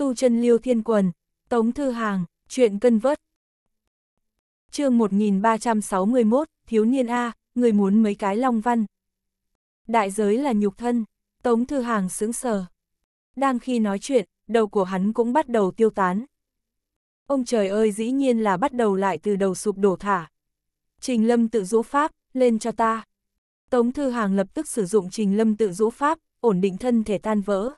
tu chân liêu thiên quần, tống thư hàng, chuyện cân vớt. chương 1361, thiếu niên A, người muốn mấy cái long văn. Đại giới là nhục thân, tống thư hàng sững sờ. Đang khi nói chuyện, đầu của hắn cũng bắt đầu tiêu tán. Ông trời ơi dĩ nhiên là bắt đầu lại từ đầu sụp đổ thả. Trình lâm tự dũ pháp, lên cho ta. Tống Thư Hàng lập tức sử dụng trình lâm tự dũ pháp, ổn định thân thể tan vỡ.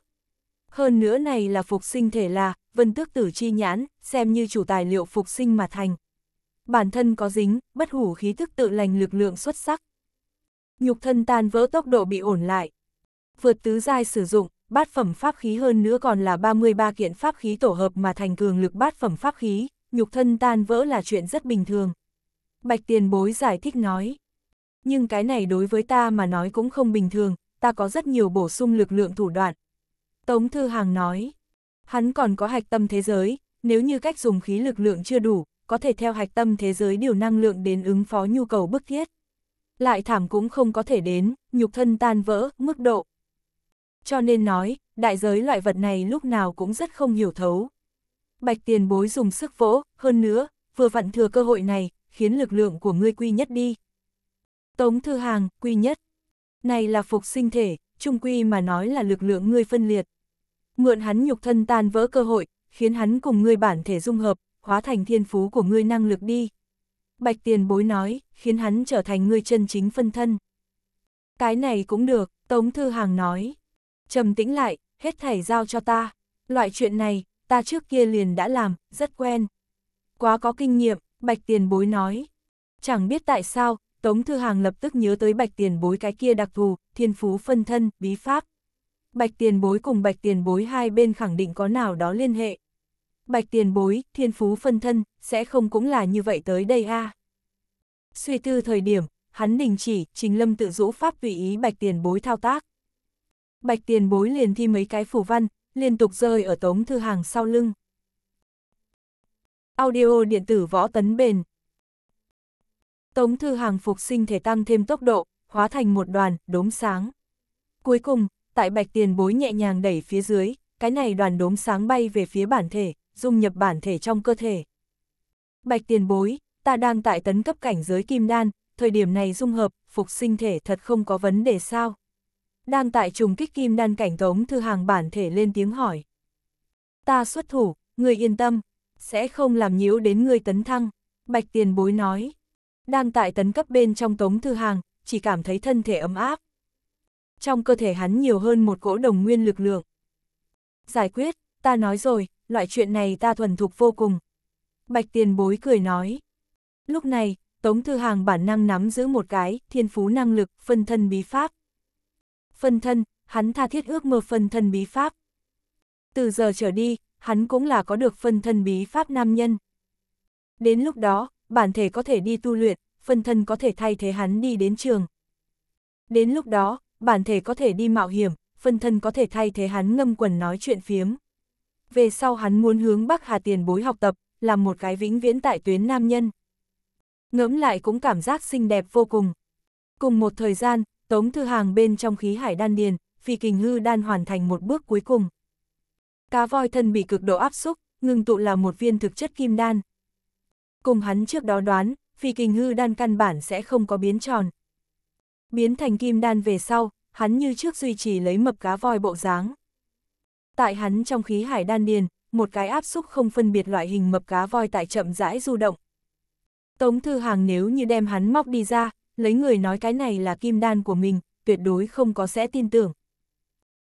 Hơn nữa này là phục sinh thể là, vân tước tử chi nhãn, xem như chủ tài liệu phục sinh mà thành. Bản thân có dính, bất hủ khí thức tự lành lực lượng xuất sắc. Nhục thân tan vỡ tốc độ bị ổn lại. Vượt tứ giai sử dụng, bát phẩm pháp khí hơn nữa còn là 33 kiện pháp khí tổ hợp mà thành cường lực bát phẩm pháp khí, nhục thân tan vỡ là chuyện rất bình thường. Bạch tiền bối giải thích nói. Nhưng cái này đối với ta mà nói cũng không bình thường, ta có rất nhiều bổ sung lực lượng thủ đoạn, Tống Thư Hàng nói, hắn còn có hạch tâm thế giới, nếu như cách dùng khí lực lượng chưa đủ, có thể theo hạch tâm thế giới điều năng lượng đến ứng phó nhu cầu bức thiết. Lại thảm cũng không có thể đến, nhục thân tan vỡ, mức độ. Cho nên nói, đại giới loại vật này lúc nào cũng rất không hiểu thấu. Bạch tiền bối dùng sức vỗ, hơn nữa, vừa vặn thừa cơ hội này, khiến lực lượng của ngươi quy nhất đi. Tống thư hàng, quy nhất. Này là phục sinh thể, trung quy mà nói là lực lượng ngươi phân liệt, mượn hắn nhục thân tan vỡ cơ hội, khiến hắn cùng ngươi bản thể dung hợp, hóa thành thiên phú của ngươi năng lực đi. Bạch tiền bối nói, khiến hắn trở thành ngươi chân chính phân thân. Cái này cũng được, Tống Thư Hàng nói. trầm tĩnh lại, hết thảy giao cho ta. Loại chuyện này, ta trước kia liền đã làm, rất quen. Quá có kinh nghiệm, Bạch tiền bối nói. Chẳng biết tại sao, Tống Thư Hàng lập tức nhớ tới Bạch tiền bối cái kia đặc thù, thiên phú phân thân, bí pháp. Bạch tiền bối cùng bạch tiền bối hai bên khẳng định có nào đó liên hệ. Bạch tiền bối, thiên phú phân thân, sẽ không cũng là như vậy tới đây a Suy tư thời điểm, hắn đình chỉ, trình lâm tự rũ pháp vị ý bạch tiền bối thao tác. Bạch tiền bối liền thi mấy cái phủ văn, liên tục rơi ở tống thư hàng sau lưng. Audio điện tử võ tấn bền. Tống thư hàng phục sinh thể tăng thêm tốc độ, hóa thành một đoàn, đốm sáng. Cuối cùng, tại bạch tiền bối nhẹ nhàng đẩy phía dưới, cái này đoàn đốm sáng bay về phía bản thể, dung nhập bản thể trong cơ thể. Bạch tiền bối, ta đang tại tấn cấp cảnh giới kim đan, thời điểm này dung hợp, phục sinh thể thật không có vấn đề sao. Đang tại trùng kích kim đan cảnh tống thư hàng bản thể lên tiếng hỏi. Ta xuất thủ, người yên tâm, sẽ không làm nhiễu đến người tấn thăng, bạch tiền bối nói. Đang tại tấn cấp bên trong tống thư hàng, chỉ cảm thấy thân thể ấm áp, trong cơ thể hắn nhiều hơn một cỗ đồng nguyên lực lượng. Giải quyết, ta nói rồi, loại chuyện này ta thuần thục vô cùng. Bạch tiền bối cười nói. Lúc này, Tống Thư Hàng bản năng nắm giữ một cái, thiên phú năng lực, phân thân bí pháp. Phân thân, hắn tha thiết ước mơ phân thân bí pháp. Từ giờ trở đi, hắn cũng là có được phân thân bí pháp nam nhân. Đến lúc đó, bản thể có thể đi tu luyện, phân thân có thể thay thế hắn đi đến trường. Đến lúc đó, bản thể có thể đi mạo hiểm, phân thân có thể thay thế hắn ngâm quần nói chuyện phiếm. Về sau hắn muốn hướng Bắc Hà tiền bối học tập, làm một cái vĩnh viễn tại tuyến nam nhân. Ngẫm lại cũng cảm giác xinh đẹp vô cùng. Cùng một thời gian, Tống Thư Hàng bên trong khí hải đan điền, phi kình hư đan hoàn thành một bước cuối cùng. Cá voi thân bị cực độ áp xúc, ngưng tụ là một viên thực chất kim đan. Cùng hắn trước đó đoán, phi kình hư đan căn bản sẽ không có biến tròn, biến thành kim đan về sau, hắn như trước duy trì lấy mập cá voi bộ dáng. Tại hắn trong khí hải đan điền, một cái áp xúc không phân biệt loại hình mập cá voi tại chậm rãi du động. Tống Thư Hàng nếu như đem hắn móc đi ra, lấy người nói cái này là kim đan của mình, tuyệt đối không có sẽ tin tưởng.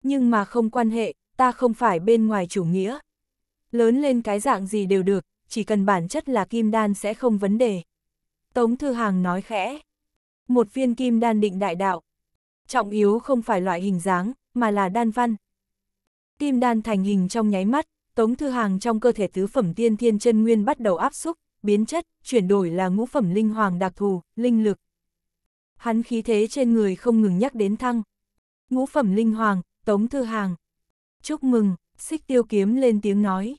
Nhưng mà không quan hệ, ta không phải bên ngoài chủ nghĩa. Lớn lên cái dạng gì đều được, chỉ cần bản chất là kim đan sẽ không vấn đề. Tống Thư Hàng nói khẽ một viên kim đan định đại đạo. Trọng yếu không phải loại hình dáng, mà là đan văn. Kim đan thành hình trong nháy mắt, Tống Thư Hàng trong cơ thể tứ phẩm tiên thiên chân nguyên bắt đầu áp xúc, biến chất, chuyển đổi là ngũ phẩm linh hoàng đặc thù, linh lực. Hắn khí thế trên người không ngừng nhắc đến thăng. Ngũ phẩm linh hoàng, Tống Thư Hàng. Chúc mừng, xích tiêu kiếm lên tiếng nói.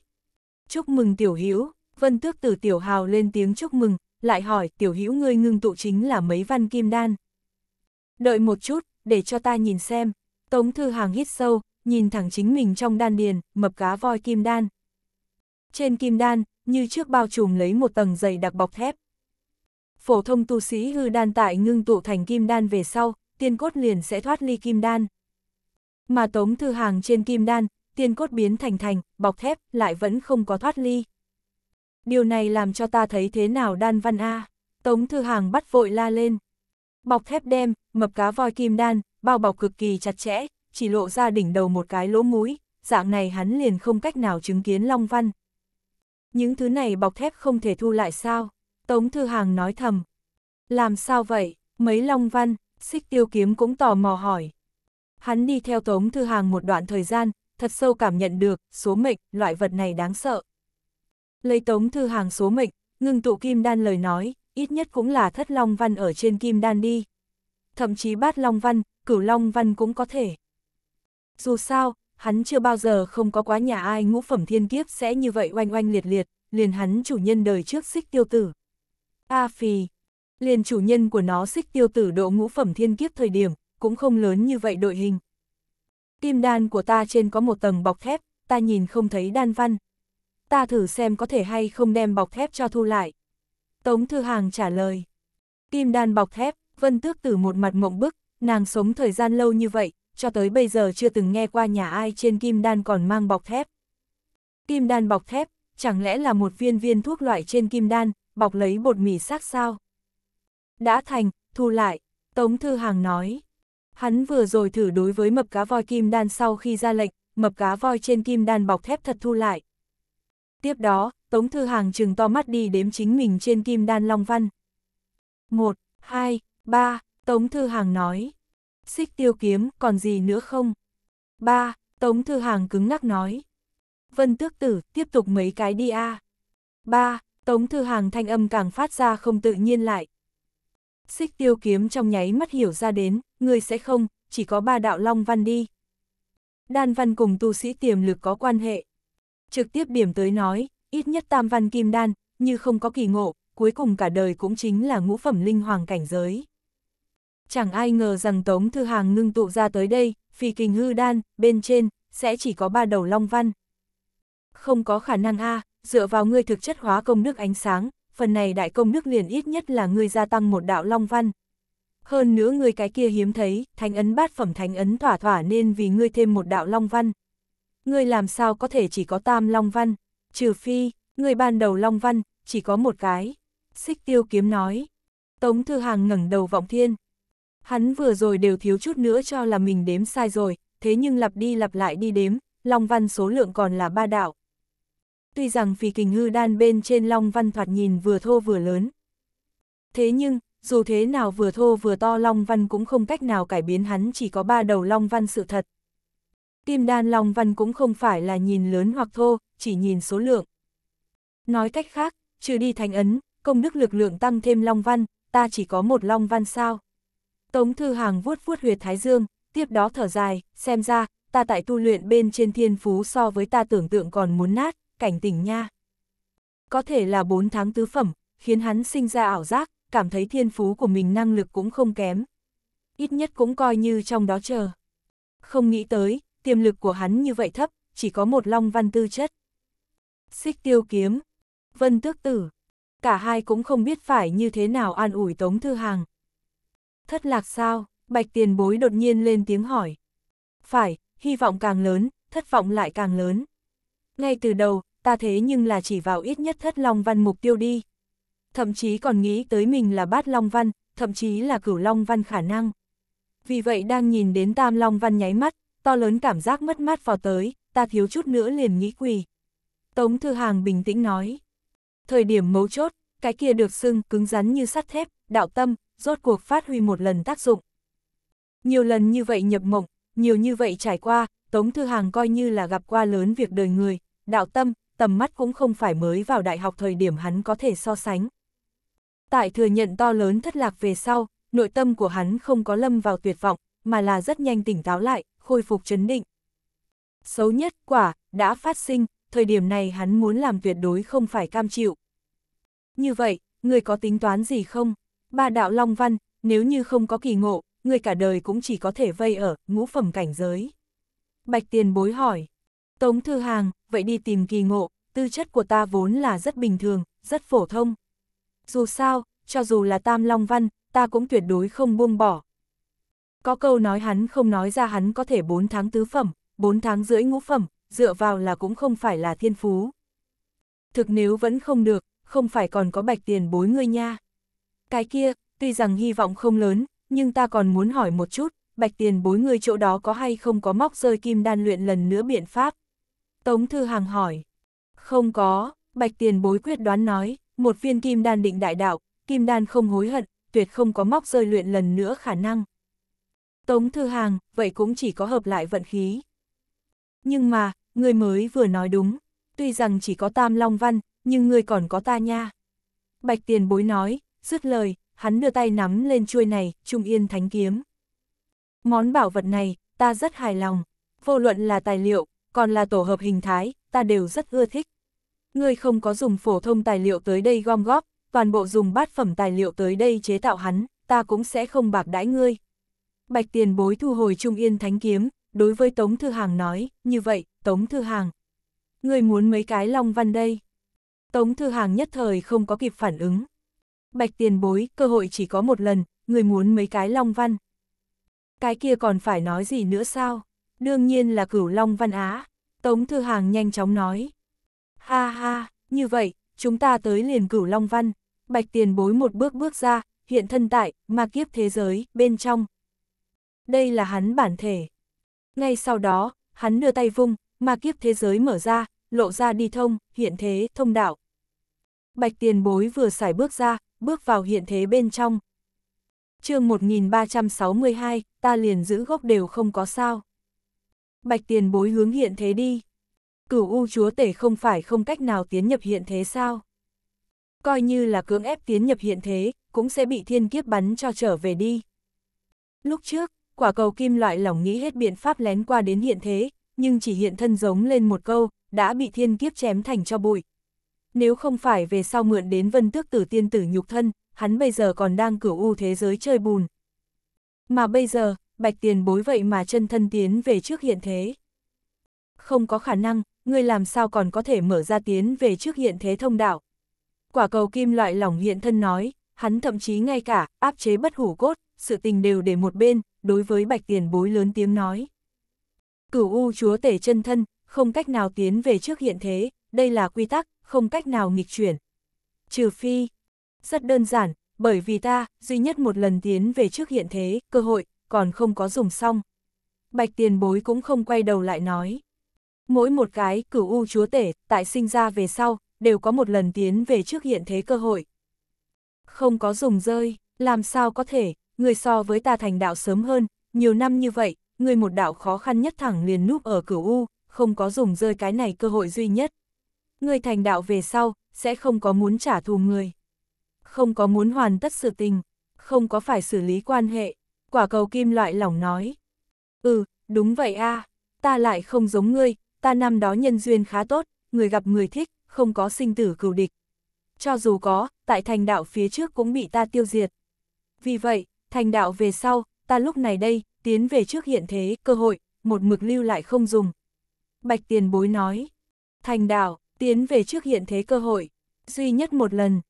Chúc mừng tiểu hữu vân tước tử tiểu hào lên tiếng chúc mừng, lại hỏi tiểu hữu ngươi ngưng tụ chính là mấy văn kim đan. Đợi một chút, để cho ta nhìn xem, Tống Thư Hàng hít sâu, nhìn thẳng chính mình trong đan điền, mập cá voi kim đan. Trên kim đan, như trước bao trùm lấy một tầng dày đặc bọc thép. Phổ thông tu sĩ hư đan tại ngưng tụ thành kim đan về sau, tiên cốt liền sẽ thoát ly kim đan. Mà Tống Thư Hàng trên kim đan, tiên cốt biến thành thành, bọc thép, lại vẫn không có thoát ly điều này làm cho ta thấy thế nào đan văn A. Tống Thư Hàng bắt vội la lên. Bọc thép đem, mập cá voi kim đan, bao bọc cực kỳ chặt chẽ, chỉ lộ ra đỉnh đầu một cái lỗ mũi, dạng này hắn liền không cách nào chứng kiến Long Văn. Những thứ này bọc thép không thể thu lại sao? Tống Thư Hàng nói thầm. Làm sao vậy? Mấy Long Văn, xích tiêu kiếm cũng tò mò hỏi. Hắn đi theo Tống Thư Hàng một đoạn thời gian, thật sâu cảm nhận được, số mệnh, loại vật này đáng sợ. Lấy tống thư hàng số mệnh, ngưng tụ kim đan lời nói, ít nhất cũng là thất long văn ở trên kim đan đi. Thậm chí bát long văn, cửu long văn cũng có thể. Dù sao, hắn chưa bao giờ không có quá nhà ai ngũ phẩm thiên kiếp sẽ như vậy oanh oanh liệt liệt, liền hắn chủ nhân đời trước xích tiêu tử. A à phì, liền chủ nhân của nó xích tiêu tử độ ngũ phẩm thiên kiếp thời điểm, cũng không lớn như vậy đội hình. Kim đan của ta trên có một tầng bọc thép, ta nhìn không thấy đan văn ta thử xem có thể hay không đem bọc thép cho thu lại. Tống Thư Hàng trả lời. Kim đan bọc thép, Vân Tước Tử một mặt mộng bức, nàng sống thời gian lâu như vậy, cho tới bây giờ chưa từng nghe qua nhà ai trên kim đan còn mang bọc thép. Kim đan bọc thép, chẳng lẽ là một viên viên thuốc loại trên kim đan, bọc lấy bột mì xác sao? Đã thành, thu lại, Tống Thư Hàng nói. Hắn vừa rồi thử đối với mập cá voi kim đan sau khi ra lệnh, mập cá voi trên kim đan bọc thép thật thu lại, Tiếp đó, Tống Thư Hàng chừng to mắt đi đếm chính mình trên kim đan long văn. Một, hai, ba, Tống Thư Hàng nói. Xích tiêu kiếm, còn gì nữa không? Ba, Tống Thư Hàng cứng ngắc nói. Vân Tước Tử, tiếp tục mấy cái đi a. À. Ba, Tống Thư Hàng thanh âm càng phát ra không tự nhiên lại. Xích tiêu kiếm trong nháy mắt hiểu ra đến, người sẽ không, chỉ có ba đạo long văn đi. Đan văn cùng tu sĩ tiềm lực có quan hệ trực tiếp điểm tới nói, ít nhất tam văn kim đan, như không có kỳ ngộ, cuối cùng cả đời cũng chính là ngũ phẩm linh hoàng cảnh giới. Chẳng ai ngờ rằng Tống Thư Hàng ngưng tụ ra tới đây, phi kình hư đan, bên trên, sẽ chỉ có ba đầu long văn. Không có khả năng a dựa vào ngươi thực chất hóa công đức ánh sáng, phần này đại công đức liền ít nhất là ngươi gia tăng một đạo long văn. Hơn nữa ngươi cái kia hiếm thấy, thánh ấn bát phẩm thánh ấn thỏa thỏa nên vì ngươi thêm một đạo long văn ngươi làm sao có thể chỉ có tam long văn, trừ phi, ngươi ban đầu long văn, chỉ có một cái. Xích tiêu kiếm nói. Tống Thư Hàng ngẩng đầu vọng thiên. Hắn vừa rồi đều thiếu chút nữa cho là mình đếm sai rồi, thế nhưng lặp đi lặp lại đi đếm, long văn số lượng còn là ba đạo. Tuy rằng phì kình hư đan bên trên long văn thoạt nhìn vừa thô vừa lớn. Thế nhưng, dù thế nào vừa thô vừa to long văn cũng không cách nào cải biến hắn chỉ có ba đầu long văn sự thật, Tiêm đan Long Văn cũng không phải là nhìn lớn hoặc thô, chỉ nhìn số lượng. Nói cách khác, trừ đi thành ấn, công đức lực lượng tăng thêm Long Văn, ta chỉ có một Long Văn sao. Tống Thư Hàng vuốt vuốt huyệt Thái Dương, tiếp đó thở dài, xem ra, ta tại tu luyện bên trên thiên phú so với ta tưởng tượng còn muốn nát, cảnh tỉnh nha. Có thể là 4 tháng tứ phẩm, khiến hắn sinh ra ảo giác, cảm thấy thiên phú của mình năng lực cũng không kém. Ít nhất cũng coi như trong đó chờ. Không nghĩ tới, tiềm lực của hắn như vậy thấp, chỉ có một long văn tư chất. Xích tiêu kiếm, vân tước tử, cả hai cũng không biết phải như thế nào an ủi Tống Thư Hàng. Thất lạc sao, bạch tiền bối đột nhiên lên tiếng hỏi. Phải, hy vọng càng lớn, thất vọng lại càng lớn. Ngay từ đầu, ta thế nhưng là chỉ vào ít nhất thất long văn mục tiêu đi. Thậm chí còn nghĩ tới mình là bát long văn, thậm chí là cửu long văn khả năng. Vì vậy đang nhìn đến tam long văn nháy mắt, to lớn cảm giác mất mát vào tới, ta thiếu chút nữa liền nghĩ quỳ. Tống Thư Hàng bình tĩnh nói. Thời điểm mấu chốt, cái kia được xưng cứng rắn như sắt thép, đạo tâm, rốt cuộc phát huy một lần tác dụng. Nhiều lần như vậy nhập mộng, nhiều như vậy trải qua, Tống Thư Hàng coi như là gặp qua lớn việc đời người, đạo tâm, tầm mắt cũng không phải mới vào đại học thời điểm hắn có thể so sánh. Tại thừa nhận to lớn thất lạc về sau, nội tâm của hắn không có lâm vào tuyệt vọng, mà là rất nhanh tỉnh táo lại, khôi phục chấn định. Xấu nhất quả, đã phát sinh, thời điểm này hắn muốn làm tuyệt đối không phải cam chịu. Như vậy, người có tính toán gì không? Ba đạo Long Văn, nếu như không có kỳ ngộ, người cả đời cũng chỉ có thể vây ở ngũ phẩm cảnh giới. Bạch tiền bối hỏi, Tống Thư Hàng, vậy đi tìm kỳ ngộ, tư chất của ta vốn là rất bình thường, rất phổ thông. Dù sao, cho dù là Tam Long Văn, ta cũng tuyệt đối không buông bỏ, có câu nói hắn không nói ra hắn có thể 4 tháng tứ phẩm, 4 tháng rưỡi ngũ phẩm, dựa vào là cũng không phải là thiên phú. Thực nếu vẫn không được, không phải còn có bạch tiền bối ngươi nha. Cái kia, tuy rằng hy vọng không lớn, nhưng ta còn muốn hỏi một chút, bạch tiền bối ngươi chỗ đó có hay không có móc rơi kim đan luyện lần nữa biện pháp? Tống Thư Hàng hỏi. Không có, bạch tiền bối quyết đoán nói, một viên kim đan định đại đạo, kim đan không hối hận, tuyệt không có móc rơi luyện lần nữa khả năng. Tống Thư Hàng, vậy cũng chỉ có hợp lại vận khí. Nhưng mà, người mới vừa nói đúng, tuy rằng chỉ có tam long văn, nhưng người còn có ta nha. Bạch tiền bối nói, dứt lời, hắn đưa tay nắm lên chuôi này, trung yên thánh kiếm. Món bảo vật này, ta rất hài lòng, vô luận là tài liệu, còn là tổ hợp hình thái, ta đều rất ưa thích. người không có dùng phổ thông tài liệu tới đây gom góp, toàn bộ dùng bát phẩm tài liệu tới đây chế tạo hắn, ta cũng sẽ không bạc đãi ngươi. Bạch tiền bối thu hồi Trung Yên Thánh Kiếm, đối với Tống Thư Hàng nói, như vậy, Tống Thư Hàng, người muốn mấy cái long văn đây. Tống Thư Hàng nhất thời không có kịp phản ứng. Bạch tiền bối, cơ hội chỉ có một lần, người muốn mấy cái long văn. Cái kia còn phải nói gì nữa sao? Đương nhiên là cửu long văn á. Tống Thư Hàng nhanh chóng nói. Ha ha, như vậy, chúng ta tới liền cửu long văn. Bạch tiền bối một bước bước ra, hiện thân tại, ma kiếp thế giới, bên trong đây là hắn bản thể. Ngay sau đó, hắn đưa tay vung, ma kiếp thế giới mở ra, lộ ra đi thông, hiện thế, thông đạo. Bạch tiền bối vừa xài bước ra, bước vào hiện thế bên trong. chương 1362, ta liền giữ gốc đều không có sao. Bạch tiền bối hướng hiện thế đi. Cửu U chúa tể không phải không cách nào tiến nhập hiện thế sao? Coi như là cưỡng ép tiến nhập hiện thế, cũng sẽ bị thiên kiếp bắn cho trở về đi. Lúc trước, quả cầu kim loại lỏng nghĩ hết biện pháp lén qua đến hiện thế, nhưng chỉ hiện thân giống lên một câu, đã bị thiên kiếp chém thành cho bụi. Nếu không phải về sau mượn đến vân tước tử tiên tử nhục thân, hắn bây giờ còn đang cửu u thế giới chơi bùn. Mà bây giờ, bạch tiền bối vậy mà chân thân tiến về trước hiện thế. Không có khả năng, ngươi làm sao còn có thể mở ra tiến về trước hiện thế thông đạo. Quả cầu kim loại lỏng hiện thân nói, hắn thậm chí ngay cả áp chế bất hủ cốt, sự tình đều để một bên, đối với bạch tiền bối lớn tiếng nói. Cửu U chúa tể chân thân, không cách nào tiến về trước hiện thế, đây là quy tắc, không cách nào nghịch chuyển. Trừ phi, rất đơn giản, bởi vì ta, duy nhất một lần tiến về trước hiện thế, cơ hội, còn không có dùng xong. Bạch tiền bối cũng không quay đầu lại nói. Mỗi một cái cửu u chúa tể, tại sinh ra về sau, đều có một lần tiến về trước hiện thế cơ hội. Không có dùng rơi, làm sao có thể, người so với ta thành đạo sớm hơn, nhiều năm như vậy, người một đạo khó khăn nhất thẳng liền núp ở cửu U, không có dùng rơi cái này cơ hội duy nhất. Người thành đạo về sau, sẽ không có muốn trả thù người. Không có muốn hoàn tất sự tình, không có phải xử lý quan hệ, quả cầu kim loại lỏng nói. Ừ, đúng vậy a ta lại không giống ngươi, ta năm đó nhân duyên khá tốt, người gặp người thích, không có sinh tử cừu địch. Cho dù có, tại thành đạo phía trước cũng bị ta tiêu diệt. Vì vậy, Thành đạo về sau, ta lúc này đây, tiến về trước hiện thế, cơ hội, một mực lưu lại không dùng. Bạch tiền bối nói, thành đạo, tiến về trước hiện thế cơ hội, duy nhất một lần.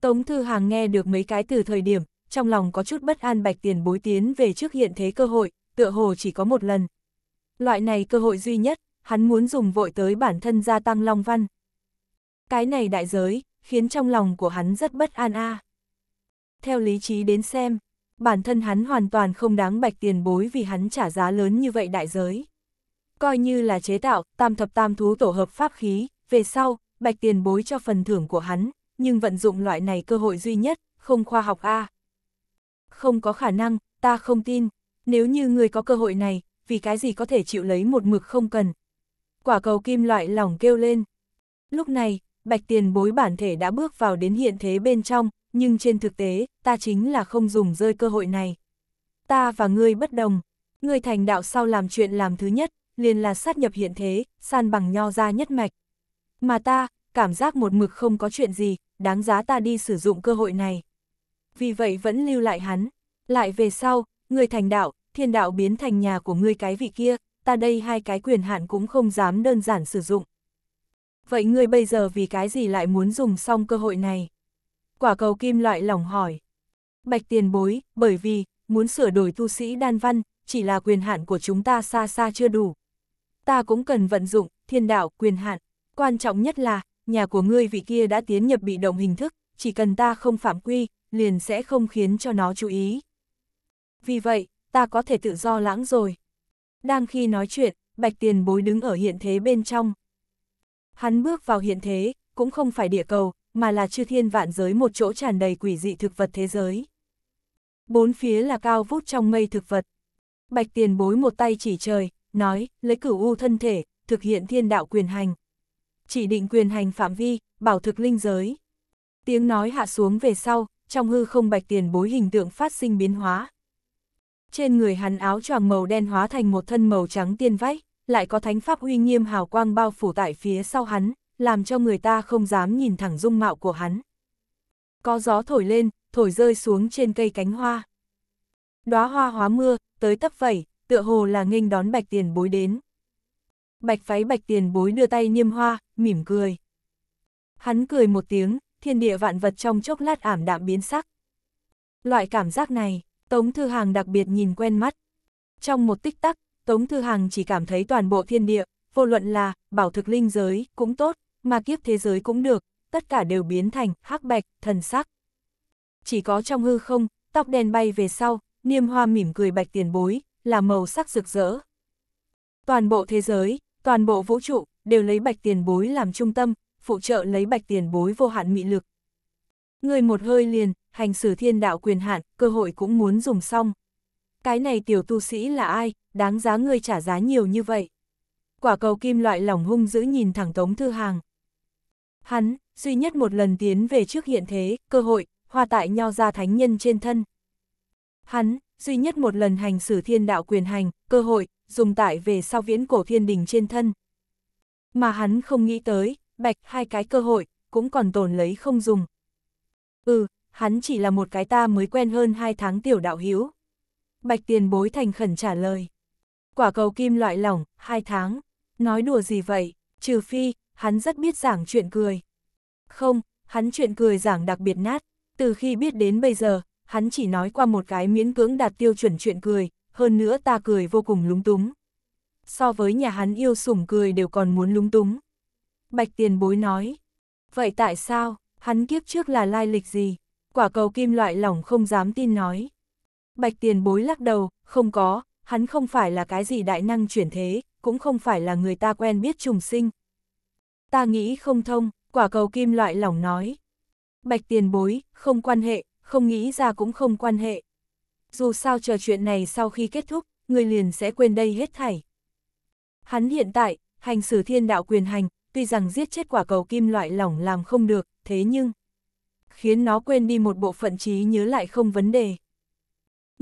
Tống Thư Hàng nghe được mấy cái từ thời điểm, trong lòng có chút bất an bạch tiền bối tiến về trước hiện thế cơ hội, tựa hồ chỉ có một lần. Loại này cơ hội duy nhất, hắn muốn dùng vội tới bản thân gia tăng long văn. Cái này đại giới, khiến trong lòng của hắn rất bất an a. Theo lý trí đến xem, bản thân hắn hoàn toàn không đáng bạch tiền bối vì hắn trả giá lớn như vậy đại giới. Coi như là chế tạo, tam thập tam thú tổ hợp pháp khí, về sau, bạch tiền bối cho phần thưởng của hắn, nhưng vận dụng loại này cơ hội duy nhất, không khoa học A. Không có khả năng, ta không tin, nếu như người có cơ hội này, vì cái gì có thể chịu lấy một mực không cần. Quả cầu kim loại lỏng kêu lên. Lúc này, bạch tiền bối bản thể đã bước vào đến hiện thế bên trong, nhưng trên thực tế, ta chính là không dùng rơi cơ hội này. Ta và ngươi bất đồng, ngươi thành đạo sau làm chuyện làm thứ nhất, liền là sát nhập hiện thế, san bằng nho ra nhất mạch. Mà ta, cảm giác một mực không có chuyện gì, đáng giá ta đi sử dụng cơ hội này. Vì vậy vẫn lưu lại hắn, lại về sau, ngươi thành đạo, thiên đạo biến thành nhà của ngươi cái vị kia, ta đây hai cái quyền hạn cũng không dám đơn giản sử dụng vậy ngươi bây giờ vì cái gì lại muốn dùng xong cơ hội này? Quả cầu kim loại lỏng hỏi. Bạch tiền bối, bởi vì, muốn sửa đổi tu sĩ đan văn, chỉ là quyền hạn của chúng ta xa xa chưa đủ. Ta cũng cần vận dụng, thiên đạo, quyền hạn. Quan trọng nhất là, nhà của ngươi vị kia đã tiến nhập bị động hình thức, chỉ cần ta không phạm quy, liền sẽ không khiến cho nó chú ý. Vì vậy, ta có thể tự do lãng rồi. Đang khi nói chuyện, bạch tiền bối đứng ở hiện thế bên trong. Hắn bước vào hiện thế, cũng không phải địa cầu, mà là chư thiên vạn giới một chỗ tràn đầy quỷ dị thực vật thế giới. Bốn phía là cao vút trong mây thực vật. Bạch tiền bối một tay chỉ trời, nói, lấy cửu u thân thể, thực hiện thiên đạo quyền hành. Chỉ định quyền hành phạm vi, bảo thực linh giới. Tiếng nói hạ xuống về sau, trong hư không bạch tiền bối hình tượng phát sinh biến hóa. Trên người hắn áo choàng màu đen hóa thành một thân màu trắng tiên vách lại có thánh pháp uy nghiêm hào quang bao phủ tại phía sau hắn, làm cho người ta không dám nhìn thẳng dung mạo của hắn. Có gió thổi lên, thổi rơi xuống trên cây cánh hoa. Đóa hoa hóa mưa, tới tấp vẩy, tựa hồ là nghênh đón bạch tiền bối đến. Bạch phái bạch tiền bối đưa tay niêm hoa, mỉm cười. Hắn cười một tiếng, thiên địa vạn vật trong chốc lát ảm đạm biến sắc. Loại cảm giác này, Tống Thư Hàng đặc biệt nhìn quen mắt. Trong một tích tắc, Tống Thư Hằng chỉ cảm thấy toàn bộ thiên địa, vô luận là bảo thực linh giới cũng tốt, mà kiếp thế giới cũng được, tất cả đều biến thành hắc bạch, thần sắc. Chỉ có trong hư không, tóc đen bay về sau, niêm hoa mỉm cười bạch tiền bối, là màu sắc rực rỡ. Toàn bộ thế giới, toàn bộ vũ trụ, đều lấy bạch tiền bối làm trung tâm, phụ trợ lấy bạch tiền bối vô hạn mị lực. Người một hơi liền, hành xử thiên đạo quyền hạn, cơ hội cũng muốn dùng xong cái này tiểu tu sĩ là ai, đáng giá ngươi trả giá nhiều như vậy. Quả cầu kim loại lỏng hung giữ nhìn thẳng Tống Thư Hàng. Hắn, duy nhất một lần tiến về trước hiện thế, cơ hội, hoa tại nho ra thánh nhân trên thân. Hắn, duy nhất một lần hành xử thiên đạo quyền hành, cơ hội, dùng tại về sau viễn cổ thiên đình trên thân. Mà hắn không nghĩ tới, bạch hai cái cơ hội, cũng còn tồn lấy không dùng. Ừ, hắn chỉ là một cái ta mới quen hơn hai tháng tiểu đạo hiếu. Bạch tiền bối thành khẩn trả lời. Quả cầu kim loại lỏng, hai tháng. Nói đùa gì vậy, trừ phi, hắn rất biết giảng chuyện cười. Không, hắn chuyện cười giảng đặc biệt nát. Từ khi biết đến bây giờ, hắn chỉ nói qua một cái miễn cưỡng đạt tiêu chuẩn chuyện cười, hơn nữa ta cười vô cùng lúng túng. So với nhà hắn yêu sủng cười đều còn muốn lúng túng. Bạch tiền bối nói. Vậy tại sao, hắn kiếp trước là lai lịch gì? Quả cầu kim loại lỏng không dám tin nói. Bạch tiền bối lắc đầu, không có, hắn không phải là cái gì đại năng chuyển thế, cũng không phải là người ta quen biết trùng sinh. Ta nghĩ không thông, quả cầu kim loại lỏng nói. Bạch tiền bối, không quan hệ, không nghĩ ra cũng không quan hệ. Dù sao chờ chuyện này sau khi kết thúc, người liền sẽ quên đây hết thảy. Hắn hiện tại, hành xử thiên đạo quyền hành, tuy rằng giết chết quả cầu kim loại lỏng làm không được, thế nhưng... Khiến nó quên đi một bộ phận trí nhớ lại không vấn đề.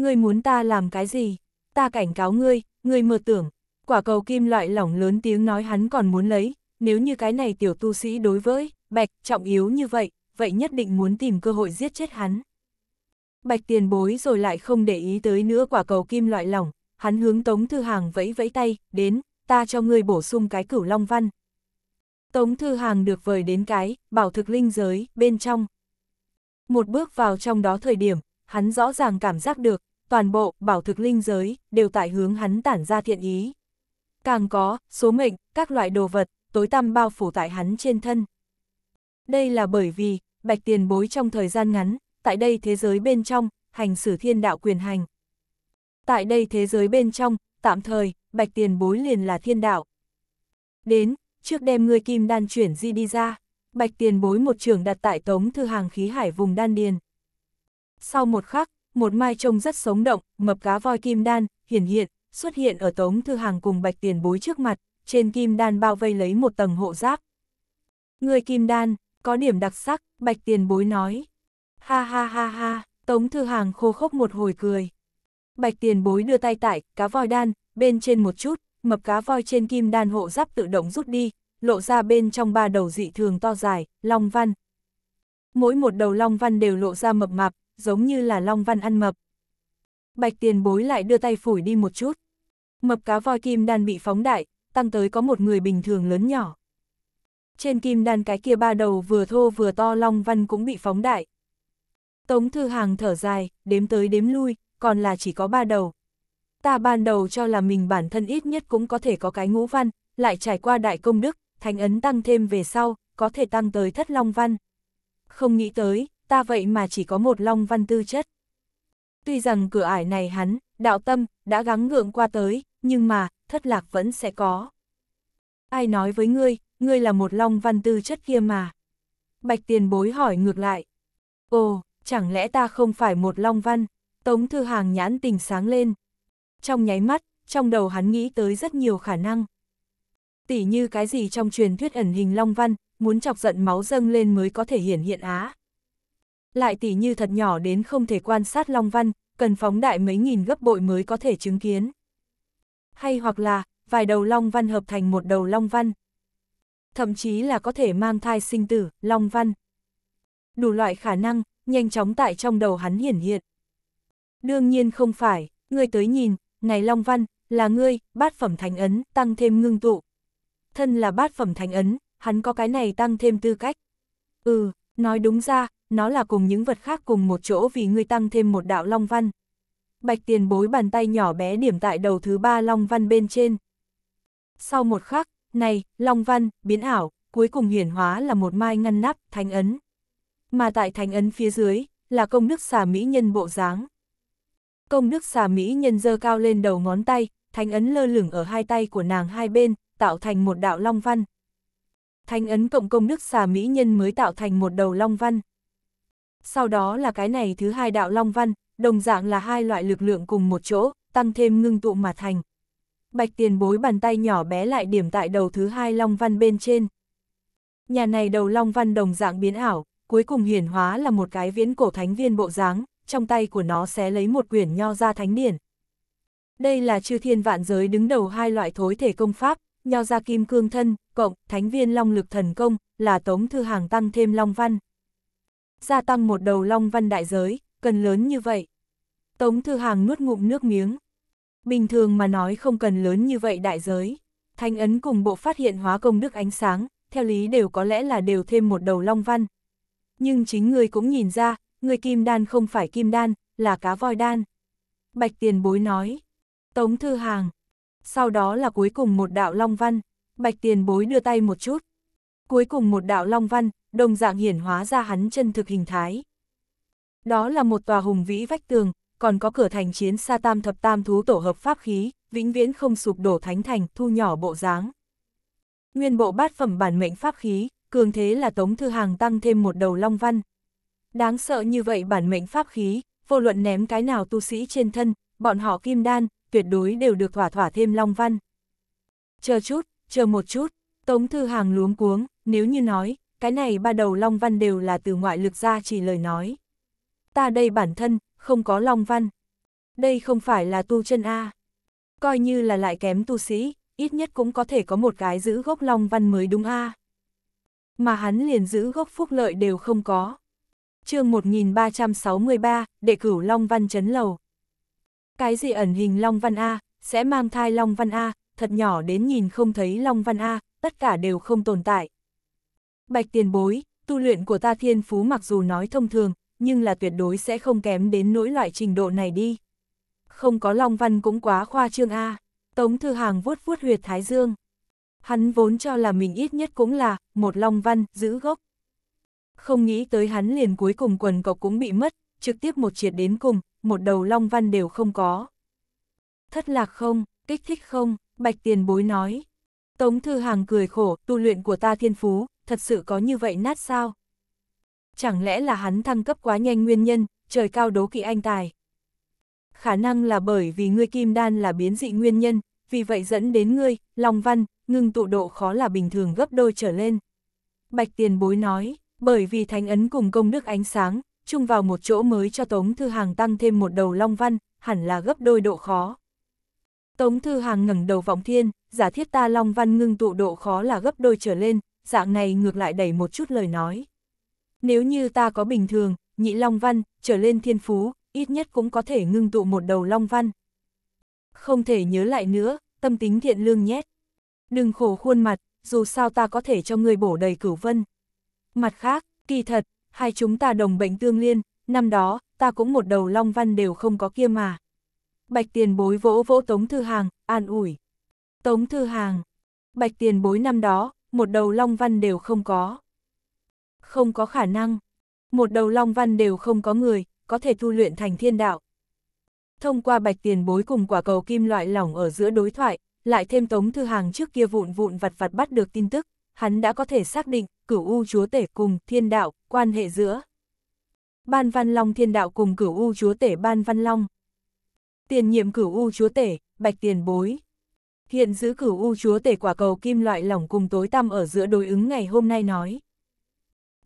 Ngươi muốn ta làm cái gì? Ta cảnh cáo ngươi, ngươi mơ tưởng. Quả cầu kim loại lỏng lớn tiếng nói hắn còn muốn lấy, nếu như cái này tiểu tu sĩ đối với, bạch, trọng yếu như vậy, vậy nhất định muốn tìm cơ hội giết chết hắn. Bạch tiền bối rồi lại không để ý tới nữa quả cầu kim loại lỏng, hắn hướng Tống Thư Hàng vẫy vẫy tay, đến, ta cho ngươi bổ sung cái cửu long văn. Tống Thư Hàng được vời đến cái, bảo thực linh giới, bên trong. Một bước vào trong đó thời điểm, hắn rõ ràng cảm giác được, toàn bộ bảo thực linh giới đều tại hướng hắn tản ra thiện ý. Càng có, số mệnh, các loại đồ vật, tối tăm bao phủ tại hắn trên thân. Đây là bởi vì, bạch tiền bối trong thời gian ngắn, tại đây thế giới bên trong, hành xử thiên đạo quyền hành. Tại đây thế giới bên trong, tạm thời, bạch tiền bối liền là thiên đạo. Đến, trước đêm người kim đan chuyển di đi ra, bạch tiền bối một trường đặt tại tống thư hàng khí hải vùng đan điền. Sau một khắc, một mai trông rất sống động, mập cá voi kim đan, hiển hiện, xuất hiện ở Tống Thư Hàng cùng Bạch Tiền Bối trước mặt, trên kim đan bao vây lấy một tầng hộ giáp. Người kim đan, có điểm đặc sắc, Bạch Tiền Bối nói. Ha ha ha ha, Tống Thư Hàng khô khốc một hồi cười. Bạch Tiền Bối đưa tay tải, cá voi đan, bên trên một chút, mập cá voi trên kim đan hộ giáp tự động rút đi, lộ ra bên trong ba đầu dị thường to dài, long văn. Mỗi một đầu long văn đều lộ ra mập mạp, giống như là long văn ăn mập. Bạch tiền bối lại đưa tay phủi đi một chút. Mập cá voi kim đan bị phóng đại, tăng tới có một người bình thường lớn nhỏ. Trên kim đan cái kia ba đầu vừa thô vừa to long văn cũng bị phóng đại. Tống thư hàng thở dài, đếm tới đếm lui, còn là chỉ có ba đầu. Ta ban đầu cho là mình bản thân ít nhất cũng có thể có cái ngũ văn, lại trải qua đại công đức, thánh ấn tăng thêm về sau, có thể tăng tới thất long văn. Không nghĩ tới, ta vậy mà chỉ có một long văn tư chất. Tuy rằng cửa ải này hắn, đạo tâm, đã gắng ngượng qua tới, nhưng mà, thất lạc vẫn sẽ có. Ai nói với ngươi, ngươi là một long văn tư chất kia mà. Bạch tiền bối hỏi ngược lại. Ồ, chẳng lẽ ta không phải một long văn? Tống thư hàng nhãn tình sáng lên. Trong nháy mắt, trong đầu hắn nghĩ tới rất nhiều khả năng. Tỉ như cái gì trong truyền thuyết ẩn hình long văn, muốn chọc giận máu dâng lên mới có thể hiển hiện á. Lại tỉ như thật nhỏ đến không thể quan sát long văn, cần phóng đại mấy nghìn gấp bội mới có thể chứng kiến. Hay hoặc là, vài đầu long văn hợp thành một đầu long văn. Thậm chí là có thể mang thai sinh tử, long văn. Đủ loại khả năng, nhanh chóng tại trong đầu hắn hiển hiện. Đương nhiên không phải, ngươi tới nhìn, này long văn, là ngươi, bát phẩm thánh ấn, tăng thêm ngưng tụ. Thân là bát phẩm thánh ấn, hắn có cái này tăng thêm tư cách. Ừ, nói đúng ra, nó là cùng những vật khác cùng một chỗ vì ngươi tăng thêm một đạo long văn. Bạch tiền bối bàn tay nhỏ bé điểm tại đầu thứ ba long văn bên trên. Sau một khắc, này, long văn, biến ảo, cuối cùng hiển hóa là một mai ngăn nắp, thánh ấn. Mà tại thánh ấn phía dưới, là công đức xà mỹ nhân bộ dáng. Công đức xà mỹ nhân dơ cao lên đầu ngón tay, thánh ấn lơ lửng ở hai tay của nàng hai bên, tạo thành một đạo long văn. Thánh ấn cộng công đức xà mỹ nhân mới tạo thành một đầu long văn. Sau đó là cái này thứ hai đạo Long Văn, đồng dạng là hai loại lực lượng cùng một chỗ, tăng thêm ngưng tụ mà thành. Bạch tiền bối bàn tay nhỏ bé lại điểm tại đầu thứ hai Long Văn bên trên. Nhà này đầu Long Văn đồng dạng biến ảo, cuối cùng hiển hóa là một cái viễn cổ thánh viên bộ dáng, trong tay của nó xé lấy một quyển nho ra thánh điển. Đây là chư thiên vạn giới đứng đầu hai loại thối thể công pháp, nho ra kim cương thân, cộng, thánh viên long lực thần công, là tống thư hàng tăng thêm long văn gia tăng một đầu long văn đại giới, cần lớn như vậy. Tống Thư Hàng nuốt ngụm nước miếng. Bình thường mà nói không cần lớn như vậy đại giới. Thanh ấn cùng bộ phát hiện hóa công đức ánh sáng, theo lý đều có lẽ là đều thêm một đầu long văn. Nhưng chính người cũng nhìn ra, người kim đan không phải kim đan, là cá voi đan. Bạch tiền bối nói. Tống Thư Hàng. Sau đó là cuối cùng một đạo long văn. Bạch tiền bối đưa tay một chút. Cuối cùng một đạo long văn, đồng dạng hiển hóa ra hắn chân thực hình thái. Đó là một tòa hùng vĩ vách tường, còn có cửa thành chiến sa tam thập tam thú tổ hợp pháp khí, vĩnh viễn không sụp đổ thánh thành, thu nhỏ bộ dáng. Nguyên bộ bát phẩm bản mệnh pháp khí, cường thế là tống thư hàng tăng thêm một đầu long văn. Đáng sợ như vậy bản mệnh pháp khí, vô luận ném cái nào tu sĩ trên thân, bọn họ kim đan, tuyệt đối đều được thỏa thỏa thêm long văn. Chờ chút, chờ một chút, tống thư hàng luống cuống, nếu như nói, cái này ba đầu long văn đều là từ ngoại lực ra chỉ lời nói. Ta đây bản thân, không có long văn. Đây không phải là tu chân A. Coi như là lại kém tu sĩ, ít nhất cũng có thể có một cái giữ gốc long văn mới đúng A. Mà hắn liền giữ gốc phúc lợi đều không có. chương 1363, đệ cửu long văn chấn lầu. Cái gì ẩn hình long văn A, sẽ mang thai long văn A, thật nhỏ đến nhìn không thấy long văn A, tất cả đều không tồn tại. Bạch tiền bối, tu luyện của ta thiên phú mặc dù nói thông thường, nhưng là tuyệt đối sẽ không kém đến nỗi loại trình độ này đi. Không có Long Văn cũng quá khoa trương A, Tống Thư Hàng vuốt vuốt huyệt Thái Dương. Hắn vốn cho là mình ít nhất cũng là một Long Văn, giữ gốc. Không nghĩ tới hắn liền cuối cùng quần cọc cũng bị mất, trực tiếp một triệt đến cùng, một đầu Long Văn đều không có. Thất lạc không, kích thích không, Bạch Tiền Bối nói. Tống Thư Hàng cười khổ, tu luyện của ta thiên phú, thật sự có như vậy nát sao? Chẳng lẽ là hắn thăng cấp quá nhanh nguyên nhân, trời cao đố kỵ anh tài? Khả năng là bởi vì ngươi kim đan là biến dị nguyên nhân, vì vậy dẫn đến ngươi, long văn, ngưng tụ độ khó là bình thường gấp đôi trở lên. Bạch tiền bối nói, bởi vì thánh ấn cùng công đức ánh sáng, chung vào một chỗ mới cho Tống Thư Hàng tăng thêm một đầu long văn, hẳn là gấp đôi độ khó. Tống Thư Hàng ngẩng đầu vọng thiên, giả thiết ta long văn ngưng tụ độ khó là gấp đôi trở lên, dạng này ngược lại đẩy một chút lời nói. Nếu như ta có bình thường, nhị long văn, trở lên thiên phú, ít nhất cũng có thể ngưng tụ một đầu long văn. Không thể nhớ lại nữa, tâm tính thiện lương nhét. Đừng khổ khuôn mặt, dù sao ta có thể cho người bổ đầy cửu vân. Mặt khác, kỳ thật, hai chúng ta đồng bệnh tương liên, năm đó, ta cũng một đầu long văn đều không có kia mà. Bạch tiền bối vỗ vỗ Tống Thư Hàng, an ủi. Tống Thư Hàng, bạch tiền bối năm đó, một đầu long văn đều không có. Không có khả năng, một đầu long văn đều không có người, có thể tu luyện thành thiên đạo. Thông qua bạch tiền bối cùng quả cầu kim loại lỏng ở giữa đối thoại, lại thêm tống thư hàng trước kia vụn vụn vặt vặt bắt được tin tức, hắn đã có thể xác định cửu u chúa tể cùng thiên đạo, quan hệ giữa. Ban Văn Long thiên đạo cùng cửu u chúa tể Ban Văn Long. Tiền nhiệm cửu u chúa tể, bạch tiền bối hiện giữ cửu u chúa tể quả cầu kim loại lỏng cùng tối tăm ở giữa đối ứng ngày hôm nay nói.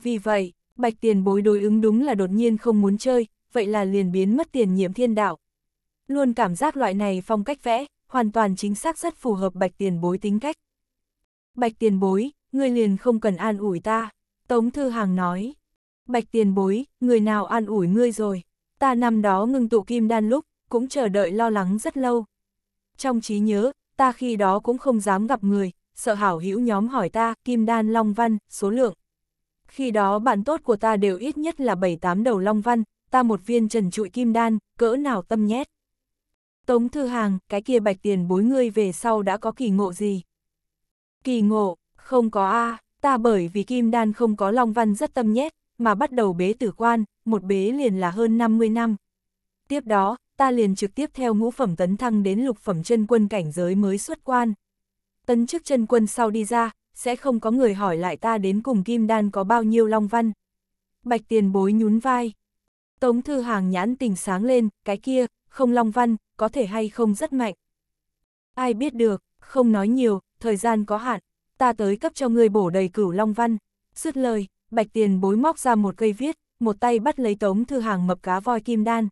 Vì vậy, bạch tiền bối đối ứng đúng là đột nhiên không muốn chơi, vậy là liền biến mất tiền nhiễm thiên đạo. Luôn cảm giác loại này phong cách vẽ, hoàn toàn chính xác rất phù hợp bạch tiền bối tính cách. Bạch tiền bối, người liền không cần an ủi ta, Tống Thư Hàng nói. Bạch tiền bối, người nào an ủi ngươi rồi, ta năm đó ngưng tụ kim đan lúc, cũng chờ đợi lo lắng rất lâu. Trong trí nhớ, ta khi đó cũng không dám gặp người, sợ hảo hữu nhóm hỏi ta, kim đan long văn, số lượng. Khi đó bạn tốt của ta đều ít nhất là 7-8 đầu long văn, ta một viên trần trụi kim đan, cỡ nào tâm nhét. Tống Thư Hàng, cái kia bạch tiền bối ngươi về sau đã có kỳ ngộ gì? Kỳ ngộ, không có A, ta bởi vì kim đan không có long văn rất tâm nhét, mà bắt đầu bế tử quan, một bế liền là hơn 50 năm. Tiếp đó, ta liền trực tiếp theo ngũ phẩm tấn thăng đến lục phẩm chân quân cảnh giới mới xuất quan. Tấn chức chân quân sau đi ra, sẽ không có người hỏi lại ta đến cùng kim đan có bao nhiêu long văn. Bạch tiền bối nhún vai. Tống thư hàng nhãn tình sáng lên, cái kia, không long văn, có thể hay không rất mạnh. Ai biết được, không nói nhiều, thời gian có hạn, ta tới cấp cho người bổ đầy cửu long văn. Dứt lời, bạch tiền bối móc ra một cây viết, một tay bắt lấy tống thư hàng mập cá voi kim đan.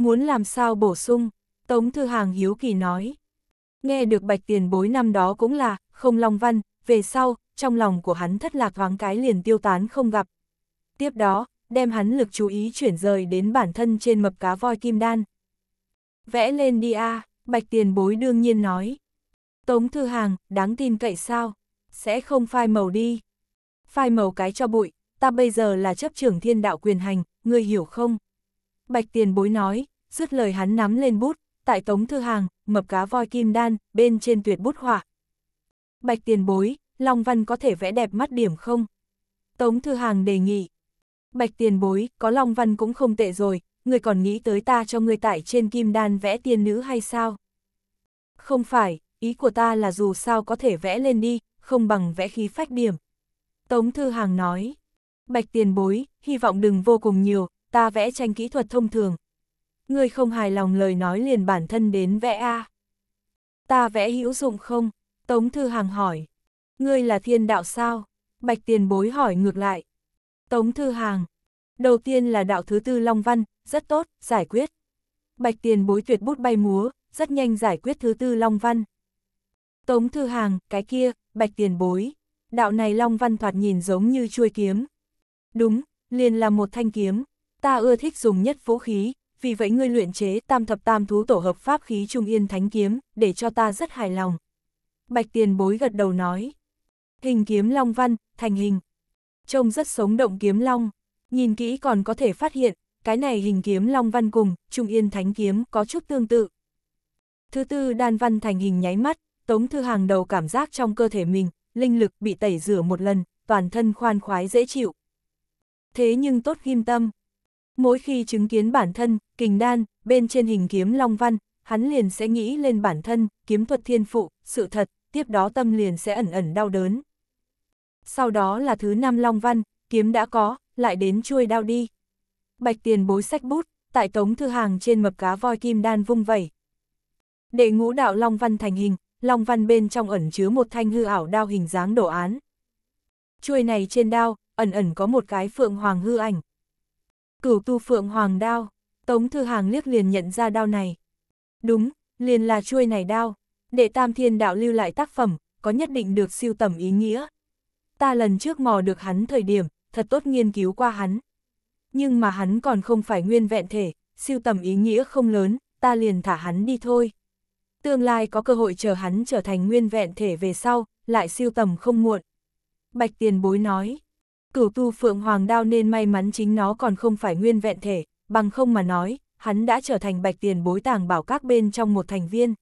Muốn làm sao bổ sung? Tống Thư Hàng hiếu kỳ nói. Nghe được bạch tiền bối năm đó cũng là, không long văn, về sau, trong lòng của hắn thất lạc thoáng cái liền tiêu tán không gặp. Tiếp đó, đem hắn lực chú ý chuyển rời đến bản thân trên mập cá voi kim đan. Vẽ lên đi a bạch tiền bối đương nhiên nói. Tống Thư Hàng, đáng tin cậy sao? Sẽ không phai màu đi. Phai màu cái cho bụi, ta bây giờ là chấp trưởng thiên đạo quyền hành, ngươi hiểu không? bạch tiền bối nói, dứt lời hắn nắm lên bút, tại tống thư hàng, mập cá voi kim đan, bên trên tuyệt bút họa. Bạch tiền bối, Long Văn có thể vẽ đẹp mắt điểm không? Tống Thư Hàng đề nghị. Bạch tiền bối, có Long Văn cũng không tệ rồi, người còn nghĩ tới ta cho người tại trên kim đan vẽ tiên nữ hay sao? Không phải, ý của ta là dù sao có thể vẽ lên đi, không bằng vẽ khí phách điểm. Tống Thư Hàng nói. Bạch tiền bối, hy vọng đừng vô cùng nhiều, ta vẽ tranh kỹ thuật thông thường. Ngươi không hài lòng lời nói liền bản thân đến vẽ A. À. Ta vẽ hữu dụng không? Tống Thư Hàng hỏi. Ngươi là thiên đạo sao? Bạch tiền bối hỏi ngược lại. Tống Thư Hàng. Đầu tiên là đạo thứ tư Long Văn, rất tốt, giải quyết. Bạch tiền bối tuyệt bút bay múa, rất nhanh giải quyết thứ tư Long Văn. Tống Thư Hàng, cái kia, bạch tiền bối. Đạo này Long Văn thoạt nhìn giống như chuôi kiếm. Đúng, liền là một thanh kiếm ta ưa thích dùng nhất vũ khí, vì vậy ngươi luyện chế tam thập tam thú tổ hợp pháp khí trung yên thánh kiếm, để cho ta rất hài lòng. Bạch tiền bối gật đầu nói. Hình kiếm long văn, thành hình. Trông rất sống động kiếm long. Nhìn kỹ còn có thể phát hiện, cái này hình kiếm long văn cùng, trung yên thánh kiếm có chút tương tự. Thứ tư đan văn thành hình nháy mắt, tống thư hàng đầu cảm giác trong cơ thể mình, linh lực bị tẩy rửa một lần, toàn thân khoan khoái dễ chịu. Thế nhưng tốt ghim tâm, Mỗi khi chứng kiến bản thân, kình đan, bên trên hình kiếm long văn, hắn liền sẽ nghĩ lên bản thân, kiếm thuật thiên phụ, sự thật, tiếp đó tâm liền sẽ ẩn ẩn đau đớn. Sau đó là thứ năm long văn, kiếm đã có, lại đến chuôi đao đi. Bạch tiền bối sách bút, tại tống thư hàng trên mập cá voi kim đan vung vẩy. để ngũ đạo long văn thành hình, long văn bên trong ẩn chứa một thanh hư ảo đao hình dáng đổ án. Chuôi này trên đao, ẩn ẩn có một cái phượng hoàng hư ảnh, Cửu tu phượng hoàng đao, Tống Thư Hàng liếc liền nhận ra đao này. Đúng, liền là chuôi này đao, để tam thiên đạo lưu lại tác phẩm, có nhất định được siêu tầm ý nghĩa. Ta lần trước mò được hắn thời điểm, thật tốt nghiên cứu qua hắn. Nhưng mà hắn còn không phải nguyên vẹn thể, siêu tầm ý nghĩa không lớn, ta liền thả hắn đi thôi. Tương lai có cơ hội chờ hắn trở thành nguyên vẹn thể về sau, lại siêu tầm không muộn. Bạch tiền bối nói. Cửu tu phượng hoàng đao nên may mắn chính nó còn không phải nguyên vẹn thể, bằng không mà nói, hắn đã trở thành bạch tiền bối tàng bảo các bên trong một thành viên.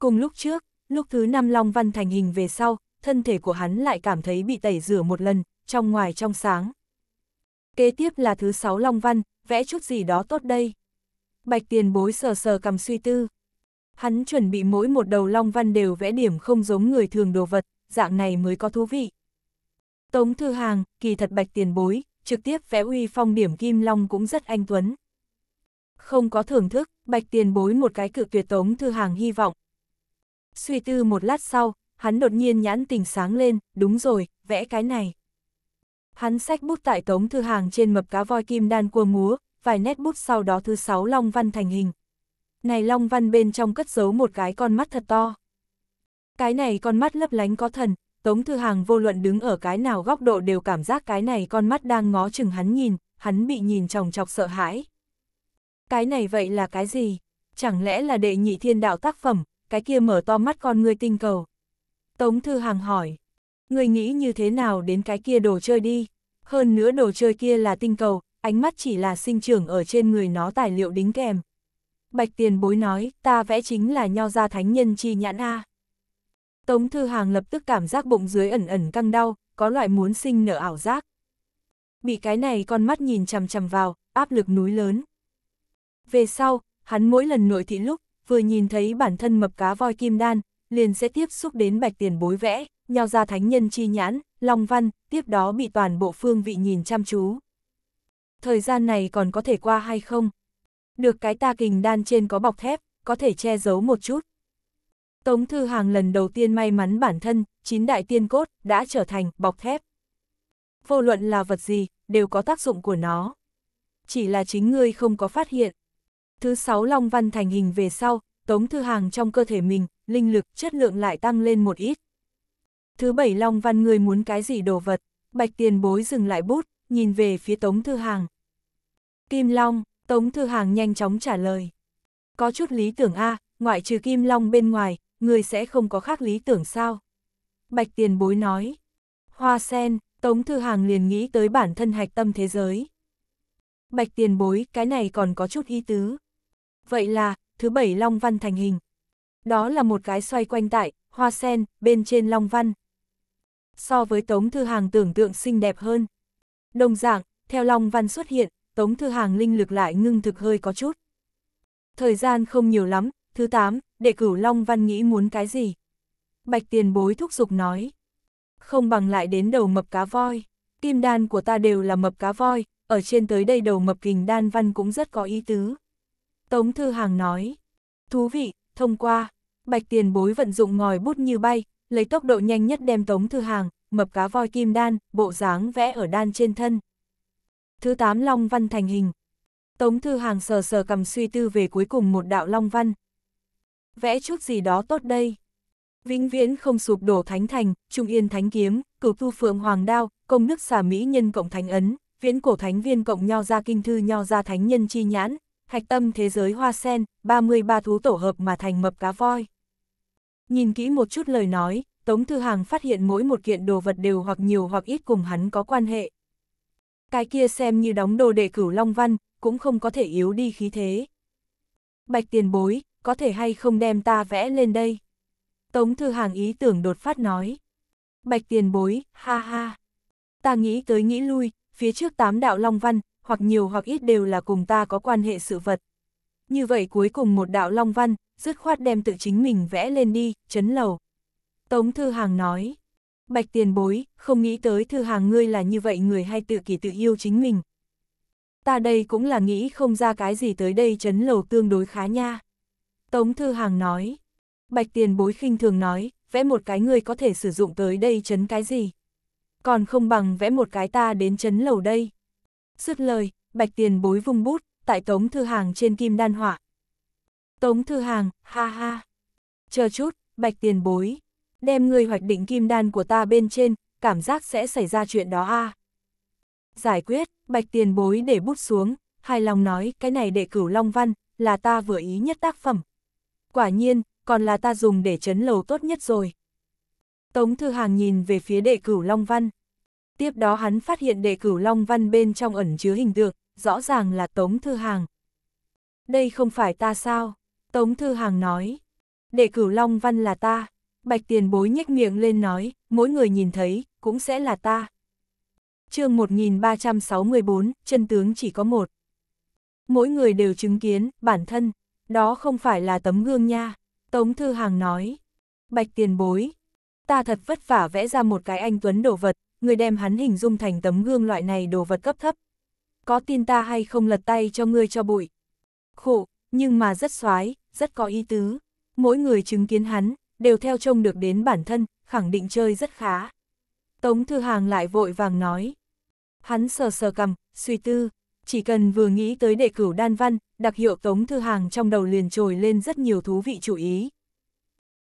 Cùng lúc trước, lúc thứ năm Long Văn thành hình về sau, thân thể của hắn lại cảm thấy bị tẩy rửa một lần, trong ngoài trong sáng. Kế tiếp là thứ sáu Long Văn, vẽ chút gì đó tốt đây. Bạch tiền bối sờ sờ cầm suy tư. Hắn chuẩn bị mỗi một đầu Long Văn đều vẽ điểm không giống người thường đồ vật, dạng này mới có thú vị. Tống Thư Hàng, kỳ thật bạch tiền bối, trực tiếp vẽ uy phong điểm kim long cũng rất anh tuấn. Không có thưởng thức, bạch tiền bối một cái cự tuyệt Tống Thư Hàng hy vọng. Suy tư một lát sau, hắn đột nhiên nhãn tình sáng lên, đúng rồi, vẽ cái này. Hắn sách bút tại Tống Thư Hàng trên mập cá voi kim đan cua múa, vài nét bút sau đó thứ sáu long văn thành hình. Này long văn bên trong cất giấu một cái con mắt thật to. Cái này con mắt lấp lánh có thần, Tống Thư Hàng vô luận đứng ở cái nào góc độ đều cảm giác cái này con mắt đang ngó chừng hắn nhìn, hắn bị nhìn chòng chọc sợ hãi. Cái này vậy là cái gì? Chẳng lẽ là đệ nhị thiên đạo tác phẩm, cái kia mở to mắt con người tinh cầu? Tống Thư Hàng hỏi, người nghĩ như thế nào đến cái kia đồ chơi đi? Hơn nữa đồ chơi kia là tinh cầu, ánh mắt chỉ là sinh trưởng ở trên người nó tài liệu đính kèm. Bạch tiền bối nói, ta vẽ chính là nho gia thánh nhân chi nhãn A. Tống Thư Hàng lập tức cảm giác bụng dưới ẩn ẩn căng đau, có loại muốn sinh nở ảo giác. Bị cái này con mắt nhìn chằm chằm vào, áp lực núi lớn. Về sau, hắn mỗi lần nội thị lúc, vừa nhìn thấy bản thân mập cá voi kim đan, liền sẽ tiếp xúc đến bạch tiền bối vẽ, nhau ra thánh nhân chi nhãn, long văn, tiếp đó bị toàn bộ phương vị nhìn chăm chú. Thời gian này còn có thể qua hay không? Được cái ta kình đan trên có bọc thép, có thể che giấu một chút. Tống Thư Hàng lần đầu tiên may mắn bản thân, chín đại tiên cốt đã trở thành bọc thép. Vô luận là vật gì, đều có tác dụng của nó. Chỉ là chính ngươi không có phát hiện. Thứ sáu Long Văn thành hình về sau, Tống Thư Hàng trong cơ thể mình, linh lực, chất lượng lại tăng lên một ít. Thứ bảy Long Văn ngươi muốn cái gì đồ vật, Bạch Tiền Bối dừng lại bút, nhìn về phía Tống Thư Hàng. Kim Long, Tống Thư Hàng nhanh chóng trả lời. Có chút lý tưởng A, ngoại trừ Kim Long bên ngoài, người sẽ không có khác lý tưởng sao? Bạch tiền bối nói. Hoa sen, Tống Thư Hàng liền nghĩ tới bản thân hạch tâm thế giới. Bạch tiền bối, cái này còn có chút ý tứ. Vậy là, thứ bảy Long Văn thành hình. Đó là một cái xoay quanh tại, hoa sen, bên trên Long Văn. So với Tống Thư Hàng tưởng tượng xinh đẹp hơn. Đồng dạng, theo Long Văn xuất hiện, Tống Thư Hàng linh lực lại ngưng thực hơi có chút. Thời gian không nhiều lắm, thứ 8, để cửu Long Văn nghĩ muốn cái gì. Bạch tiền bối thúc giục nói. Không bằng lại đến đầu mập cá voi, kim đan của ta đều là mập cá voi, ở trên tới đây đầu mập kình đan văn cũng rất có ý tứ. Tống Thư Hàng nói. Thú vị, thông qua, bạch tiền bối vận dụng ngòi bút như bay, lấy tốc độ nhanh nhất đem Tống Thư Hàng, mập cá voi kim đan, bộ dáng vẽ ở đan trên thân. Thứ tám Long Văn thành hình. Tống Thư Hàng sờ sờ cầm suy tư về cuối cùng một đạo Long Văn vẽ chút gì đó tốt đây. Vĩnh viễn không sụp đổ thánh thành, trung yên thánh kiếm, cửu tu phượng hoàng đao, công đức xà mỹ nhân cộng thánh ấn, viễn cổ thánh viên cộng nho ra kinh thư nho ra thánh nhân chi nhãn, hạch tâm thế giới hoa sen, 33 thú tổ hợp mà thành mập cá voi. Nhìn kỹ một chút lời nói, Tống Thư Hàng phát hiện mỗi một kiện đồ vật đều hoặc nhiều hoặc ít cùng hắn có quan hệ. Cái kia xem như đóng đồ đệ cửu Long Văn, cũng không có thể yếu đi khí thế. Bạch tiền bối, có thể hay không đem ta vẽ lên đây. Tống Thư Hàng ý tưởng đột phát nói. Bạch tiền bối, ha ha. Ta nghĩ tới nghĩ lui, phía trước tám đạo Long Văn, hoặc nhiều hoặc ít đều là cùng ta có quan hệ sự vật. Như vậy cuối cùng một đạo Long Văn, dứt khoát đem tự chính mình vẽ lên đi, chấn lầu. Tống Thư Hàng nói. Bạch tiền bối, không nghĩ tới Thư Hàng ngươi là như vậy người hay tự kỷ tự yêu chính mình. Ta đây cũng là nghĩ không ra cái gì tới đây chấn lầu tương đối khá nha. Tống Thư Hàng nói. Bạch tiền bối khinh thường nói, vẽ một cái người có thể sử dụng tới đây chấn cái gì. Còn không bằng vẽ một cái ta đến chấn lầu đây. Dứt lời, bạch tiền bối vung bút, tại Tống Thư Hàng trên kim đan họa. Tống Thư Hàng, ha ha. Chờ chút, bạch tiền bối. Đem người hoạch định kim đan của ta bên trên, cảm giác sẽ xảy ra chuyện đó a. Giải quyết, bạch tiền bối để bút xuống, hài lòng nói cái này để cửu long văn, là ta vừa ý nhất tác phẩm, quả nhiên, còn là ta dùng để chấn lầu tốt nhất rồi. Tống Thư Hàng nhìn về phía đệ cửu Long Văn. Tiếp đó hắn phát hiện đệ cửu Long Văn bên trong ẩn chứa hình tượng, rõ ràng là Tống Thư Hàng. Đây không phải ta sao? Tống Thư Hàng nói. Đệ cửu Long Văn là ta. Bạch Tiền Bối nhếch miệng lên nói, mỗi người nhìn thấy, cũng sẽ là ta. chương 1364, chân tướng chỉ có một. Mỗi người đều chứng kiến, bản thân, đó không phải là tấm gương nha, Tống Thư Hàng nói. Bạch tiền bối, ta thật vất vả vẽ ra một cái anh Tuấn đồ vật, người đem hắn hình dung thành tấm gương loại này đồ vật cấp thấp. Có tin ta hay không lật tay cho ngươi cho bụi. Khổ, nhưng mà rất xoái, rất có ý tứ. Mỗi người chứng kiến hắn, đều theo trông được đến bản thân, khẳng định chơi rất khá. Tống Thư Hàng lại vội vàng nói. Hắn sờ sờ cầm, suy tư, chỉ cần vừa nghĩ tới đệ cửu đan văn, đặc hiệu Tống Thư Hàng trong đầu liền trồi lên rất nhiều thú vị chủ ý.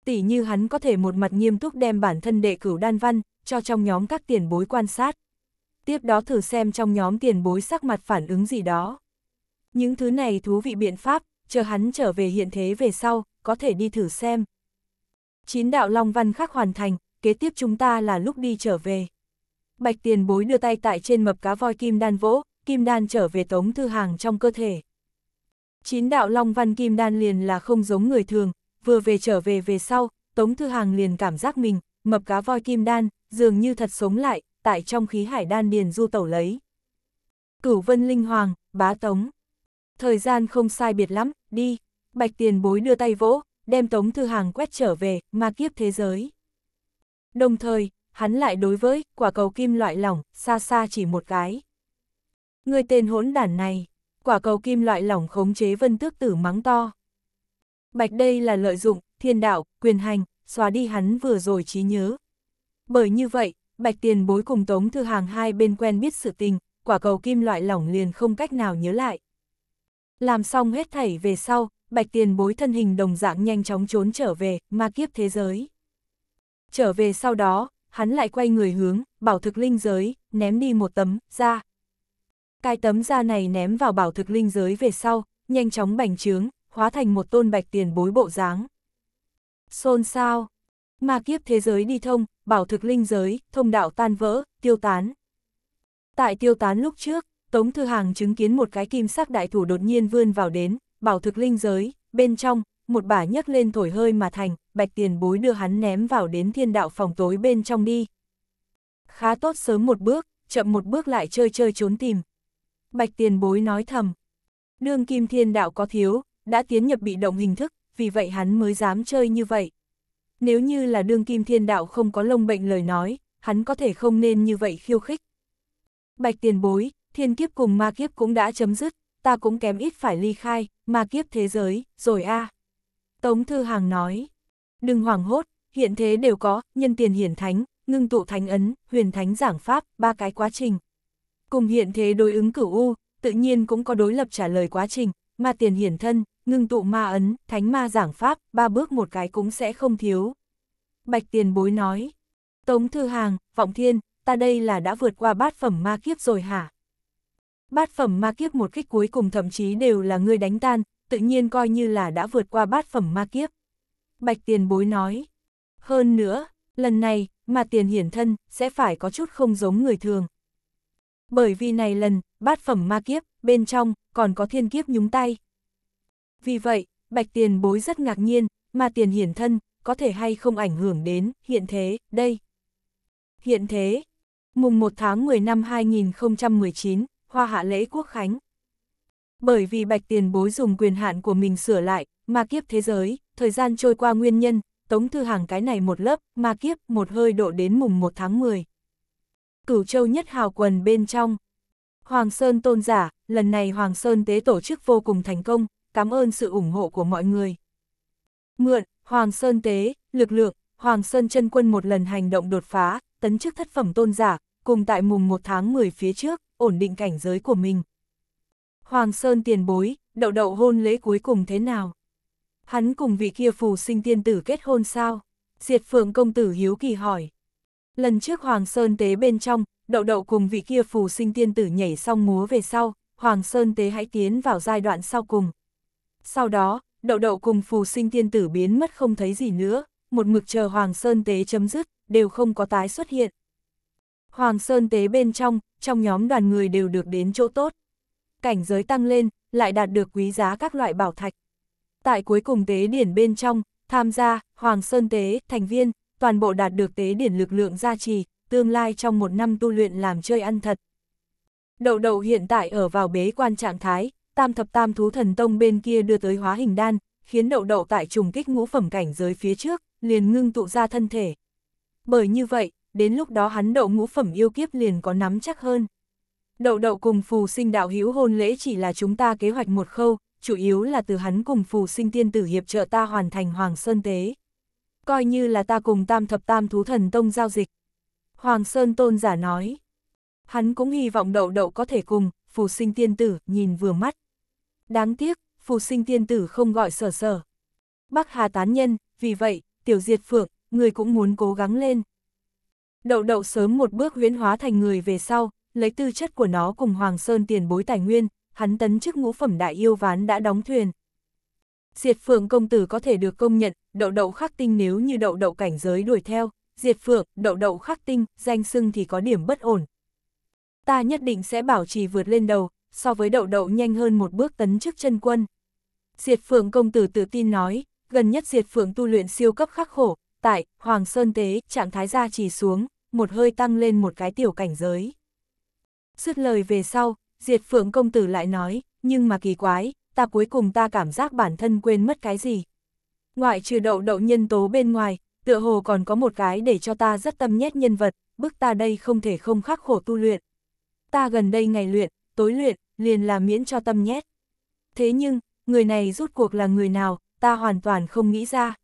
Tỷ như hắn có thể một mặt nghiêm túc đem bản thân đệ cửu đan văn, cho trong nhóm các tiền bối quan sát. Tiếp đó thử xem trong nhóm tiền bối sắc mặt phản ứng gì đó. Những thứ này thú vị biện pháp, chờ hắn trở về hiện thế về sau, có thể đi thử xem. Chín đạo Long Văn khắc hoàn thành, kế tiếp chúng ta là lúc đi trở về. Bạch tiền bối đưa tay tại trên mập cá voi kim đan vỗ, kim đan trở về tống thư hàng trong cơ thể. Chín đạo long văn kim đan liền là không giống người thường, vừa về trở về về sau, tống thư hàng liền cảm giác mình, mập cá voi kim đan, dường như thật sống lại, tại trong khí hải đan điền du tẩu lấy. Cửu vân linh hoàng, bá tống. Thời gian không sai biệt lắm, đi. Bạch tiền bối đưa tay vỗ, đem tống thư hàng quét trở về, ma kiếp thế giới. Đồng thời, hắn lại đối với quả cầu kim loại lỏng, xa xa chỉ một cái. Người tên hỗn đản này, quả cầu kim loại lỏng khống chế vân tước tử mắng to. Bạch đây là lợi dụng, thiên đạo, quyền hành, xóa đi hắn vừa rồi trí nhớ. Bởi như vậy, bạch tiền bối cùng tống thư hàng hai bên quen biết sự tình, quả cầu kim loại lỏng liền không cách nào nhớ lại. Làm xong hết thảy về sau, bạch tiền bối thân hình đồng dạng nhanh chóng trốn trở về, ma kiếp thế giới. Trở về sau đó, hắn lại quay người hướng, bảo thực linh giới, ném đi một tấm, ra. Cái tấm da này ném vào bảo thực linh giới về sau, nhanh chóng bành trướng, hóa thành một tôn bạch tiền bối bộ dáng. Xôn sao? Ma kiếp thế giới đi thông, bảo thực linh giới, thông đạo tan vỡ, tiêu tán. Tại tiêu tán lúc trước, Tống Thư Hàng chứng kiến một cái kim sắc đại thủ đột nhiên vươn vào đến, bảo thực linh giới, bên trong, một bả nhấc lên thổi hơi mà thành, bạch tiền bối đưa hắn ném vào đến thiên đạo phòng tối bên trong đi. Khá tốt sớm một bước, chậm một bước lại chơi chơi trốn tìm, Bạch tiền bối nói thầm. Đương kim thiên đạo có thiếu, đã tiến nhập bị động hình thức, vì vậy hắn mới dám chơi như vậy. Nếu như là đương kim thiên đạo không có lông bệnh lời nói, hắn có thể không nên như vậy khiêu khích. Bạch tiền bối, thiên kiếp cùng ma kiếp cũng đã chấm dứt, ta cũng kém ít phải ly khai, ma kiếp thế giới, rồi a à. Tống Thư Hàng nói, đừng hoảng hốt, hiện thế đều có, nhân tiền hiển thánh, ngưng tụ thánh ấn, huyền thánh giảng pháp, ba cái quá trình. Cùng hiện thế đối ứng cửu U, tự nhiên cũng có đối lập trả lời quá trình, mà tiền hiển thân, ngưng tụ ma ấn, thánh ma giảng pháp, ba bước một cái cũng sẽ không thiếu. Bạch tiền bối nói, Tống Thư Hàng, Vọng Thiên, ta đây là đã vượt qua bát phẩm ma kiếp rồi hả? Bát phẩm ma kiếp một kích cuối cùng thậm chí đều là ngươi đánh tan, tự nhiên coi như là đã vượt qua bát phẩm ma kiếp. Bạch tiền bối nói, hơn nữa, lần này, mà tiền hiển thân, sẽ phải có chút không giống người thường. Bởi vì này lần, bát phẩm ma kiếp, bên trong, còn có thiên kiếp nhúng tay. Vì vậy, bạch tiền bối rất ngạc nhiên, mà tiền hiển thân, có thể hay không ảnh hưởng đến, hiện thế, đây. Hiện thế, mùng 1 tháng 10 năm 2019, Hoa Hạ lễ Quốc Khánh. Bởi vì bạch tiền bối dùng quyền hạn của mình sửa lại, ma kiếp thế giới, thời gian trôi qua nguyên nhân, Tống Thư Hàng cái này một lớp, ma kiếp, một hơi độ đến mùng 1 tháng 10 cửu châu nhất hào quần bên trong. Hoàng Sơn tôn giả, lần này Hoàng Sơn tế tổ chức vô cùng thành công, cảm ơn sự ủng hộ của mọi người. Mượn, Hoàng Sơn tế, lực lượng, Hoàng Sơn chân quân một lần hành động đột phá, tấn chức thất phẩm tôn giả, cùng tại mùng 1 tháng 10 phía trước, ổn định cảnh giới của mình. Hoàng Sơn tiền bối, đậu đậu hôn lễ cuối cùng thế nào? Hắn cùng vị kia phù sinh tiên tử kết hôn sao? Diệt phượng công tử hiếu kỳ hỏi. Lần trước Hoàng Sơn Tế bên trong, đậu đậu cùng vị kia phù sinh tiên tử nhảy xong múa về sau, Hoàng Sơn Tế hãy tiến vào giai đoạn sau cùng. Sau đó, đậu đậu cùng phù sinh tiên tử biến mất không thấy gì nữa, một mực chờ Hoàng Sơn Tế chấm dứt, đều không có tái xuất hiện. Hoàng Sơn Tế bên trong, trong nhóm đoàn người đều được đến chỗ tốt. Cảnh giới tăng lên, lại đạt được quý giá các loại bảo thạch. Tại cuối cùng tế điển bên trong, tham gia, Hoàng Sơn Tế, thành viên, toàn bộ đạt được tế điển lực lượng gia trì, tương lai trong một năm tu luyện làm chơi ăn thật. Đậu đậu hiện tại ở vào bế quan trạng thái, tam thập tam thú thần tông bên kia đưa tới hóa hình đan, khiến đậu đậu tại trùng kích ngũ phẩm cảnh giới phía trước, liền ngưng tụ ra thân thể. Bởi như vậy, đến lúc đó hắn đậu ngũ phẩm yêu kiếp liền có nắm chắc hơn. Đậu đậu cùng phù sinh đạo hữu hôn lễ chỉ là chúng ta kế hoạch một khâu, chủ yếu là từ hắn cùng phù sinh tiên tử hiệp trợ ta hoàn thành hoàng sơn tế coi như là ta cùng tam thập tam thú thần tông giao dịch. Hoàng Sơn tôn giả nói. Hắn cũng hy vọng đậu đậu có thể cùng, phù sinh tiên tử, nhìn vừa mắt. Đáng tiếc, phù sinh tiên tử không gọi sở sở. Bắc Hà tán nhân, vì vậy, tiểu diệt phượng, người cũng muốn cố gắng lên. Đậu đậu sớm một bước huyễn hóa thành người về sau, lấy tư chất của nó cùng Hoàng Sơn tiền bối tài nguyên, hắn tấn chức ngũ phẩm đại yêu ván đã đóng thuyền, Diệt Phượng công tử có thể được công nhận, đậu đậu khắc tinh nếu như đậu đậu cảnh giới đuổi theo, Diệt Phượng, đậu đậu khắc tinh, danh sưng thì có điểm bất ổn. Ta nhất định sẽ bảo trì vượt lên đầu, so với đậu đậu nhanh hơn một bước tấn trước chân quân. Diệt Phượng công tử tự tin nói, gần nhất Diệt Phượng tu luyện siêu cấp khắc khổ, tại Hoàng Sơn Tế, trạng thái gia trì xuống, một hơi tăng lên một cái tiểu cảnh giới. Dứt lời về sau, Diệt Phượng công tử lại nói, nhưng mà kỳ quái, ta cuối cùng ta cảm giác bản thân quên mất cái gì. Ngoại trừ đậu đậu nhân tố bên ngoài, tựa hồ còn có một cái để cho ta rất tâm nhét nhân vật, bức ta đây không thể không khắc khổ tu luyện. Ta gần đây ngày luyện, tối luyện, liền là miễn cho tâm nhét. Thế nhưng, người này rút cuộc là người nào, ta hoàn toàn không nghĩ ra.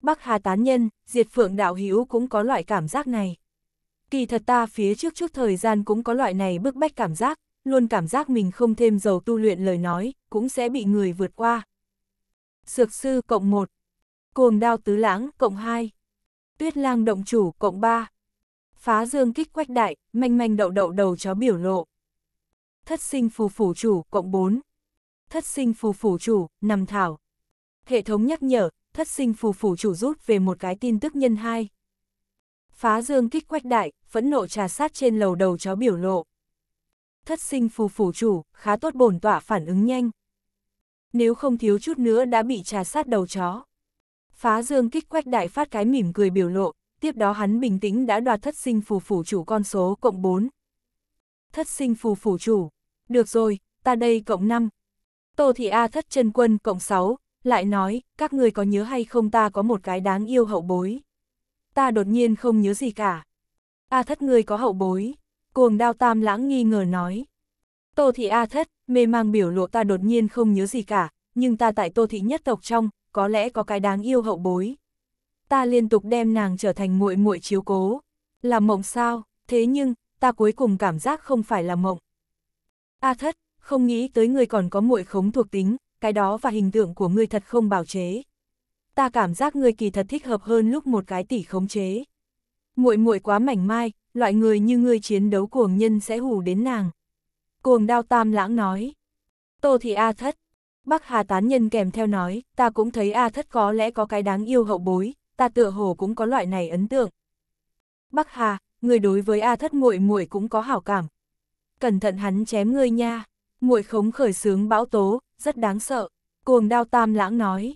Bắc Hà Tán Nhân, Diệt Phượng Đạo Hữu cũng có loại cảm giác này. Kỳ thật ta phía trước chút thời gian cũng có loại này bức bách cảm giác, luôn cảm giác mình không thêm dầu tu luyện lời nói, cũng sẽ bị người vượt qua. Dược sư cộng 1 Cuồng đao tứ lãng cộng 2 Tuyết lang động chủ cộng 3 Phá dương kích quách đại, manh manh đậu đậu đầu chó biểu lộ. Thất sinh phù phủ chủ cộng 4 Thất sinh phù phủ chủ, nằm thảo. Hệ thống nhắc nhở, thất sinh phù phủ chủ rút về một cái tin tức nhân 2. Phá dương kích quách đại, phẫn nộ trà sát trên lầu đầu chó biểu lộ. Thất sinh phù phủ chủ, khá tốt bổn tỏa phản ứng nhanh nếu không thiếu chút nữa đã bị trà sát đầu chó. Phá dương kích quách đại phát cái mỉm cười biểu lộ, tiếp đó hắn bình tĩnh đã đoạt thất sinh phù phủ chủ con số cộng 4. Thất sinh phù phủ chủ, được rồi, ta đây cộng 5. Tô Thị A thất chân quân cộng 6, lại nói, các người có nhớ hay không ta có một cái đáng yêu hậu bối. Ta đột nhiên không nhớ gì cả. A thất người có hậu bối. Cuồng đao tam lãng nghi ngờ nói. Tô thị A thất, mê mang biểu lộ ta đột nhiên không nhớ gì cả, nhưng ta tại tô thị nhất tộc trong, có lẽ có cái đáng yêu hậu bối. Ta liên tục đem nàng trở thành muội muội chiếu cố. Là mộng sao, thế nhưng, ta cuối cùng cảm giác không phải là mộng. A thất, không nghĩ tới người còn có muội khống thuộc tính, cái đó và hình tượng của ngươi thật không bảo chế. Ta cảm giác ngươi kỳ thật thích hợp hơn lúc một cái tỷ khống chế. Muội muội quá mảnh mai, loại người như ngươi chiến đấu cuồng nhân sẽ hù đến nàng. Cuồng đao tam lãng nói. Tô thì A thất. Bắc Hà tán nhân kèm theo nói, ta cũng thấy A thất có lẽ có cái đáng yêu hậu bối, ta tựa hồ cũng có loại này ấn tượng. Bắc Hà, người đối với A thất muội muội cũng có hảo cảm. Cẩn thận hắn chém ngươi nha, muội khống khởi sướng bão tố, rất đáng sợ. Cuồng đao tam lãng nói.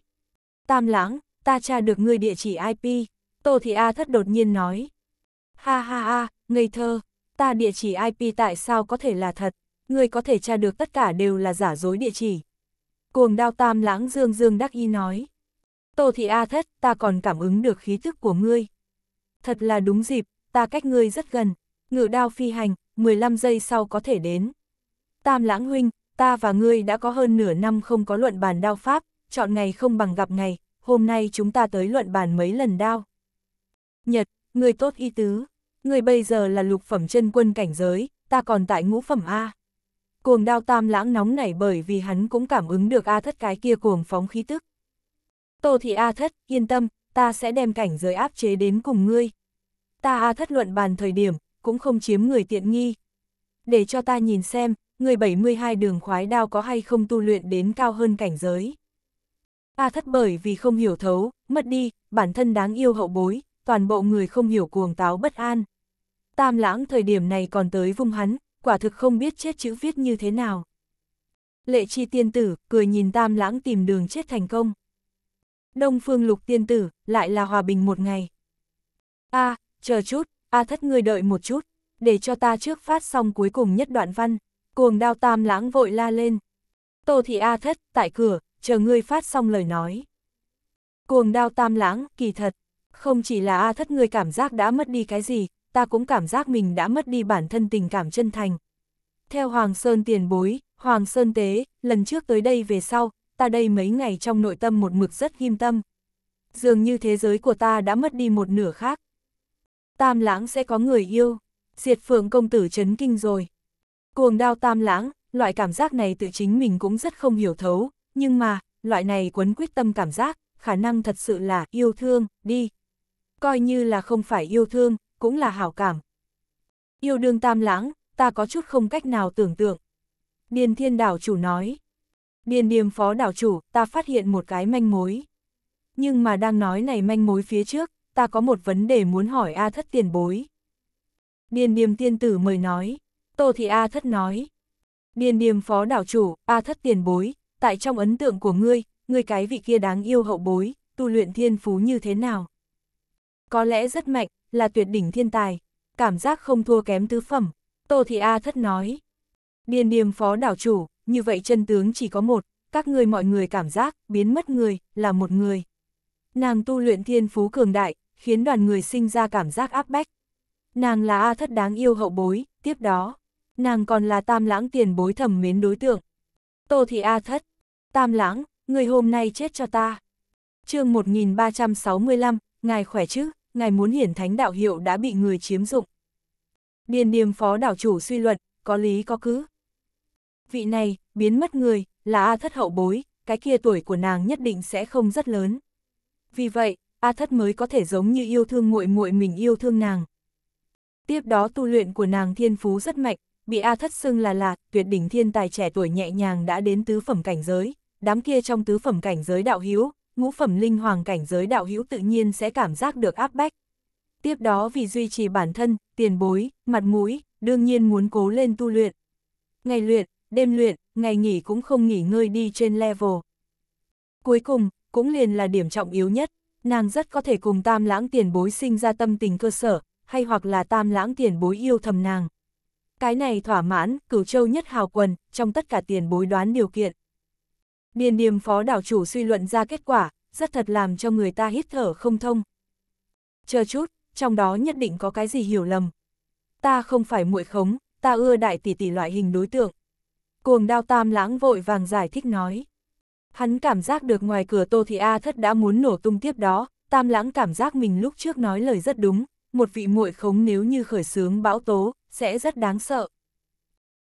Tam lãng, ta tra được ngươi địa chỉ IP. Tô Thị A thất đột nhiên nói. Ha ha ha, ngây thơ, ta địa chỉ IP tại sao có thể là thật? người có thể tra được tất cả đều là giả dối địa chỉ. Cuồng đao tam lãng dương dương đắc y nói. Tô thị A thất, ta còn cảm ứng được khí thức của ngươi. Thật là đúng dịp, ta cách ngươi rất gần, ngự đao phi hành, 15 giây sau có thể đến. Tam lãng huynh, ta và ngươi đã có hơn nửa năm không có luận bàn đao pháp, chọn ngày không bằng gặp ngày, hôm nay chúng ta tới luận bàn mấy lần đao. Nhật, ngươi tốt y tứ, ngươi bây giờ là lục phẩm chân quân cảnh giới, ta còn tại ngũ phẩm A cuồng đao tam lãng nóng nảy bởi vì hắn cũng cảm ứng được A thất cái kia cuồng phóng khí tức. Tô thị A thất, yên tâm, ta sẽ đem cảnh giới áp chế đến cùng ngươi. Ta A thất luận bàn thời điểm, cũng không chiếm người tiện nghi. Để cho ta nhìn xem, người 72 đường khoái đao có hay không tu luyện đến cao hơn cảnh giới. A thất bởi vì không hiểu thấu, mất đi, bản thân đáng yêu hậu bối, toàn bộ người không hiểu cuồng táo bất an. Tam lãng thời điểm này còn tới vung hắn, quả thực không biết chết chữ viết như thế nào. Lệ chi tiên tử, cười nhìn tam lãng tìm đường chết thành công. Đông phương lục tiên tử, lại là hòa bình một ngày. a à, chờ chút, a à thất người đợi một chút, để cho ta trước phát xong cuối cùng nhất đoạn văn. Cuồng đao tam lãng vội la lên. Tô thị a à thất, tại cửa, chờ ngươi phát xong lời nói. Cuồng đao tam lãng, kỳ thật, không chỉ là A thất người cảm giác đã mất đi cái gì, ta cũng cảm giác mình đã mất đi bản thân tình cảm chân thành. Theo Hoàng Sơn tiền bối, Hoàng Sơn tế, lần trước tới đây về sau, ta đây mấy ngày trong nội tâm một mực rất ghim tâm. Dường như thế giới của ta đã mất đi một nửa khác. Tam lãng sẽ có người yêu, diệt phượng công tử chấn kinh rồi. Cuồng đao tam lãng, loại cảm giác này tự chính mình cũng rất không hiểu thấu, nhưng mà, loại này quấn quyết tâm cảm giác, khả năng thật sự là yêu thương, đi. Coi như là không phải yêu thương, cũng là hảo cảm. Yêu đương tam lãng, ta có chút không cách nào tưởng tượng. Điền thiên đảo chủ nói. Điền điềm phó đảo chủ, ta phát hiện một cái manh mối. Nhưng mà đang nói này manh mối phía trước, ta có một vấn đề muốn hỏi A thất tiền bối. Điền điềm tiên tử mời nói. Tô thị A thất nói. Điền điềm phó đảo chủ, A thất tiền bối, tại trong ấn tượng của ngươi, ngươi cái vị kia đáng yêu hậu bối, tu luyện thiên phú như thế nào? Có lẽ rất mạnh, là tuyệt đỉnh thiên tài, cảm giác không thua kém tứ phẩm, Tô Thị A thất nói. Điền điềm phó đảo chủ, như vậy chân tướng chỉ có một, các ngươi mọi người cảm giác, biến mất người, là một người. Nàng tu luyện thiên phú cường đại, khiến đoàn người sinh ra cảm giác áp bách. Nàng là A thất đáng yêu hậu bối, tiếp đó, nàng còn là tam lãng tiền bối thầm mến đối tượng. Tô Thị A thất, tam lãng, người hôm nay chết cho ta. chương 1365, ngài khỏe chứ? ngài muốn hiển thánh đạo hiệu đã bị người chiếm dụng. Điền niềm phó đảo chủ suy luận, có lý có cứ. Vị này, biến mất người, là A thất hậu bối, cái kia tuổi của nàng nhất định sẽ không rất lớn. Vì vậy, A thất mới có thể giống như yêu thương muội muội mình yêu thương nàng. Tiếp đó tu luyện của nàng thiên phú rất mạnh, bị A thất xưng là lạt tuyệt đỉnh thiên tài trẻ tuổi nhẹ nhàng đã đến tứ phẩm cảnh giới, đám kia trong tứ phẩm cảnh giới đạo hiếu, ngũ phẩm linh hoàng cảnh giới đạo hữu tự nhiên sẽ cảm giác được áp bách. Tiếp đó vì duy trì bản thân, tiền bối, mặt mũi, đương nhiên muốn cố lên tu luyện. Ngày luyện, đêm luyện, ngày nghỉ cũng không nghỉ ngơi đi trên level. Cuối cùng, cũng liền là điểm trọng yếu nhất, nàng rất có thể cùng tam lãng tiền bối sinh ra tâm tình cơ sở, hay hoặc là tam lãng tiền bối yêu thầm nàng. Cái này thỏa mãn, cửu châu nhất hào quần, trong tất cả tiền bối đoán điều kiện. Điền điềm phó đảo chủ suy luận ra kết quả, rất thật làm cho người ta hít thở không thông. Chờ chút, trong đó nhất định có cái gì hiểu lầm. Ta không phải muội khống, ta ưa đại tỷ tỷ loại hình đối tượng. Cuồng đao tam lãng vội vàng giải thích nói. Hắn cảm giác được ngoài cửa Tô Thị A thất đã muốn nổ tung tiếp đó, tam lãng cảm giác mình lúc trước nói lời rất đúng, một vị muội khống nếu như khởi sướng bão tố, sẽ rất đáng sợ.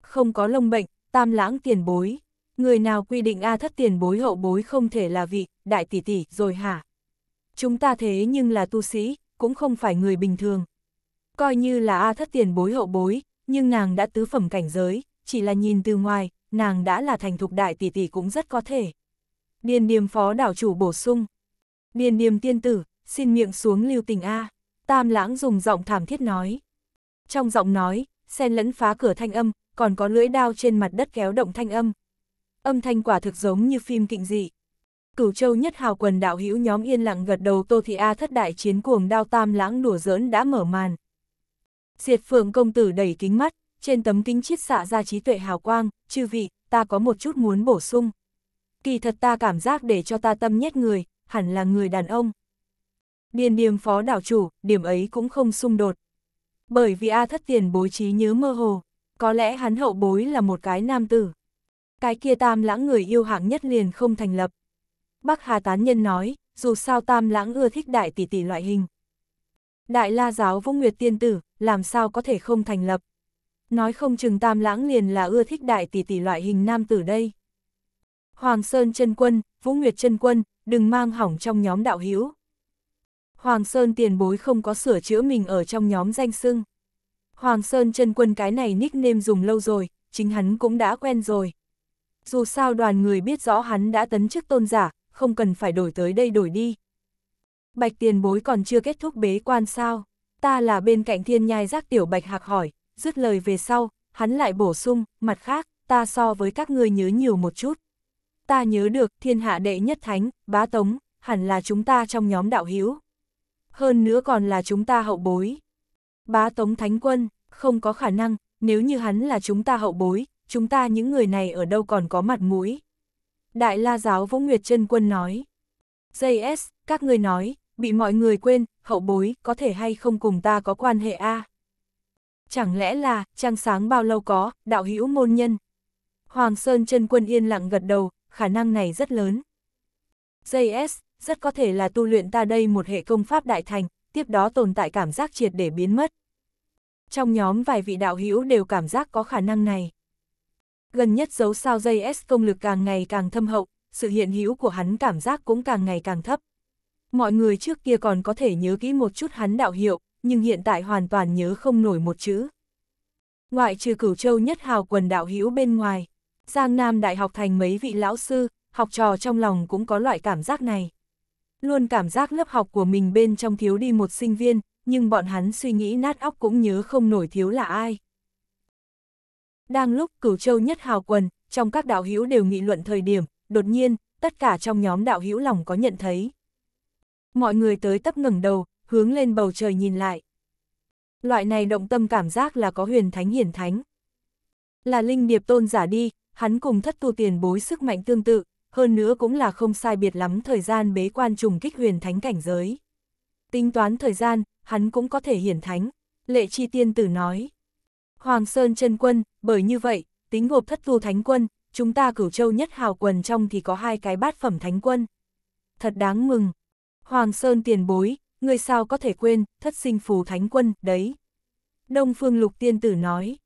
Không có lông bệnh, tam lãng tiền bối người nào quy định A thất tiền bối hậu bối không thể là vị, đại tỷ tỷ, rồi hả? Chúng ta thế nhưng là tu sĩ, cũng không phải người bình thường. Coi như là A thất tiền bối hậu bối, nhưng nàng đã tứ phẩm cảnh giới, chỉ là nhìn từ ngoài, nàng đã là thành thục đại tỷ tỷ cũng rất có thể. Điền điềm phó đảo chủ bổ sung. Điền điềm tiên tử, xin miệng xuống lưu tình A. Tam lãng dùng giọng thảm thiết nói. Trong giọng nói, xen lẫn phá cửa thanh âm, còn có lưỡi đao trên mặt đất kéo động thanh âm, âm thanh quả thực giống như phim kịnh dị. Cửu Châu nhất hào quần đạo hữu nhóm yên lặng gật đầu Tô Thị A thất đại chiến cuồng đao tam lãng đùa giỡn đã mở màn. Diệt Phượng công tử đẩy kính mắt, trên tấm kính chiết xạ ra trí tuệ hào quang, chư vị, ta có một chút muốn bổ sung. Kỳ thật ta cảm giác để cho ta tâm nhét người, hẳn là người đàn ông. Điền điềm phó đảo chủ, điểm ấy cũng không xung đột. Bởi vì A thất tiền bối trí nhớ mơ hồ, có lẽ hắn hậu bối là một cái nam tử cái kia tam lãng người yêu hạng nhất liền không thành lập. Bắc Hà Tán Nhân nói, dù sao tam lãng ưa thích đại tỷ tỷ loại hình. Đại la giáo vũ nguyệt tiên tử, làm sao có thể không thành lập. Nói không chừng tam lãng liền là ưa thích đại tỷ tỷ loại hình nam tử đây. Hoàng Sơn chân quân, Vũ Nguyệt chân quân, đừng mang hỏng trong nhóm đạo hữu Hoàng Sơn tiền bối không có sửa chữa mình ở trong nhóm danh sưng. Hoàng Sơn chân quân cái này nickname dùng lâu rồi, chính hắn cũng đã quen rồi dù sao đoàn người biết rõ hắn đã tấn chức tôn giả, không cần phải đổi tới đây đổi đi. Bạch tiền bối còn chưa kết thúc bế quan sao, ta là bên cạnh thiên nhai giác tiểu bạch hạc hỏi, dứt lời về sau, hắn lại bổ sung, mặt khác, ta so với các ngươi nhớ nhiều một chút. Ta nhớ được thiên hạ đệ nhất thánh, bá tống, hẳn là chúng ta trong nhóm đạo hiếu. Hơn nữa còn là chúng ta hậu bối. Bá tống thánh quân, không có khả năng, nếu như hắn là chúng ta hậu bối, chúng ta những người này ở đâu còn có mặt mũi. Đại la giáo Vũ Nguyệt chân Quân nói. JS, các người nói, bị mọi người quên, hậu bối, có thể hay không cùng ta có quan hệ a à? Chẳng lẽ là, trăng sáng bao lâu có, đạo hữu môn nhân. Hoàng Sơn chân Quân yên lặng gật đầu, khả năng này rất lớn. JS, rất có thể là tu luyện ta đây một hệ công pháp đại thành, tiếp đó tồn tại cảm giác triệt để biến mất. Trong nhóm vài vị đạo hữu đều cảm giác có khả năng này. Gần nhất dấu sao JS công lực càng ngày càng thâm hậu, sự hiện hữu của hắn cảm giác cũng càng ngày càng thấp. Mọi người trước kia còn có thể nhớ kỹ một chút hắn đạo hiệu, nhưng hiện tại hoàn toàn nhớ không nổi một chữ. Ngoại trừ cửu châu nhất hào quần đạo hữu bên ngoài, Giang Nam Đại học thành mấy vị lão sư, học trò trong lòng cũng có loại cảm giác này. Luôn cảm giác lớp học của mình bên trong thiếu đi một sinh viên, nhưng bọn hắn suy nghĩ nát óc cũng nhớ không nổi thiếu là ai. Đang lúc cửu châu nhất hào quần, trong các đạo hữu đều nghị luận thời điểm, đột nhiên, tất cả trong nhóm đạo hữu lòng có nhận thấy. Mọi người tới tấp ngẩng đầu, hướng lên bầu trời nhìn lại. Loại này động tâm cảm giác là có huyền thánh hiển thánh. Là linh điệp tôn giả đi, hắn cùng thất tu tiền bối sức mạnh tương tự, hơn nữa cũng là không sai biệt lắm thời gian bế quan trùng kích huyền thánh cảnh giới. Tính toán thời gian, hắn cũng có thể hiển thánh, lệ chi tiên tử nói. Hoàng Sơn chân quân, bởi như vậy, tính gộp thất tu thánh quân, chúng ta cửu châu nhất hào quần trong thì có hai cái bát phẩm thánh quân. Thật đáng mừng. Hoàng Sơn tiền bối, người sao có thể quên, thất sinh phù thánh quân, đấy. Đông Phương Lục Tiên Tử nói.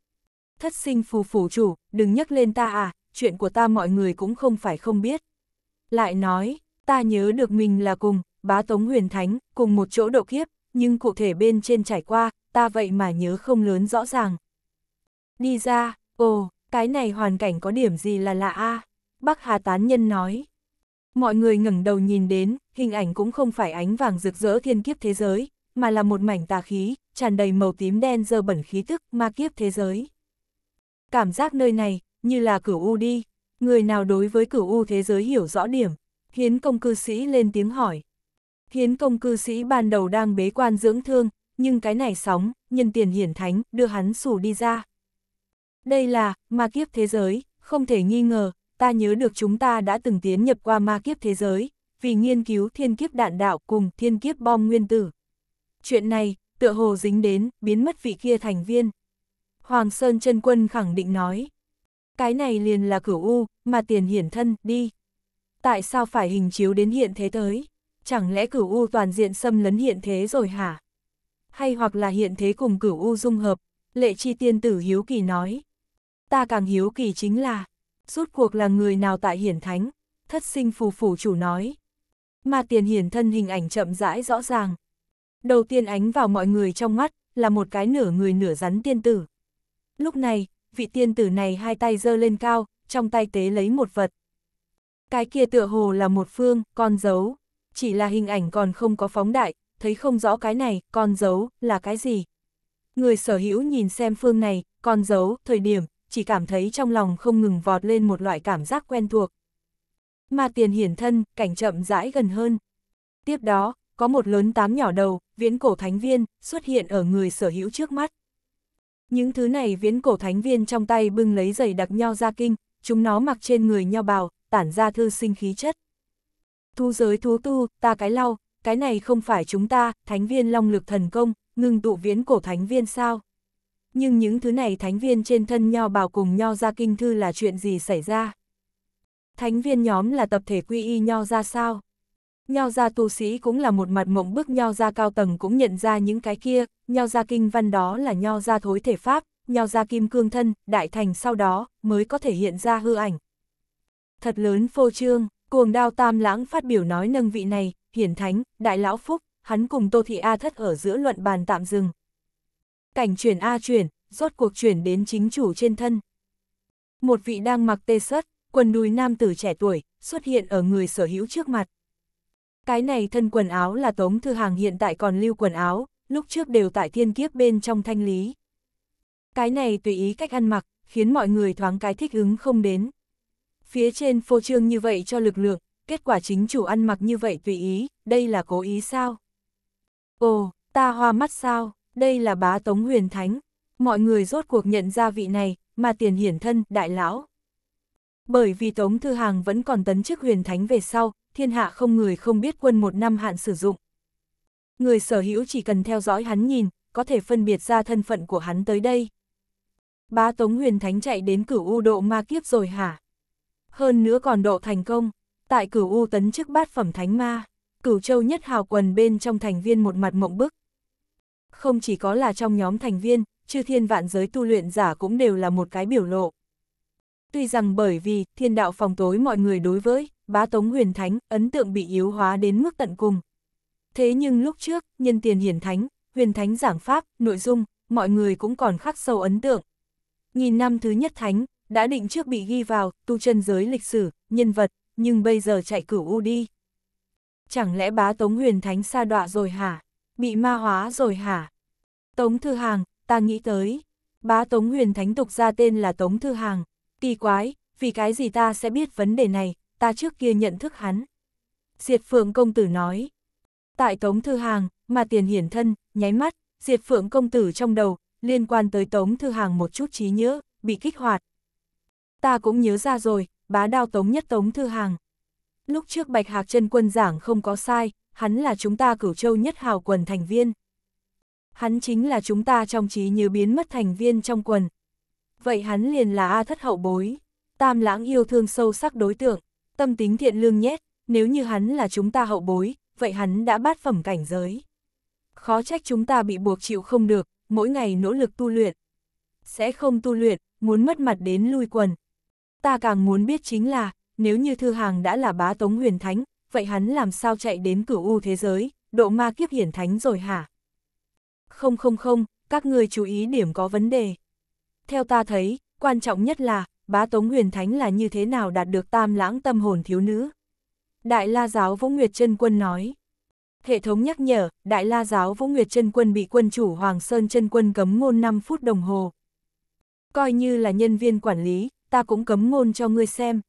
Thất sinh phù phủ chủ, đừng nhắc lên ta à, chuyện của ta mọi người cũng không phải không biết. Lại nói, ta nhớ được mình là cùng, bá tống huyền thánh, cùng một chỗ độ kiếp, nhưng cụ thể bên trên trải qua, ta vậy mà nhớ không lớn rõ ràng. Đi ra, ồ, cái này hoàn cảnh có điểm gì là lạ a bắc Hà Tán Nhân nói. Mọi người ngẩng đầu nhìn đến, hình ảnh cũng không phải ánh vàng rực rỡ thiên kiếp thế giới, mà là một mảnh tà khí, tràn đầy màu tím đen dơ bẩn khí tức ma kiếp thế giới. Cảm giác nơi này, như là cửu u đi, người nào đối với cửu u thế giới hiểu rõ điểm, hiến công cư sĩ lên tiếng hỏi. Hiến công cư sĩ ban đầu đang bế quan dưỡng thương, nhưng cái này sóng, nhân tiền hiển thánh, đưa hắn xù đi ra, đây là, ma kiếp thế giới, không thể nghi ngờ, ta nhớ được chúng ta đã từng tiến nhập qua ma kiếp thế giới, vì nghiên cứu thiên kiếp đạn đạo cùng thiên kiếp bom nguyên tử. Chuyện này, tựa hồ dính đến, biến mất vị kia thành viên. Hoàng Sơn chân Quân khẳng định nói. Cái này liền là cửu U, mà tiền hiển thân, đi. Tại sao phải hình chiếu đến hiện thế tới? Chẳng lẽ cửu U toàn diện xâm lấn hiện thế rồi hả? Hay hoặc là hiện thế cùng cửu U dung hợp? Lệ chi tiên tử hiếu kỳ nói ta càng hiếu kỳ chính là, rút cuộc là người nào tại hiển thánh, thất sinh phù phủ chủ nói. Mà tiền hiển thân hình ảnh chậm rãi rõ ràng. Đầu tiên ánh vào mọi người trong mắt, là một cái nửa người nửa rắn tiên tử. Lúc này, vị tiên tử này hai tay giơ lên cao, trong tay tế lấy một vật. Cái kia tựa hồ là một phương, con dấu. Chỉ là hình ảnh còn không có phóng đại, thấy không rõ cái này, con dấu, là cái gì. Người sở hữu nhìn xem phương này, con dấu, thời điểm, chỉ cảm thấy trong lòng không ngừng vọt lên một loại cảm giác quen thuộc. Mà tiền hiển thân, cảnh chậm rãi gần hơn. Tiếp đó, có một lớn tám nhỏ đầu, viễn cổ thánh viên, xuất hiện ở người sở hữu trước mắt. Những thứ này viễn cổ thánh viên trong tay bưng lấy giày đặc nho ra kinh, chúng nó mặc trên người nho bào, tản ra thư sinh khí chất. Thu giới thú tu, ta cái lau, cái này không phải chúng ta, thánh viên long lực thần công, ngừng tụ viễn cổ thánh viên sao? nhưng những thứ này thánh viên trên thân nho bào cùng nho ra kinh thư là chuyện gì xảy ra? Thánh viên nhóm là tập thể quy y nho ra sao? Nho ra tu sĩ cũng là một mặt mộng bức nho ra cao tầng cũng nhận ra những cái kia, nho ra kinh văn đó là nho ra thối thể pháp, nho ra kim cương thân, đại thành sau đó mới có thể hiện ra hư ảnh. Thật lớn phô trương, cuồng đao tam lãng phát biểu nói nâng vị này, hiển thánh, đại lão phúc, hắn cùng Tô Thị A thất ở giữa luận bàn tạm dừng, cảnh chuyển A chuyển, rốt cuộc chuyển đến chính chủ trên thân. Một vị đang mặc tê sất, quần đùi nam tử trẻ tuổi, xuất hiện ở người sở hữu trước mặt. Cái này thân quần áo là Tống Thư Hàng hiện tại còn lưu quần áo, lúc trước đều tại thiên kiếp bên trong thanh lý. Cái này tùy ý cách ăn mặc, khiến mọi người thoáng cái thích ứng không đến. Phía trên phô trương như vậy cho lực lượng, kết quả chính chủ ăn mặc như vậy tùy ý, đây là cố ý sao? Ồ, ta hoa mắt sao? đây là bá tống huyền thánh, mọi người rốt cuộc nhận ra vị này, mà tiền hiển thân, đại lão. Bởi vì Tống Thư Hàng vẫn còn tấn chức huyền thánh về sau, thiên hạ không người không biết quân một năm hạn sử dụng. Người sở hữu chỉ cần theo dõi hắn nhìn, có thể phân biệt ra thân phận của hắn tới đây. Bá Tống huyền thánh chạy đến cửu u độ ma kiếp rồi hả? Hơn nữa còn độ thành công, tại cửu u tấn chức bát phẩm thánh ma, cửu châu nhất hào quần bên trong thành viên một mặt mộng bức không chỉ có là trong nhóm thành viên, chư thiên vạn giới tu luyện giả cũng đều là một cái biểu lộ. Tuy rằng bởi vì thiên đạo phòng tối mọi người đối với bá tống huyền thánh ấn tượng bị yếu hóa đến mức tận cùng. Thế nhưng lúc trước, nhân tiền hiển thánh, huyền thánh giảng pháp, nội dung, mọi người cũng còn khắc sâu ấn tượng. Nghìn năm thứ nhất thánh, đã định trước bị ghi vào tu chân giới lịch sử, nhân vật, nhưng bây giờ chạy cửu u đi. Chẳng lẽ bá tống huyền thánh xa đọa rồi hả? Bị ma hóa rồi hả? Tống Thư Hàng, ta nghĩ tới. Bá Tống Huyền Thánh tục ra tên là Tống Thư Hàng. Kỳ quái, vì cái gì ta sẽ biết vấn đề này, ta trước kia nhận thức hắn. Diệt Phượng Công Tử nói. Tại Tống Thư Hàng, mà tiền hiển thân, nháy mắt, Diệt Phượng Công Tử trong đầu, liên quan tới Tống Thư Hàng một chút trí nhớ, bị kích hoạt. Ta cũng nhớ ra rồi, bá đao Tống nhất Tống Thư Hàng. Lúc trước Bạch Hạc chân Quân giảng không có sai, hắn là chúng ta cửu châu nhất hào quần thành viên. Hắn chính là chúng ta trong trí như biến mất thành viên trong quần. Vậy hắn liền là A thất hậu bối, tam lãng yêu thương sâu sắc đối tượng, tâm tính thiện lương nhét, nếu như hắn là chúng ta hậu bối, vậy hắn đã bát phẩm cảnh giới. Khó trách chúng ta bị buộc chịu không được, mỗi ngày nỗ lực tu luyện. Sẽ không tu luyện, muốn mất mặt đến lui quần. Ta càng muốn biết chính là, nếu như Thư Hàng đã là bá tống huyền thánh, vậy hắn làm sao chạy đến cửu u thế giới, độ ma kiếp hiển thánh rồi hả? Không không không, các người chú ý điểm có vấn đề. Theo ta thấy, quan trọng nhất là, bá tống huyền thánh là như thế nào đạt được tam lãng tâm hồn thiếu nữ. Đại la giáo Vũ Nguyệt chân Quân nói. Hệ thống nhắc nhở, Đại la giáo Vũ Nguyệt chân Quân bị quân chủ Hoàng Sơn chân Quân cấm ngôn 5 phút đồng hồ. Coi như là nhân viên quản lý, ta cũng cấm ngôn cho ngươi xem.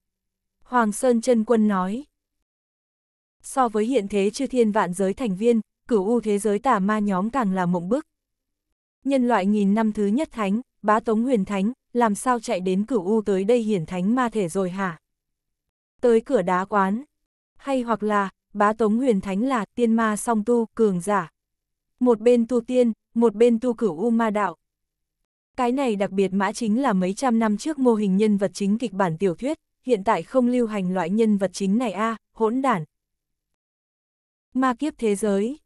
Hoàng Sơn chân Quân nói so với hiện thế chư thiên vạn giới thành viên, cửu u thế giới tà ma nhóm càng là mộng bức. Nhân loại nghìn năm thứ nhất thánh, bá tống huyền thánh, làm sao chạy đến cửu u tới đây hiển thánh ma thể rồi hả? Tới cửa đá quán, hay hoặc là, bá tống huyền thánh là tiên ma song tu, cường giả. Một bên tu tiên, một bên tu cửu u ma đạo. Cái này đặc biệt mã chính là mấy trăm năm trước mô hình nhân vật chính kịch bản tiểu thuyết, hiện tại không lưu hành loại nhân vật chính này a à, hỗn đản, ma kiếp thế giới.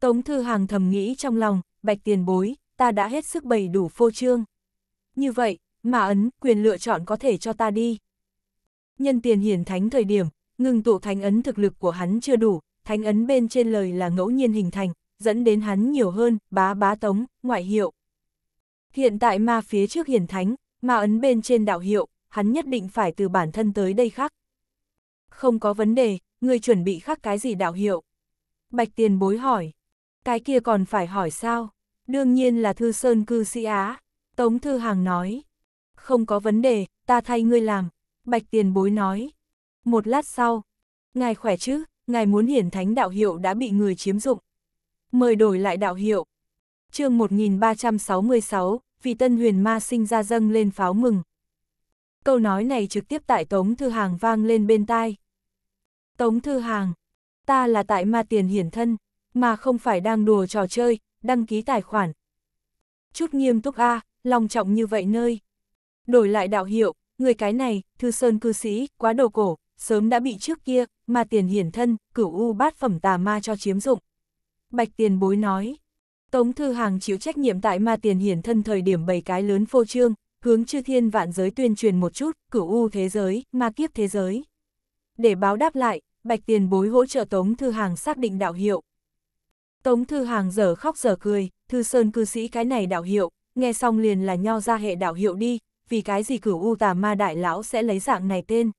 Tống Thư Hàng thầm nghĩ trong lòng, bạch tiền bối, ta đã hết sức bày đủ phô trương. Như vậy, mà ấn, quyền lựa chọn có thể cho ta đi. Nhân tiền hiển thánh thời điểm, ngừng tụ thánh ấn thực lực của hắn chưa đủ, thánh ấn bên trên lời là ngẫu nhiên hình thành, dẫn đến hắn nhiều hơn, bá bá tống, ngoại hiệu. Hiện tại ma phía trước hiển thánh, ma ấn bên trên đạo hiệu, hắn nhất định phải từ bản thân tới đây khác. Không có vấn đề, người chuẩn bị khác cái gì đạo hiệu. Bạch tiền bối hỏi. Cái kia còn phải hỏi sao? Đương nhiên là thư sơn cư sĩ á. Tống Thư Hàng nói. Không có vấn đề, ta thay ngươi làm. Bạch tiền bối nói. Một lát sau. Ngài khỏe chứ, ngài muốn hiển thánh đạo hiệu đã bị người chiếm dụng. Mời đổi lại đạo hiệu. chương 1366, vị tân huyền ma sinh ra dâng lên pháo mừng. Câu nói này trực tiếp tại Tống Thư Hàng vang lên bên tai. Tống Thư Hàng, Ta là tại ma tiền hiển thân, mà không phải đang đùa trò chơi, đăng ký tài khoản. Chút nghiêm túc a, à, lòng trọng như vậy nơi. Đổi lại đạo hiệu, người cái này, thư sơn cư sĩ, quá đồ cổ, sớm đã bị trước kia, ma tiền hiển thân, cửu u bát phẩm tà ma cho chiếm dụng. Bạch tiền bối nói, Tống Thư Hàng chịu trách nhiệm tại ma tiền hiển thân thời điểm bảy cái lớn phô trương, hướng chư thiên vạn giới tuyên truyền một chút, cửu u thế giới, ma kiếp thế giới. Để báo đáp lại, bạch tiền bối hỗ trợ Tống Thư Hàng xác định đạo hiệu. Tống Thư Hàng giờ khóc giờ cười, Thư Sơn cư sĩ cái này đạo hiệu, nghe xong liền là nho ra hệ đạo hiệu đi, vì cái gì cửu u tà ma đại lão sẽ lấy dạng này tên.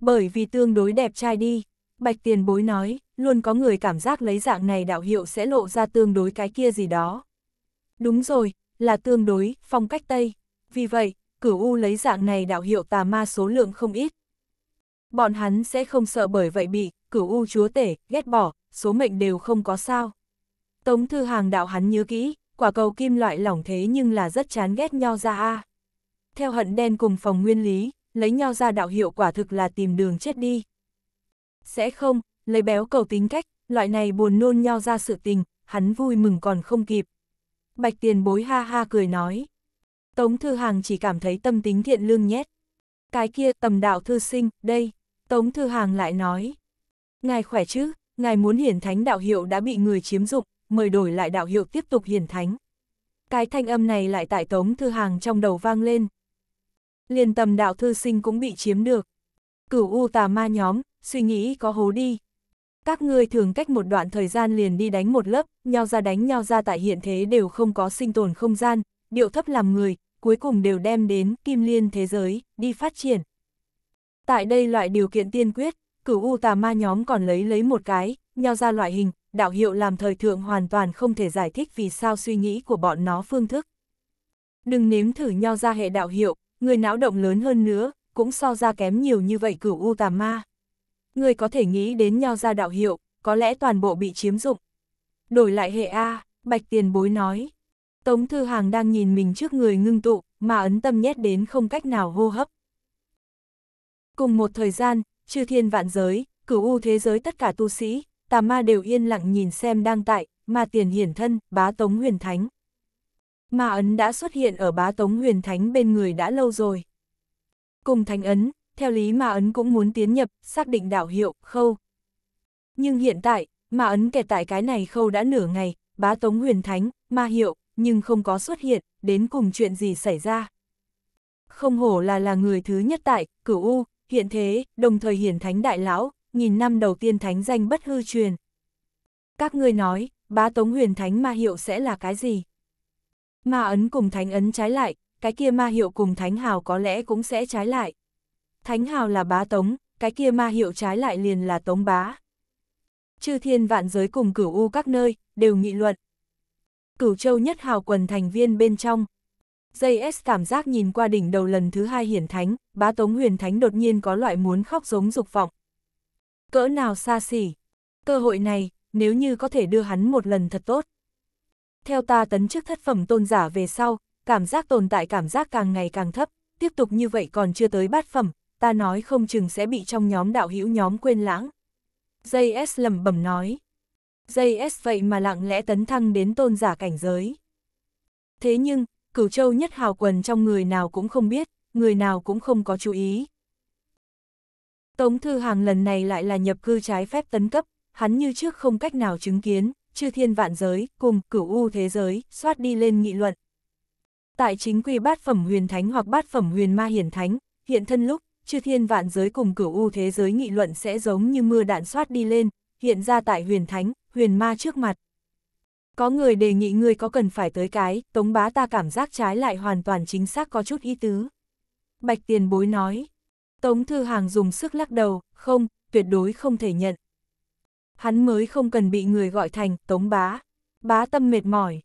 Bởi vì tương đối đẹp trai đi, bạch tiền bối nói, luôn có người cảm giác lấy dạng này đạo hiệu sẽ lộ ra tương đối cái kia gì đó. Đúng rồi, là tương đối, phong cách Tây. Vì vậy, cửu u lấy dạng này đạo hiệu tà ma số lượng không ít, Bọn hắn sẽ không sợ bởi vậy bị, cửu u chúa tể, ghét bỏ, số mệnh đều không có sao. Tống thư hàng đạo hắn nhớ kỹ, quả cầu kim loại lỏng thế nhưng là rất chán ghét nho ra a. Theo hận đen cùng phòng nguyên lý, lấy nho ra đạo hiệu quả thực là tìm đường chết đi. Sẽ không, lấy béo cầu tính cách, loại này buồn nôn nho ra sự tình, hắn vui mừng còn không kịp. Bạch tiền bối ha ha cười nói. Tống thư hàng chỉ cảm thấy tâm tính thiện lương nhét. Cái kia tầm đạo thư sinh, đây. Tống Thư Hàng lại nói, Ngài khỏe chứ, ngài muốn hiển thánh đạo hiệu đã bị người chiếm dụng, mời đổi lại đạo hiệu tiếp tục hiển thánh. Cái thanh âm này lại tại Tống Thư Hàng trong đầu vang lên. Liên tầm đạo thư sinh cũng bị chiếm được. Cửu U tà ma nhóm, suy nghĩ có hố đi. Các ngươi thường cách một đoạn thời gian liền đi đánh một lớp, nhau ra đánh nhau ra tại hiện thế đều không có sinh tồn không gian, điệu thấp làm người, cuối cùng đều đem đến kim liên thế giới, đi phát triển. Tại đây loại điều kiện tiên quyết, cửu u tà ma nhóm còn lấy lấy một cái, nhau ra loại hình, đạo hiệu làm thời thượng hoàn toàn không thể giải thích vì sao suy nghĩ của bọn nó phương thức. Đừng nếm thử nhau ra hệ đạo hiệu, người não động lớn hơn nữa, cũng so ra kém nhiều như vậy cửu u tà ma. Người có thể nghĩ đến nhau ra đạo hiệu, có lẽ toàn bộ bị chiếm dụng. Đổi lại hệ A, Bạch Tiền Bối nói. Tống Thư Hàng đang nhìn mình trước người ngưng tụ, mà ấn tâm nhét đến không cách nào hô hấp. Cùng một thời gian, chư thiên vạn giới, cửu u thế giới tất cả tu sĩ, tà ma đều yên lặng nhìn xem đang tại, ma tiền hiển thân, bá tống huyền thánh. Ma ấn đã xuất hiện ở bá tống huyền thánh bên người đã lâu rồi. Cùng thánh ấn, theo lý ma ấn cũng muốn tiến nhập, xác định đạo hiệu, khâu. Nhưng hiện tại, ma ấn kẹt tại cái này khâu đã nửa ngày, bá tống huyền thánh, ma hiệu, nhưng không có xuất hiện, đến cùng chuyện gì xảy ra. Không hổ là là người thứ nhất tại, cửu U, hiện thế, đồng thời hiển thánh đại lão, nghìn năm đầu tiên thánh danh bất hư truyền. Các ngươi nói, bá tống huyền thánh ma hiệu sẽ là cái gì? Ma ấn cùng thánh ấn trái lại, cái kia ma hiệu cùng thánh hào có lẽ cũng sẽ trái lại. Thánh hào là bá tống, cái kia ma hiệu trái lại liền là tống bá. Chư thiên vạn giới cùng cửu u các nơi, đều nghị luận. Cửu châu nhất hào quần thành viên bên trong, JS cảm giác nhìn qua đỉnh đầu lần thứ hai hiển thánh, bá tống huyền thánh đột nhiên có loại muốn khóc giống dục vọng. Cỡ nào xa xỉ. Cơ hội này, nếu như có thể đưa hắn một lần thật tốt. Theo ta tấn chức thất phẩm tôn giả về sau, cảm giác tồn tại cảm giác càng ngày càng thấp, tiếp tục như vậy còn chưa tới bát phẩm, ta nói không chừng sẽ bị trong nhóm đạo hữu nhóm quên lãng. JS S lầm bẩm nói. JS vậy mà lặng lẽ tấn thăng đến tôn giả cảnh giới. Thế nhưng, cửu châu nhất hào quần trong người nào cũng không biết, người nào cũng không có chú ý. Tống Thư Hàng lần này lại là nhập cư trái phép tấn cấp, hắn như trước không cách nào chứng kiến, chư thiên vạn giới, cùng cửu u thế giới, xoát đi lên nghị luận. Tại chính quy bát phẩm huyền thánh hoặc bát phẩm huyền ma hiển thánh, hiện thân lúc, chư thiên vạn giới cùng cửu u thế giới nghị luận sẽ giống như mưa đạn xoát đi lên, hiện ra tại huyền thánh, huyền ma trước mặt. Có người đề nghị người có cần phải tới cái, tống bá ta cảm giác trái lại hoàn toàn chính xác có chút ý tứ. Bạch tiền bối nói. Tống thư hàng dùng sức lắc đầu, không, tuyệt đối không thể nhận. Hắn mới không cần bị người gọi thành tống bá. Bá tâm mệt mỏi.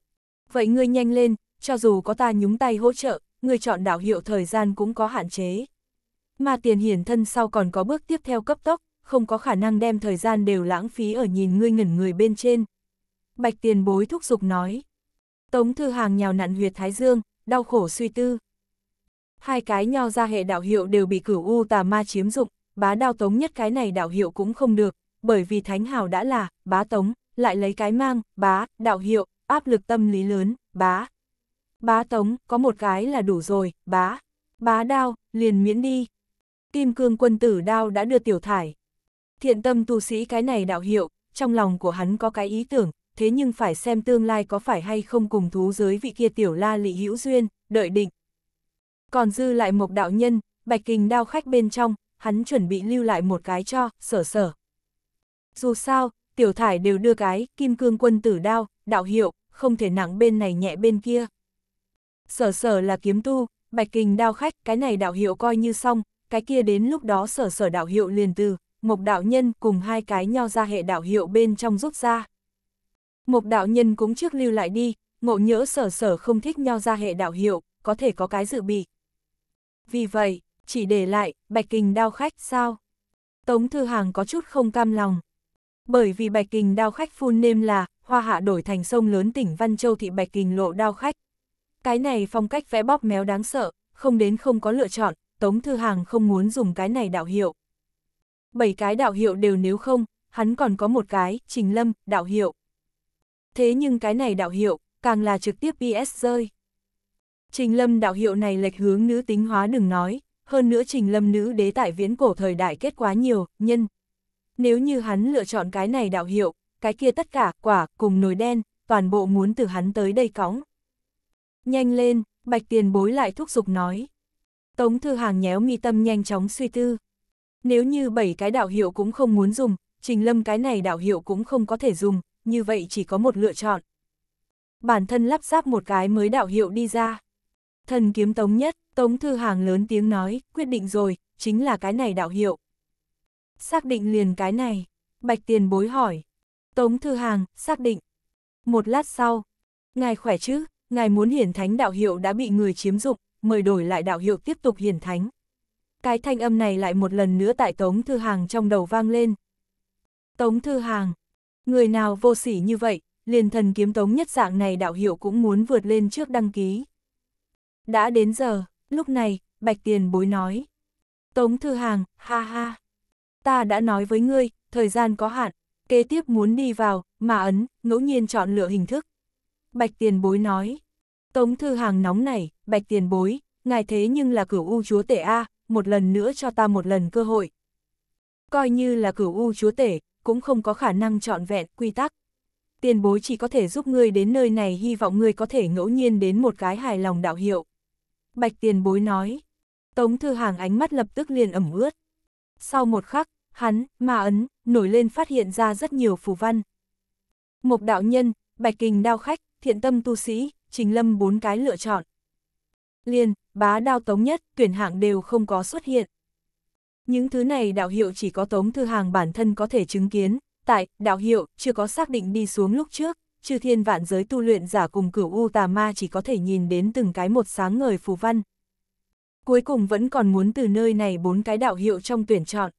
Vậy ngươi nhanh lên, cho dù có ta nhúng tay hỗ trợ, người chọn đạo hiệu thời gian cũng có hạn chế. Mà tiền hiển thân sau còn có bước tiếp theo cấp tốc, không có khả năng đem thời gian đều lãng phí ở nhìn ngươi ngẩn người bên trên, Bạch tiền bối thúc giục nói. Tống thư hàng nhào nặn huyệt thái dương, đau khổ suy tư. Hai cái nho ra hệ đạo hiệu đều bị cửu u tà ma chiếm dụng, bá đao tống nhất cái này đạo hiệu cũng không được, bởi vì thánh hào đã là, bá tống, lại lấy cái mang, bá, đạo hiệu, áp lực tâm lý lớn, bá. Bá tống, có một cái là đủ rồi, bá. Bá đao, liền miễn đi. Kim cương quân tử đao đã đưa tiểu thải. Thiện tâm tu sĩ cái này đạo hiệu, trong lòng của hắn có cái ý tưởng, thế nhưng phải xem tương lai có phải hay không cùng thú giới vị kia tiểu la lị hữu duyên, đợi định. Còn dư lại một đạo nhân, bạch kình đao khách bên trong, hắn chuẩn bị lưu lại một cái cho, sở sở. Dù sao, tiểu thải đều đưa cái, kim cương quân tử đao, đạo hiệu, không thể nặng bên này nhẹ bên kia. Sở sở là kiếm tu, bạch kình đao khách, cái này đạo hiệu coi như xong, cái kia đến lúc đó sở sở đạo hiệu liền từ, một đạo nhân cùng hai cái nho ra hệ đạo hiệu bên trong rút ra. Một đạo nhân cũng trước lưu lại đi, ngộ nhỡ sở sở không thích nho ra hệ đạo hiệu, có thể có cái dự bị. Vì vậy, chỉ để lại, bạch kình đao khách sao? Tống Thư Hàng có chút không cam lòng. Bởi vì bạch kình đao khách phun nêm là, hoa hạ đổi thành sông lớn tỉnh Văn Châu thị bạch kình lộ đao khách. Cái này phong cách vẽ bóp méo đáng sợ, không đến không có lựa chọn, Tống Thư Hàng không muốn dùng cái này đạo hiệu. Bảy cái đạo hiệu đều nếu không, hắn còn có một cái, Trình Lâm, đạo hiệu thế nhưng cái này đạo hiệu, càng là trực tiếp ps rơi. Trình lâm đạo hiệu này lệch hướng nữ tính hóa đừng nói, hơn nữa trình lâm nữ đế tại viễn cổ thời đại kết quá nhiều, nhân. Nếu như hắn lựa chọn cái này đạo hiệu, cái kia tất cả, quả, cùng nồi đen, toàn bộ muốn từ hắn tới đây cõng. Nhanh lên, bạch tiền bối lại thúc giục nói. Tống thư hàng nhéo mi tâm nhanh chóng suy tư. Nếu như bảy cái đạo hiệu cũng không muốn dùng, trình lâm cái này đạo hiệu cũng không có thể dùng, như vậy chỉ có một lựa chọn. Bản thân lắp ráp một cái mới đạo hiệu đi ra. Thần kiếm tống nhất, tống thư hàng lớn tiếng nói, quyết định rồi, chính là cái này đạo hiệu. Xác định liền cái này, bạch tiền bối hỏi. Tống thư hàng, xác định. Một lát sau, ngài khỏe chứ, ngài muốn hiển thánh đạo hiệu đã bị người chiếm dụng, mời đổi lại đạo hiệu tiếp tục hiển thánh. Cái thanh âm này lại một lần nữa tại Tống Thư Hàng trong đầu vang lên. Tống Thư Hàng, Người nào vô sỉ như vậy, liền thần kiếm tống nhất dạng này đạo hiệu cũng muốn vượt lên trước đăng ký. Đã đến giờ, lúc này, Bạch Tiền bối nói. Tống Thư Hàng, ha ha. Ta đã nói với ngươi, thời gian có hạn, kế tiếp muốn đi vào, mà ấn, ngẫu nhiên chọn lựa hình thức. Bạch Tiền bối nói. Tống Thư Hàng nóng này, Bạch Tiền bối, ngài thế nhưng là cửu u chúa tể A, một lần nữa cho ta một lần cơ hội. Coi như là cửu u chúa tể, cũng không có khả năng trọn vẹn, quy tắc. Tiền bối chỉ có thể giúp ngươi đến nơi này hy vọng ngươi có thể ngẫu nhiên đến một cái hài lòng đạo hiệu. Bạch tiền bối nói. Tống thư hàng ánh mắt lập tức liền ẩm ướt. Sau một khắc, hắn, ma ấn, nổi lên phát hiện ra rất nhiều phù văn. Một đạo nhân, bạch kình đao khách, thiện tâm tu sĩ, trình lâm bốn cái lựa chọn. Liên, bá đao tống nhất, tuyển hạng đều không có xuất hiện. Những thứ này đạo hiệu chỉ có Tống Thư Hàng bản thân có thể chứng kiến, tại đạo hiệu chưa có xác định đi xuống lúc trước, chư thiên vạn giới tu luyện giả cùng cửu u tà ma chỉ có thể nhìn đến từng cái một sáng ngời phù văn. Cuối cùng vẫn còn muốn từ nơi này bốn cái đạo hiệu trong tuyển chọn.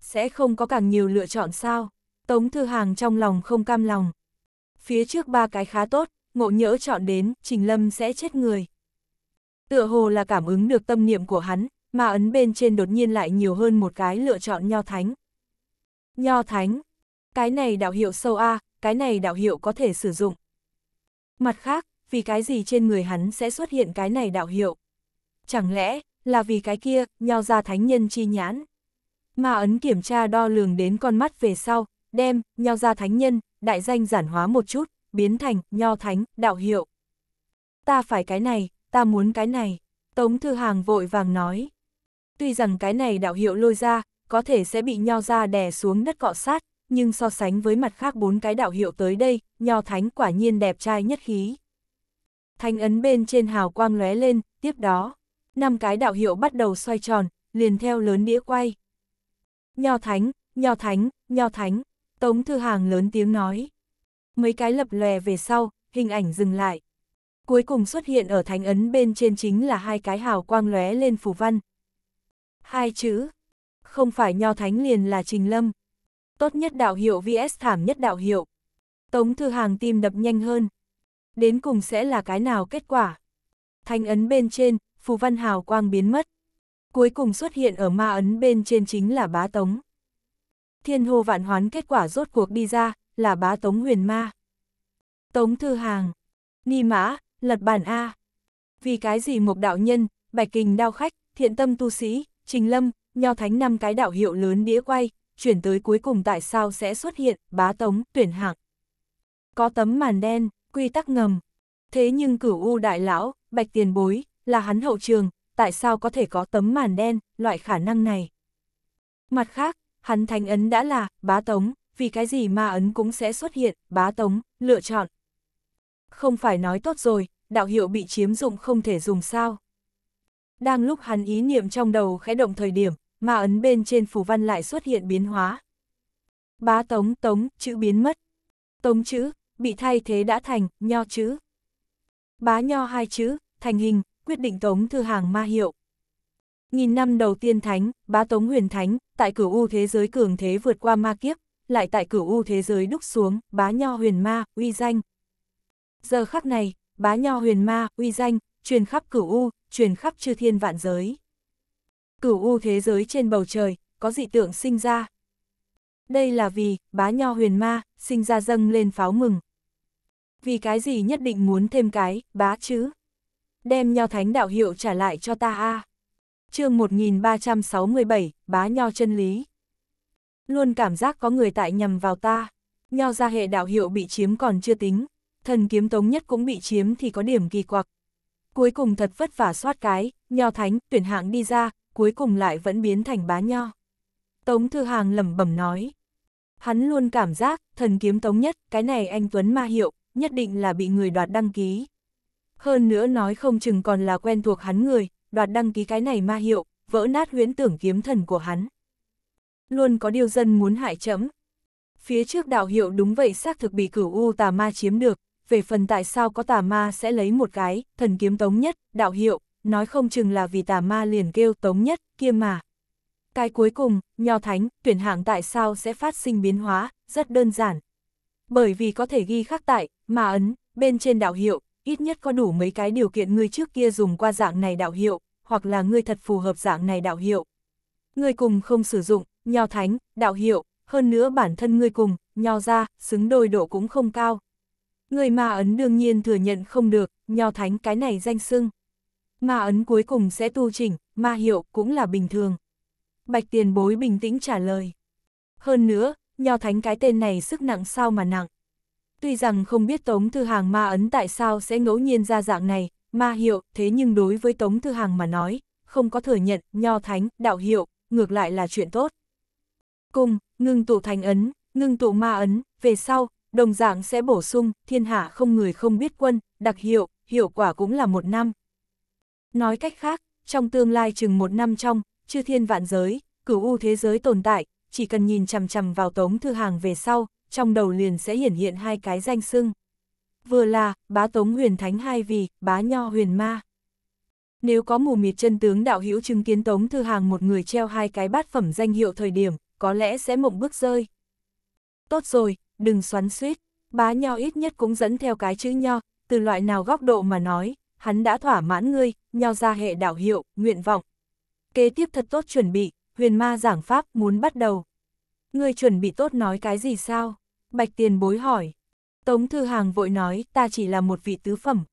Sẽ không có càng nhiều lựa chọn sao? Tống Thư Hàng trong lòng không cam lòng. Phía trước ba cái khá tốt, ngộ nhỡ chọn đến, Trình Lâm sẽ chết người. Tựa hồ là cảm ứng được tâm niệm của hắn, mà ấn bên trên đột nhiên lại nhiều hơn một cái lựa chọn nho thánh. Nho thánh, cái này đạo hiệu sâu A, cái này đạo hiệu có thể sử dụng. Mặt khác, vì cái gì trên người hắn sẽ xuất hiện cái này đạo hiệu? Chẳng lẽ, là vì cái kia, nho ra thánh nhân chi nhãn? Mà ấn kiểm tra đo lường đến con mắt về sau, đem, nho ra thánh nhân, đại danh giản hóa một chút, biến thành, nho thánh, đạo hiệu. Ta phải cái này, ta muốn cái này. Tống Thư Hàng vội vàng nói. Tuy rằng cái này đạo hiệu lôi ra, có thể sẽ bị nho ra đè xuống đất cọ sát, nhưng so sánh với mặt khác bốn cái đạo hiệu tới đây, nho thánh quả nhiên đẹp trai nhất khí. Thanh ấn bên trên hào quang lóe lên, tiếp đó, năm cái đạo hiệu bắt đầu xoay tròn, liền theo lớn đĩa quay. Nho thánh, nho thánh, nho thánh, Tống Thư Hàng lớn tiếng nói. Mấy cái lập lòe về sau, hình ảnh dừng lại. Cuối cùng xuất hiện ở thánh ấn bên trên chính là hai cái hào quang lóe lên phù văn, Hai chữ. Không phải nho thánh liền là Trình Lâm. Tốt nhất đạo hiệu VS thảm nhất đạo hiệu. Tống Thư Hàng tim đập nhanh hơn. Đến cùng sẽ là cái nào kết quả? Thanh ấn bên trên, phù văn hào quang biến mất. Cuối cùng xuất hiện ở ma ấn bên trên chính là bá tống. Thiên hô vạn hoán kết quả rốt cuộc đi ra, là bá tống huyền ma. Tống Thư Hàng. Ni mã, lật bàn A. Vì cái gì một đạo nhân, bạch kình đao khách, thiện tâm tu sĩ, Trình Lâm, Nho Thánh năm cái đạo hiệu lớn đĩa quay, chuyển tới cuối cùng tại sao sẽ xuất hiện bá tống, tuyển hạng. Có tấm màn đen, quy tắc ngầm. Thế nhưng cửu u đại lão, bạch tiền bối, là hắn hậu trường, tại sao có thể có tấm màn đen, loại khả năng này. Mặt khác, hắn thánh ấn đã là bá tống, vì cái gì ma ấn cũng sẽ xuất hiện, bá tống, lựa chọn. Không phải nói tốt rồi, đạo hiệu bị chiếm dụng không thể dùng sao. Đang lúc hắn ý niệm trong đầu khẽ động thời điểm, mà ấn bên trên phủ văn lại xuất hiện biến hóa. Bá tống tống, chữ biến mất. Tống chữ, bị thay thế đã thành, nho chữ. Bá nho hai chữ, thành hình, quyết định tống thư hàng ma hiệu. Nghìn năm đầu tiên thánh, bá tống huyền thánh, tại cửu u thế giới cường thế vượt qua ma kiếp, lại tại cửu u thế giới đúc xuống, bá nho huyền ma, uy danh. Giờ khắc này, bá nho huyền ma, uy danh, truyền khắp cửu u, truyền khắp chư thiên vạn giới. Cửu u thế giới trên bầu trời, có dị tượng sinh ra. Đây là vì, bá nho huyền ma, sinh ra dâng lên pháo mừng. Vì cái gì nhất định muốn thêm cái, bá chứ? Đem nho thánh đạo hiệu trả lại cho ta a à. chương 1367, bá nho chân lý. Luôn cảm giác có người tại nhầm vào ta. Nho ra hệ đạo hiệu bị chiếm còn chưa tính. Thần kiếm tống nhất cũng bị chiếm thì có điểm kỳ quặc, cuối cùng thật vất vả soát cái, nho thánh, tuyển hạng đi ra, cuối cùng lại vẫn biến thành bá nho. Tống Thư Hàng lẩm bẩm nói. Hắn luôn cảm giác, thần kiếm Tống nhất, cái này anh Tuấn ma hiệu, nhất định là bị người đoạt đăng ký. Hơn nữa nói không chừng còn là quen thuộc hắn người, đoạt đăng ký cái này ma hiệu, vỡ nát huyễn tưởng kiếm thần của hắn. Luôn có điều dân muốn hại chấm. Phía trước đạo hiệu đúng vậy xác thực bị cửu U tà ma chiếm được, về phần tại sao có tà ma sẽ lấy một cái, thần kiếm tống nhất, đạo hiệu, nói không chừng là vì tà ma liền kêu tống nhất, kia mà. Cái cuối cùng, nho thánh, tuyển hạng tại sao sẽ phát sinh biến hóa, rất đơn giản. Bởi vì có thể ghi khắc tại, mà ấn, bên trên đạo hiệu, ít nhất có đủ mấy cái điều kiện người trước kia dùng qua dạng này đạo hiệu, hoặc là người thật phù hợp dạng này đạo hiệu. Người cùng không sử dụng, nho thánh, đạo hiệu, hơn nữa bản thân người cùng, nho ra, xứng đôi độ cũng không cao, Người ma ấn đương nhiên thừa nhận không được, nho thánh cái này danh xưng. Ma ấn cuối cùng sẽ tu chỉnh, ma hiệu cũng là bình thường. Bạch tiền bối bình tĩnh trả lời. Hơn nữa, nho thánh cái tên này sức nặng sao mà nặng. Tuy rằng không biết Tống Thư Hàng ma ấn tại sao sẽ ngẫu nhiên ra dạng này, ma hiệu, thế nhưng đối với Tống Thư Hàng mà nói, không có thừa nhận, nho thánh, đạo hiệu, ngược lại là chuyện tốt. Cùng, ngưng tụ thành ấn, ngưng tụ ma ấn, về sau, Đồng dạng sẽ bổ sung, thiên hạ không người không biết quân, đặc hiệu, hiệu quả cũng là một năm. Nói cách khác, trong tương lai chừng một năm trong, chư thiên vạn giới, cửu u thế giới tồn tại, chỉ cần nhìn chằm chằm vào tống thư hàng về sau, trong đầu liền sẽ hiển hiện hai cái danh xưng. Vừa là, bá tống huyền thánh hai vì, bá nho huyền ma. Nếu có mù mịt chân tướng đạo hữu chứng kiến tống thư hàng một người treo hai cái bát phẩm danh hiệu thời điểm, có lẽ sẽ mộng bước rơi. Tốt rồi, đừng xoắn suýt, bá nho ít nhất cũng dẫn theo cái chữ nho, từ loại nào góc độ mà nói, hắn đã thỏa mãn ngươi, nho ra hệ đạo hiệu, nguyện vọng. Kế tiếp thật tốt chuẩn bị, huyền ma giảng pháp muốn bắt đầu. Ngươi chuẩn bị tốt nói cái gì sao? Bạch tiền bối hỏi. Tống Thư Hàng vội nói, ta chỉ là một vị tứ phẩm.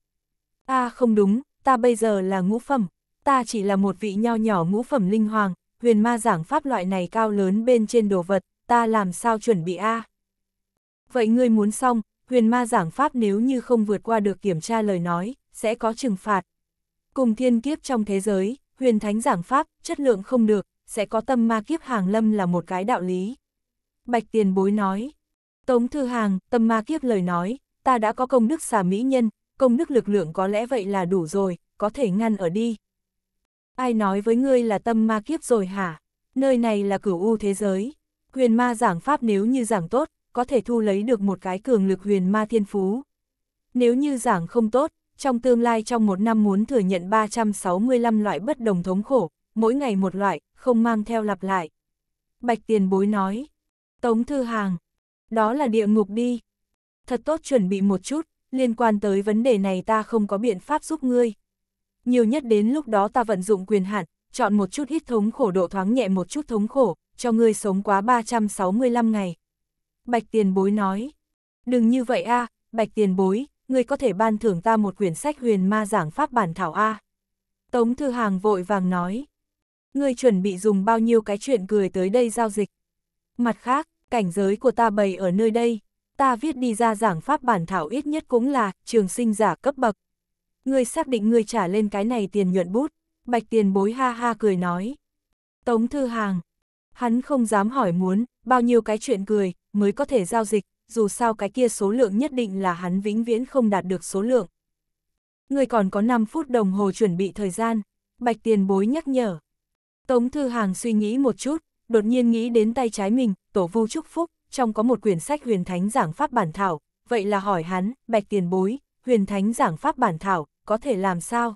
a à, không đúng, ta bây giờ là ngũ phẩm, ta chỉ là một vị nho nhỏ ngũ phẩm linh hoàng, huyền ma giảng pháp loại này cao lớn bên trên đồ vật, ta làm sao chuẩn bị a à? vậy ngươi muốn xong, huyền ma giảng pháp nếu như không vượt qua được kiểm tra lời nói, sẽ có trừng phạt. Cùng thiên kiếp trong thế giới, huyền thánh giảng pháp, chất lượng không được, sẽ có tâm ma kiếp hàng lâm là một cái đạo lý. Bạch tiền bối nói, Tống Thư Hàng, tâm ma kiếp lời nói, ta đã có công đức xà mỹ nhân, công đức lực lượng có lẽ vậy là đủ rồi, có thể ngăn ở đi. Ai nói với ngươi là tâm ma kiếp rồi hả? Nơi này là cửu u thế giới. Huyền ma giảng pháp nếu như giảng tốt, có thể thu lấy được một cái cường lực huyền ma thiên phú. Nếu như giảng không tốt, trong tương lai trong một năm muốn thừa nhận 365 loại bất đồng thống khổ, mỗi ngày một loại, không mang theo lặp lại. Bạch tiền bối nói, Tống Thư Hàng, đó là địa ngục đi. Thật tốt chuẩn bị một chút, liên quan tới vấn đề này ta không có biện pháp giúp ngươi. Nhiều nhất đến lúc đó ta vận dụng quyền hạn, chọn một chút ít thống khổ độ thoáng nhẹ một chút thống khổ, cho ngươi sống quá 365 ngày, Bạch tiền bối nói, đừng như vậy a à, bạch tiền bối, người có thể ban thưởng ta một quyển sách huyền ma giảng pháp bản thảo a à. Tống Thư Hàng vội vàng nói, người chuẩn bị dùng bao nhiêu cái chuyện cười tới đây giao dịch. Mặt khác, cảnh giới của ta bày ở nơi đây, ta viết đi ra giảng pháp bản thảo ít nhất cũng là trường sinh giả cấp bậc. Ngươi xác định ngươi trả lên cái này tiền nhuận bút, bạch tiền bối ha ha cười nói. Tống Thư Hàng, hắn không dám hỏi muốn bao nhiêu cái chuyện cười, mới có thể giao dịch, dù sao cái kia số lượng nhất định là hắn vĩnh viễn không đạt được số lượng. Người còn có 5 phút đồng hồ chuẩn bị thời gian, bạch tiền bối nhắc nhở. Tống Thư Hàng suy nghĩ một chút, đột nhiên nghĩ đến tay trái mình, tổ vu chúc phúc, trong có một quyển sách huyền thánh giảng pháp bản thảo, vậy là hỏi hắn, bạch tiền bối, huyền thánh giảng pháp bản thảo, có thể làm sao?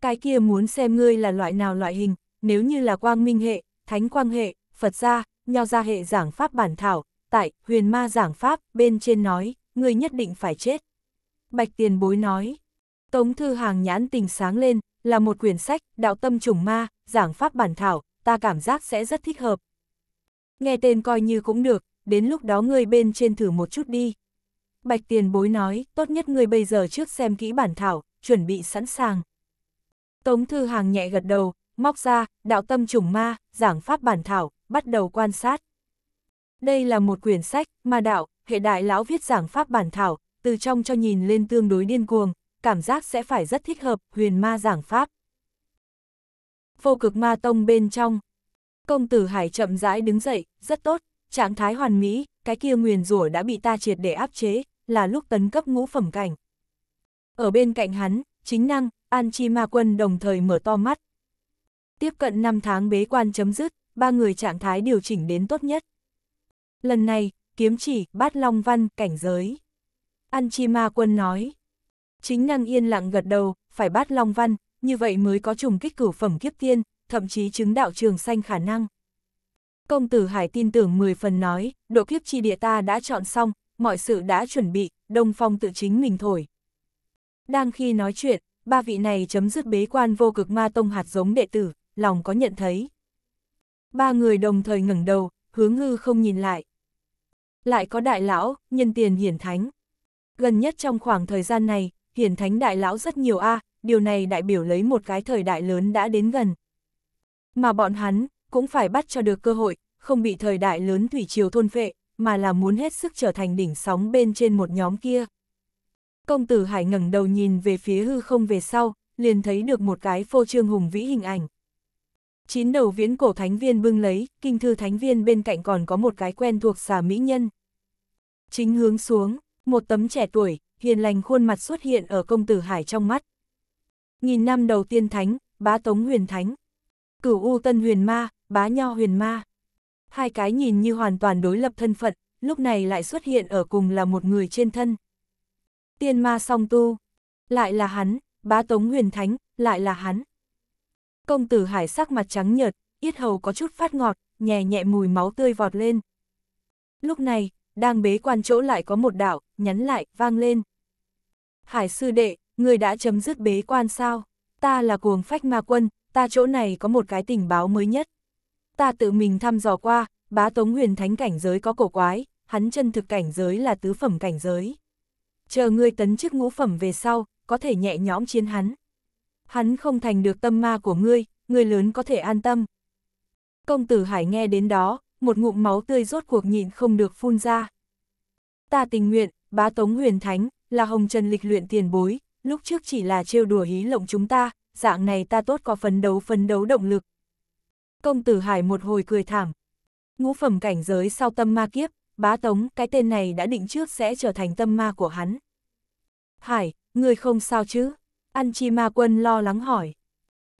Cái kia muốn xem ngươi là loại nào loại hình, nếu như là quang minh hệ, thánh quang hệ, Phật gia, nho ra hệ giảng pháp bản thảo, tại huyền ma giảng pháp, bên trên nói, người nhất định phải chết. Bạch tiền bối nói, Tống Thư Hàng nhãn tình sáng lên, là một quyển sách, đạo tâm trùng ma, giảng pháp bản thảo, ta cảm giác sẽ rất thích hợp. Nghe tên coi như cũng được, đến lúc đó ngươi bên trên thử một chút đi. Bạch tiền bối nói, tốt nhất ngươi bây giờ trước xem kỹ bản thảo, chuẩn bị sẵn sàng. Tống Thư Hàng nhẹ gật đầu, móc ra, đạo tâm trùng ma, giảng pháp bản thảo, bắt đầu quan sát. Đây là một quyển sách mà đạo, hệ đại lão viết giảng pháp bản thảo, từ trong cho nhìn lên tương đối điên cuồng, cảm giác sẽ phải rất thích hợp huyền ma giảng pháp. Vô cực ma tông bên trong. Công tử Hải chậm rãi đứng dậy, rất tốt, trạng thái hoàn mỹ, cái kia nguyền rủa đã bị ta triệt để áp chế, là lúc tấn cấp ngũ phẩm cảnh. Ở bên cạnh hắn, chính năng, An Chi Ma Quân đồng thời mở to mắt, Tiếp cận 5 tháng bế quan chấm dứt, ba người trạng thái điều chỉnh đến tốt nhất. Lần này, kiếm chỉ, bát long văn, cảnh giới. An Chi Ma Quân nói. Chính năng yên lặng gật đầu, phải bát long văn, như vậy mới có trùng kích cửu phẩm kiếp tiên, thậm chí chứng đạo trường sanh khả năng. Công tử Hải tin tưởng 10 phần nói, độ kiếp chi địa ta đã chọn xong, mọi sự đã chuẩn bị, đông phong tự chính mình thổi. Đang khi nói chuyện, ba vị này chấm dứt bế quan vô cực ma tông hạt giống đệ tử, lòng có nhận thấy. Ba người đồng thời ngẩng đầu, hướng hư không nhìn lại. Lại có đại lão, nhân tiền hiển thánh. Gần nhất trong khoảng thời gian này, hiển thánh đại lão rất nhiều a, điều này đại biểu lấy một cái thời đại lớn đã đến gần. Mà bọn hắn, cũng phải bắt cho được cơ hội, không bị thời đại lớn thủy triều thôn phệ, mà là muốn hết sức trở thành đỉnh sóng bên trên một nhóm kia. Công tử Hải ngẩng đầu nhìn về phía hư không về sau, liền thấy được một cái phô trương hùng vĩ hình ảnh. Chín đầu viễn cổ thánh viên bưng lấy, kinh thư thánh viên bên cạnh còn có một cái quen thuộc xà mỹ nhân. Chính hướng xuống, một tấm trẻ tuổi, hiền lành khuôn mặt xuất hiện ở công tử Hải trong mắt. Nghìn năm đầu tiên thánh, bá tống huyền thánh. Cửu U Tân huyền ma, bá nho huyền ma. Hai cái nhìn như hoàn toàn đối lập thân phận, lúc này lại xuất hiện ở cùng là một người trên thân. Tiên ma song tu, lại là hắn, bá tống huyền thánh, lại là hắn. Công tử hải sắc mặt trắng nhợt, yết hầu có chút phát ngọt, nhẹ nhẹ mùi máu tươi vọt lên. Lúc này, đang bế quan chỗ lại có một đạo, nhắn lại, vang lên. Hải sư đệ, người đã chấm dứt bế quan sao? Ta là cuồng phách ma quân, ta chỗ này có một cái tình báo mới nhất. Ta tự mình thăm dò qua, bá tống huyền thánh cảnh giới có cổ quái, hắn chân thực cảnh giới là tứ phẩm cảnh giới. Chờ ngươi tấn chức ngũ phẩm về sau, có thể nhẹ nhõm chiến hắn hắn không thành được tâm ma của ngươi, ngươi lớn có thể an tâm. Công tử Hải nghe đến đó, một ngụm máu tươi rốt cuộc nhịn không được phun ra. Ta tình nguyện, bá tống huyền thánh, là hồng trần lịch luyện tiền bối, lúc trước chỉ là trêu đùa hí lộng chúng ta, dạng này ta tốt có phấn đấu phấn đấu động lực. Công tử Hải một hồi cười thảm. Ngũ phẩm cảnh giới sau tâm ma kiếp, bá tống cái tên này đã định trước sẽ trở thành tâm ma của hắn. Hải, người không sao chứ? Ăn chi ma quân lo lắng hỏi.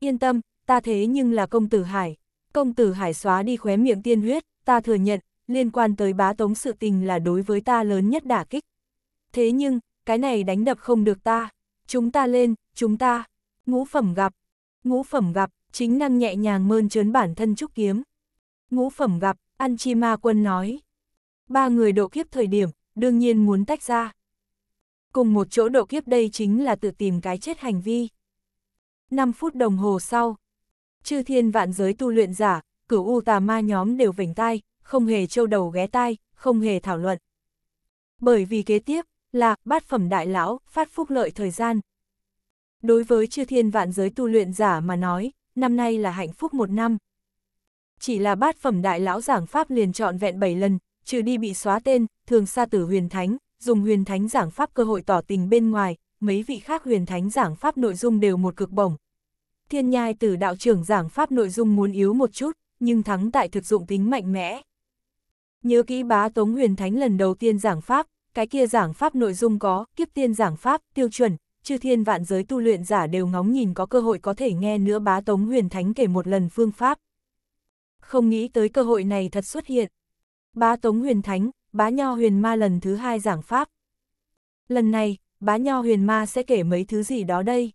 Yên tâm, ta thế nhưng là công tử Hải. Công tử Hải xóa đi khóe miệng tiên huyết, ta thừa nhận, liên quan tới bá tống sự tình là đối với ta lớn nhất đả kích. Thế nhưng, cái này đánh đập không được ta. Chúng ta lên, chúng ta. Ngũ phẩm gặp. Ngũ phẩm gặp, chính năng nhẹ nhàng mơn trớn bản thân trúc kiếm. Ngũ phẩm gặp, ăn chi ma quân nói. Ba người độ kiếp thời điểm, đương nhiên muốn tách ra cùng một chỗ độ kiếp đây chính là tự tìm cái chết hành vi. 5 phút đồng hồ sau, chư thiên vạn giới tu luyện giả, cửu u tà ma nhóm đều vểnh tai, không hề trâu đầu ghé tai, không hề thảo luận. Bởi vì kế tiếp, là bát phẩm đại lão, phát phúc lợi thời gian. Đối với chư thiên vạn giới tu luyện giả mà nói, năm nay là hạnh phúc một năm. Chỉ là bát phẩm đại lão giảng pháp liền trọn vẹn 7 lần, trừ đi bị xóa tên, thường xa tử huyền thánh, dùng huyền thánh giảng pháp cơ hội tỏ tình bên ngoài, mấy vị khác huyền thánh giảng pháp nội dung đều một cực bổng. Thiên nhai tử đạo trưởng giảng pháp nội dung muốn yếu một chút, nhưng thắng tại thực dụng tính mạnh mẽ. Nhớ kỹ bá tống huyền thánh lần đầu tiên giảng pháp, cái kia giảng pháp nội dung có kiếp tiên giảng pháp, tiêu chuẩn, chư thiên vạn giới tu luyện giả đều ngóng nhìn có cơ hội có thể nghe nữa bá tống huyền thánh kể một lần phương pháp. Không nghĩ tới cơ hội này thật xuất hiện. Bá tống huyền thánh, Bá Nho Huyền Ma lần thứ hai giảng Pháp. Lần này, Bá Nho Huyền Ma sẽ kể mấy thứ gì đó đây.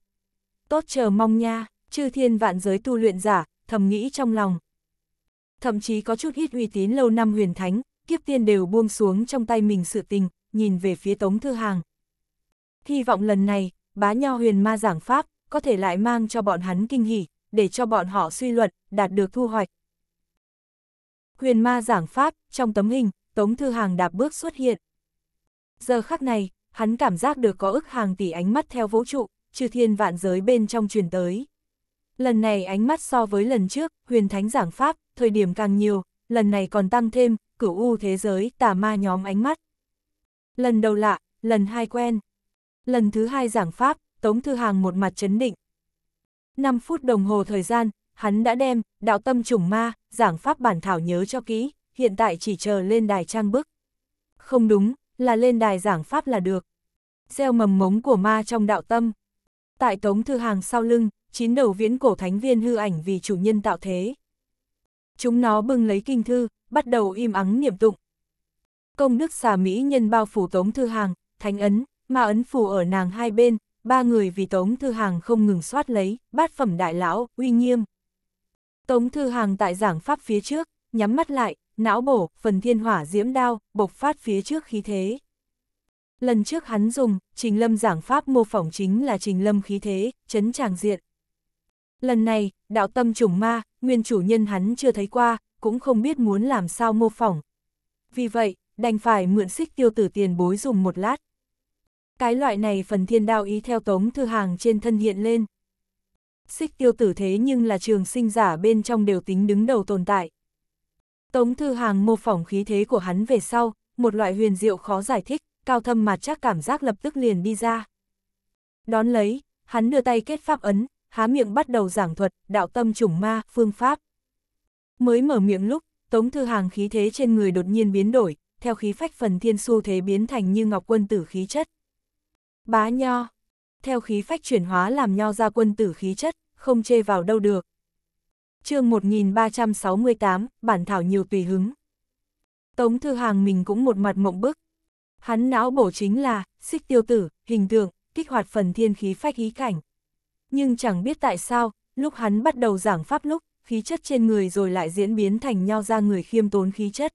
Tốt chờ mong nha, chư thiên vạn giới tu luyện giả, thầm nghĩ trong lòng. Thậm chí có chút ít uy tín lâu năm huyền thánh, kiếp tiên đều buông xuống trong tay mình sự tình, nhìn về phía Tống Thư Hàng. Hy vọng lần này, Bá Nho Huyền Ma giảng Pháp có thể lại mang cho bọn hắn kinh hỉ, để cho bọn họ suy luận, đạt được thu hoạch. Huyền ma giảng pháp, trong tấm hình, Tống Thư Hàng đạp bước xuất hiện. Giờ khắc này, hắn cảm giác được có ức hàng tỷ ánh mắt theo vũ trụ, chư thiên vạn giới bên trong truyền tới. Lần này ánh mắt so với lần trước, huyền thánh giảng pháp, thời điểm càng nhiều, lần này còn tăng thêm, cửu u thế giới, tà ma nhóm ánh mắt. Lần đầu lạ, lần hai quen. Lần thứ hai giảng pháp, Tống Thư Hàng một mặt chấn định. 5 phút đồng hồ thời gian, hắn đã đem, đạo tâm trùng ma, giảng pháp bản thảo nhớ cho kỹ hiện tại chỉ chờ lên đài trang bức. Không đúng, là lên đài giảng pháp là được. Gieo mầm mống của ma trong đạo tâm. Tại tống thư hàng sau lưng, chín đầu viễn cổ thánh viên hư ảnh vì chủ nhân tạo thế. Chúng nó bưng lấy kinh thư, bắt đầu im ắng niệm tụng. Công đức xà mỹ nhân bao phủ tống thư hàng, thánh ấn, ma ấn phủ ở nàng hai bên, ba người vì Tống Thư Hàng không ngừng soát lấy, bát phẩm đại lão, uy nghiêm. Tống Thư Hàng tại giảng pháp phía trước, nhắm mắt lại, não bổ, phần thiên hỏa diễm đao, bộc phát phía trước khí thế. Lần trước hắn dùng, trình lâm giảng pháp mô phỏng chính là trình lâm khí thế, chấn tràng diện. Lần này, đạo tâm trùng ma, nguyên chủ nhân hắn chưa thấy qua, cũng không biết muốn làm sao mô phỏng. Vì vậy, đành phải mượn xích tiêu tử tiền bối dùng một lát. Cái loại này phần thiên đao ý theo tống thư hàng trên thân hiện lên. Xích tiêu tử thế nhưng là trường sinh giả bên trong đều tính đứng đầu tồn tại. Tống Thư Hàng mô phỏng khí thế của hắn về sau, một loại huyền diệu khó giải thích, cao thâm mà chắc cảm giác lập tức liền đi ra. Đón lấy, hắn đưa tay kết pháp ấn, há miệng bắt đầu giảng thuật, đạo tâm chủng ma, phương pháp. Mới mở miệng lúc, Tống Thư Hàng khí thế trên người đột nhiên biến đổi, theo khí phách phần thiên xu thế biến thành như ngọc quân tử khí chất. Bá nho, theo khí phách chuyển hóa làm nho ra quân tử khí chất, không chê vào đâu được chương 1368, bản thảo nhiều tùy hứng. Tống Thư Hàng mình cũng một mặt mộng bức. Hắn não bổ chính là, xích tiêu tử, hình tượng, kích hoạt phần thiên khí phách ý cảnh. Nhưng chẳng biết tại sao, lúc hắn bắt đầu giảng pháp lúc, khí chất trên người rồi lại diễn biến thành nho ra người khiêm tốn khí chất.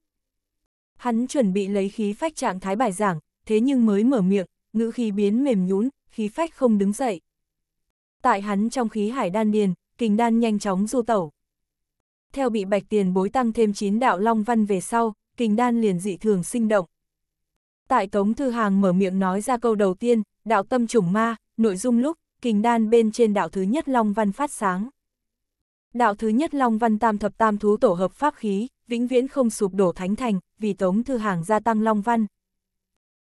Hắn chuẩn bị lấy khí phách trạng thái bài giảng, thế nhưng mới mở miệng, ngữ khí biến mềm nhún, khí phách không đứng dậy. Tại hắn trong khí hải đan điền, kình đan nhanh chóng du tẩu. Theo bị bạch tiền bối tăng thêm 9 đạo long văn về sau, kình đan liền dị thường sinh động. Tại Tống Thư Hàng mở miệng nói ra câu đầu tiên, đạo tâm trùng ma, nội dung lúc, kình đan bên trên đạo thứ nhất long văn phát sáng. Đạo thứ nhất long văn tam thập tam thú tổ hợp pháp khí, vĩnh viễn không sụp đổ thánh thành, vì Tống Thư Hàng gia tăng long văn.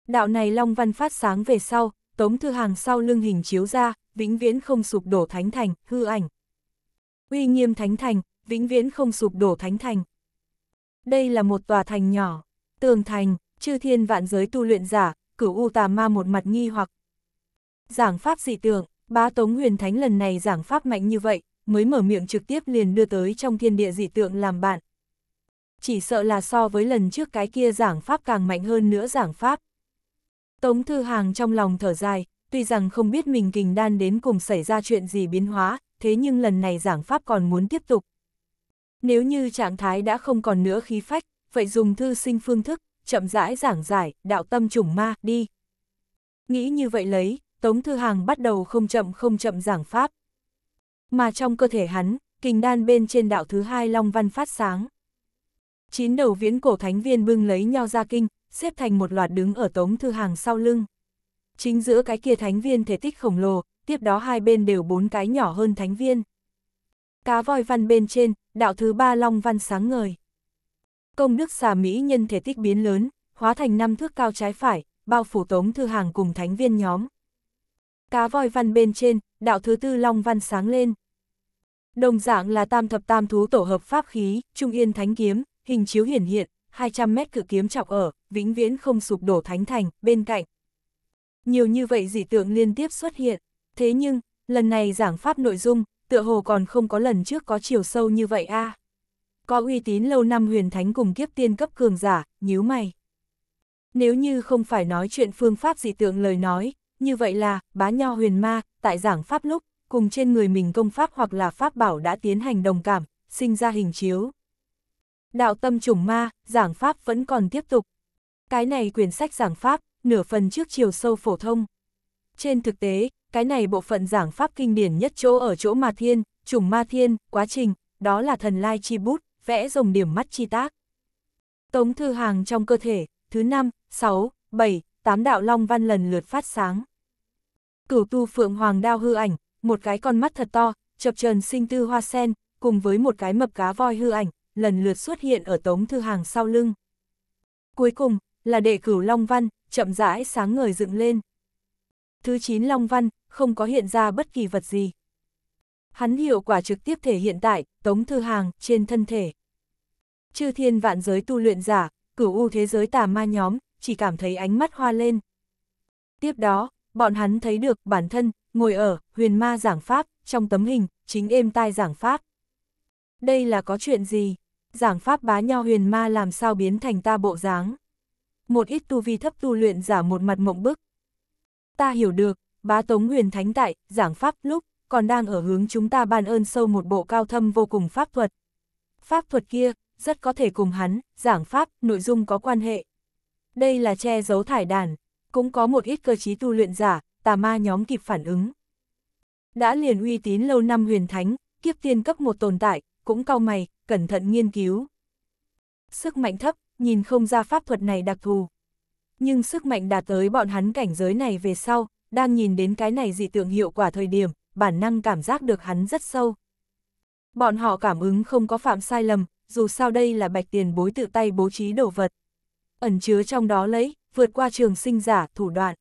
Đạo này long văn phát sáng về sau, Tống Thư Hàng sau lưng hình chiếu ra, vĩnh viễn không sụp đổ thánh thành, hư ảnh uy nghiêm thánh thành, vĩnh viễn không sụp đổ thánh thành. Đây là một tòa thành nhỏ, tường thành, chư thiên vạn giới tu luyện giả, cửu u tà ma một mặt nghi hoặc. Giảng pháp dị tượng, bá tống huyền thánh lần này giảng pháp mạnh như vậy, mới mở miệng trực tiếp liền đưa tới trong thiên địa dị tượng làm bạn. Chỉ sợ là so với lần trước cái kia giảng pháp càng mạnh hơn nữa giảng pháp. Tống Thư Hàng trong lòng thở dài, tuy rằng không biết mình kình đan đến cùng xảy ra chuyện gì biến hóa, thế nhưng lần này giảng pháp còn muốn tiếp tục. Nếu như trạng thái đã không còn nữa khí phách, vậy dùng thư sinh phương thức, chậm rãi giảng giải, đạo tâm trùng ma, đi. Nghĩ như vậy lấy, Tống Thư Hàng bắt đầu không chậm không chậm giảng pháp. Mà trong cơ thể hắn, kình đan bên trên đạo thứ hai Long Văn phát sáng. Chín đầu viễn cổ thánh viên bưng lấy nhau ra kinh, xếp thành một loạt đứng ở Tống Thư Hàng sau lưng. Chính giữa cái kia thánh viên thể tích khổng lồ, tiếp đó hai bên đều bốn cái nhỏ hơn thánh viên. Cá voi văn bên trên, đạo thứ ba long văn sáng ngời. Công đức xà Mỹ nhân thể tích biến lớn, hóa thành năm thước cao trái phải, bao phủ tống thư hàng cùng thánh viên nhóm. Cá voi văn bên trên, đạo thứ tư long văn sáng lên. Đồng dạng là tam thập tam thú tổ hợp pháp khí, trung yên thánh kiếm, hình chiếu hiển hiện, 200 mét cự kiếm chọc ở, vĩnh viễn không sụp đổ thánh thành, bên cạnh. Nhiều như vậy dị tượng liên tiếp xuất hiện thế nhưng, lần này giảng pháp nội dung, tựa hồ còn không có lần trước có chiều sâu như vậy a. À. Có uy tín lâu năm huyền thánh cùng kiếp tiên cấp cường giả, nhíu mày. Nếu như không phải nói chuyện phương pháp dị tượng lời nói, như vậy là, bá nho huyền ma, tại giảng pháp lúc, cùng trên người mình công pháp hoặc là pháp bảo đã tiến hành đồng cảm, sinh ra hình chiếu. Đạo tâm chủng ma, giảng pháp vẫn còn tiếp tục. Cái này quyển sách giảng pháp, nửa phần trước chiều sâu phổ thông. Trên thực tế, cái này bộ phận giảng pháp kinh điển nhất chỗ ở chỗ ma thiên, trùng ma thiên, quá trình, đó là thần lai chi bút, vẽ rồng điểm mắt chi tác. Tống thư hàng trong cơ thể, thứ 5, 6, 7, 8 đạo long văn lần lượt phát sáng. Cửu tu phượng hoàng đao hư ảnh, một cái con mắt thật to, chập trần sinh tư hoa sen, cùng với một cái mập cá voi hư ảnh, lần lượt xuất hiện ở tống thư hàng sau lưng. Cuối cùng, là đệ cửu long văn, chậm rãi sáng ngời dựng lên thứ chín Long Văn, không có hiện ra bất kỳ vật gì. Hắn hiệu quả trực tiếp thể hiện tại, tống thư hàng, trên thân thể. Chư thiên vạn giới tu luyện giả, cửu u thế giới tà ma nhóm, chỉ cảm thấy ánh mắt hoa lên. Tiếp đó, bọn hắn thấy được bản thân, ngồi ở, huyền ma giảng pháp, trong tấm hình, chính êm tai giảng pháp. Đây là có chuyện gì? Giảng pháp bá nho huyền ma làm sao biến thành ta bộ dáng? Một ít tu vi thấp tu luyện giả một mặt mộng bức, Ta hiểu được, bá tống huyền thánh tại, giảng pháp lúc, còn đang ở hướng chúng ta ban ơn sâu một bộ cao thâm vô cùng pháp thuật. Pháp thuật kia, rất có thể cùng hắn, giảng pháp, nội dung có quan hệ. Đây là che giấu thải đàn, cũng có một ít cơ chí tu luyện giả, tà ma nhóm kịp phản ứng. Đã liền uy tín lâu năm huyền thánh, kiếp tiên cấp một tồn tại, cũng cao mày, cẩn thận nghiên cứu. Sức mạnh thấp, nhìn không ra pháp thuật này đặc thù nhưng sức mạnh đạt tới bọn hắn cảnh giới này về sau, đang nhìn đến cái này dị tượng hiệu quả thời điểm, bản năng cảm giác được hắn rất sâu. Bọn họ cảm ứng không có phạm sai lầm, dù sao đây là bạch tiền bối tự tay bố trí đồ vật. Ẩn chứa trong đó lấy, vượt qua trường sinh giả, thủ đoạn.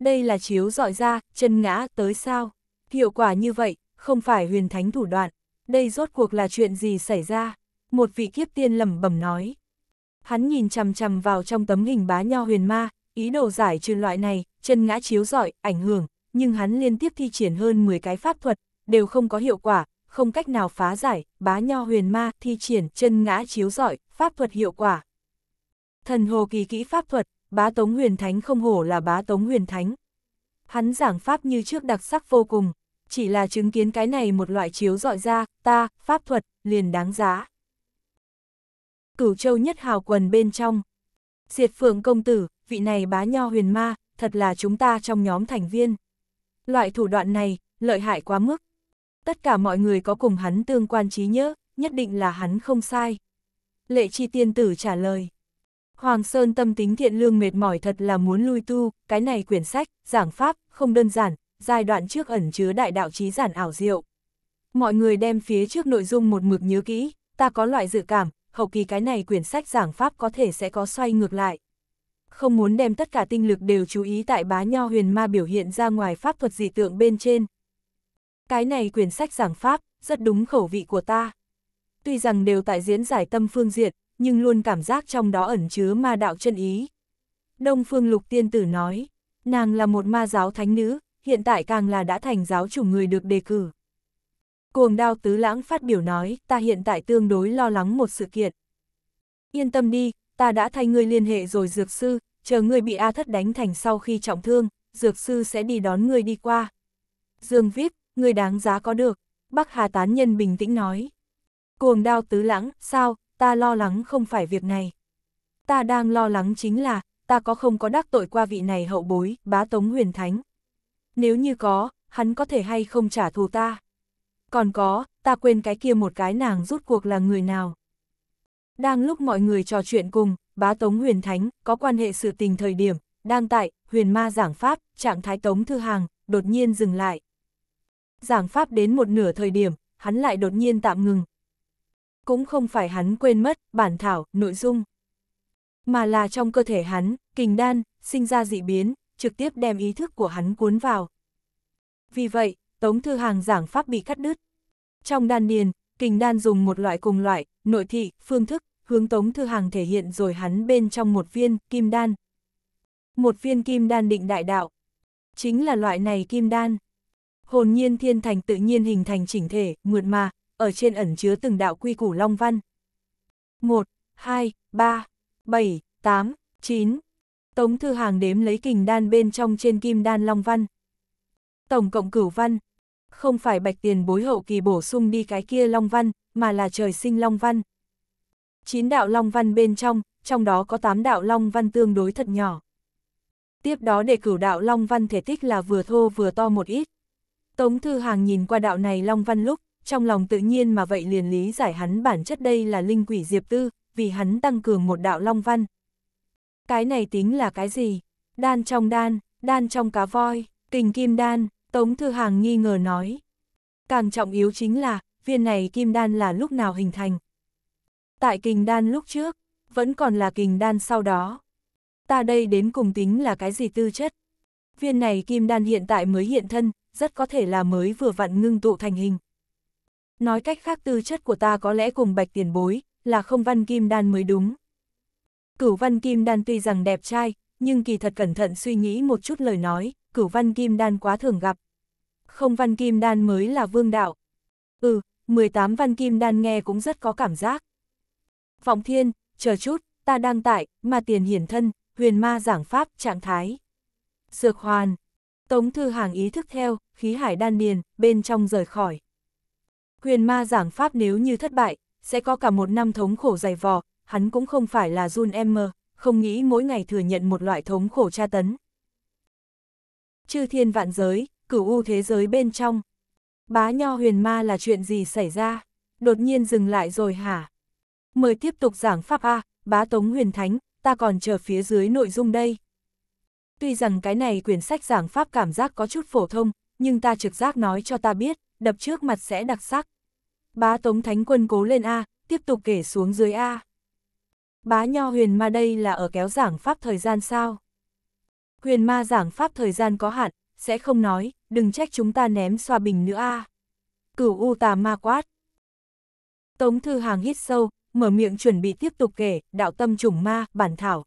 Đây là chiếu dọi ra, chân ngã, tới sao. Hiệu quả như vậy, không phải huyền thánh thủ đoạn. Đây rốt cuộc là chuyện gì xảy ra? Một vị kiếp tiên lầm bẩm nói hắn nhìn chằm chằm vào trong tấm hình bá nho huyền ma, ý đồ giải trừ loại này, chân ngã chiếu giỏi, ảnh hưởng, nhưng hắn liên tiếp thi triển hơn 10 cái pháp thuật, đều không có hiệu quả, không cách nào phá giải, bá nho huyền ma, thi triển, chân ngã chiếu giỏi, pháp thuật hiệu quả. Thần hồ kỳ kỹ pháp thuật, bá tống huyền thánh không hổ là bá tống huyền thánh. Hắn giảng pháp như trước đặc sắc vô cùng, chỉ là chứng kiến cái này một loại chiếu dọi ra, ta, pháp thuật, liền đáng giá cửu châu nhất hào quần bên trong. Diệt phượng công tử, vị này bá nho huyền ma, thật là chúng ta trong nhóm thành viên. Loại thủ đoạn này, lợi hại quá mức. Tất cả mọi người có cùng hắn tương quan trí nhớ, nhất định là hắn không sai. Lệ chi tiên tử trả lời. Hoàng Sơn tâm tính thiện lương mệt mỏi thật là muốn lui tu, cái này quyển sách, giảng pháp, không đơn giản, giai đoạn trước ẩn chứa đại đạo trí giản ảo diệu. Mọi người đem phía trước nội dung một mực nhớ kỹ, ta có loại dự cảm, hậu kỳ cái này quyển sách giảng pháp có thể sẽ có xoay ngược lại. Không muốn đem tất cả tinh lực đều chú ý tại bá nho huyền ma biểu hiện ra ngoài pháp thuật dị tượng bên trên. Cái này quyển sách giảng pháp, rất đúng khẩu vị của ta. Tuy rằng đều tại diễn giải tâm phương diện, nhưng luôn cảm giác trong đó ẩn chứa ma đạo chân ý. Đông Phương Lục Tiên Tử nói, nàng là một ma giáo thánh nữ, hiện tại càng là đã thành giáo chủ người được đề cử. Cuồng đao tứ lãng phát biểu nói, ta hiện tại tương đối lo lắng một sự kiện. Yên tâm đi, ta đã thay ngươi liên hệ rồi dược sư, chờ ngươi bị A thất đánh thành sau khi trọng thương, dược sư sẽ đi đón ngươi đi qua. Dương viết, ngươi đáng giá có được, Bắc Hà Tán Nhân bình tĩnh nói. Cuồng đao tứ lãng, sao, ta lo lắng không phải việc này. Ta đang lo lắng chính là, ta có không có đắc tội qua vị này hậu bối, bá tống huyền thánh. Nếu như có, hắn có thể hay không trả thù ta còn có, ta quên cái kia một cái nàng rút cuộc là người nào. Đang lúc mọi người trò chuyện cùng, bá tống huyền thánh, có quan hệ sự tình thời điểm, đang tại, huyền ma giảng pháp, trạng thái tống thư hàng, đột nhiên dừng lại. Giảng pháp đến một nửa thời điểm, hắn lại đột nhiên tạm ngừng. Cũng không phải hắn quên mất, bản thảo, nội dung. Mà là trong cơ thể hắn, kình đan, sinh ra dị biến, trực tiếp đem ý thức của hắn cuốn vào. Vì vậy, Tống Thư Hàng giảng pháp bị cắt đứt. Trong đan điền, kình đan dùng một loại cùng loại, nội thị, phương thức, hướng Tống Thư Hàng thể hiện rồi hắn bên trong một viên kim đan. Một viên kim đan định đại đạo. Chính là loại này kim đan. Hồn nhiên thiên thành tự nhiên hình thành chỉnh thể, mượt mà, ở trên ẩn chứa từng đạo quy củ long văn. 1, 2, 3, 7, 8, 9. Tống Thư Hàng đếm lấy kình đan bên trong trên kim đan long văn. Tổng cộng cửu văn, không phải bạch tiền bối hậu kỳ bổ sung đi cái kia Long Văn, mà là trời sinh Long Văn. Chín đạo Long Văn bên trong, trong đó có tám đạo Long Văn tương đối thật nhỏ. Tiếp đó để cửu đạo Long Văn thể tích là vừa thô vừa to một ít. Tống Thư Hàng nhìn qua đạo này Long Văn lúc, trong lòng tự nhiên mà vậy liền lý giải hắn bản chất đây là linh quỷ Diệp Tư, vì hắn tăng cường một đạo Long Văn. Cái này tính là cái gì? Đan trong đan, đan trong cá voi, kình kim đan, Tống Thư Hàng nghi ngờ nói. Càng trọng yếu chính là, viên này kim đan là lúc nào hình thành. Tại kình đan lúc trước, vẫn còn là kình đan sau đó. Ta đây đến cùng tính là cái gì tư chất? Viên này kim đan hiện tại mới hiện thân, rất có thể là mới vừa vặn ngưng tụ thành hình. Nói cách khác tư chất của ta có lẽ cùng bạch tiền bối, là không văn kim đan mới đúng. Cửu văn kim đan tuy rằng đẹp trai, nhưng kỳ thật cẩn thận suy nghĩ một chút lời nói, cửu văn kim đan quá thường gặp. Không văn kim đan mới là vương đạo. Ừ, 18 văn kim đan nghe cũng rất có cảm giác. Vọng thiên, chờ chút, ta đang tại, mà tiền hiển thân, huyền ma giảng pháp, trạng thái. Dược hoàn, tống thư hàng ý thức theo, khí hải đan điền, bên trong rời khỏi. Huyền ma giảng pháp nếu như thất bại, sẽ có cả một năm thống khổ dày vò, hắn cũng không phải là run em mơ, không nghĩ mỗi ngày thừa nhận một loại thống khổ tra tấn chư thiên vạn giới, cửu u thế giới bên trong. Bá nho huyền ma là chuyện gì xảy ra? Đột nhiên dừng lại rồi hả? Mời tiếp tục giảng pháp A, bá tống huyền thánh, ta còn chờ phía dưới nội dung đây. Tuy rằng cái này quyển sách giảng pháp cảm giác có chút phổ thông, nhưng ta trực giác nói cho ta biết, đập trước mặt sẽ đặc sắc. Bá tống thánh quân cố lên A, tiếp tục kể xuống dưới A. Bá nho huyền ma đây là ở kéo giảng pháp thời gian sao? huyền ma giảng pháp thời gian có hạn, sẽ không nói, đừng trách chúng ta ném xoa bình nữa a. À. Cửu U tà ma quát. Tống Thư Hàng hít sâu, mở miệng chuẩn bị tiếp tục kể, đạo tâm trùng ma, bản thảo.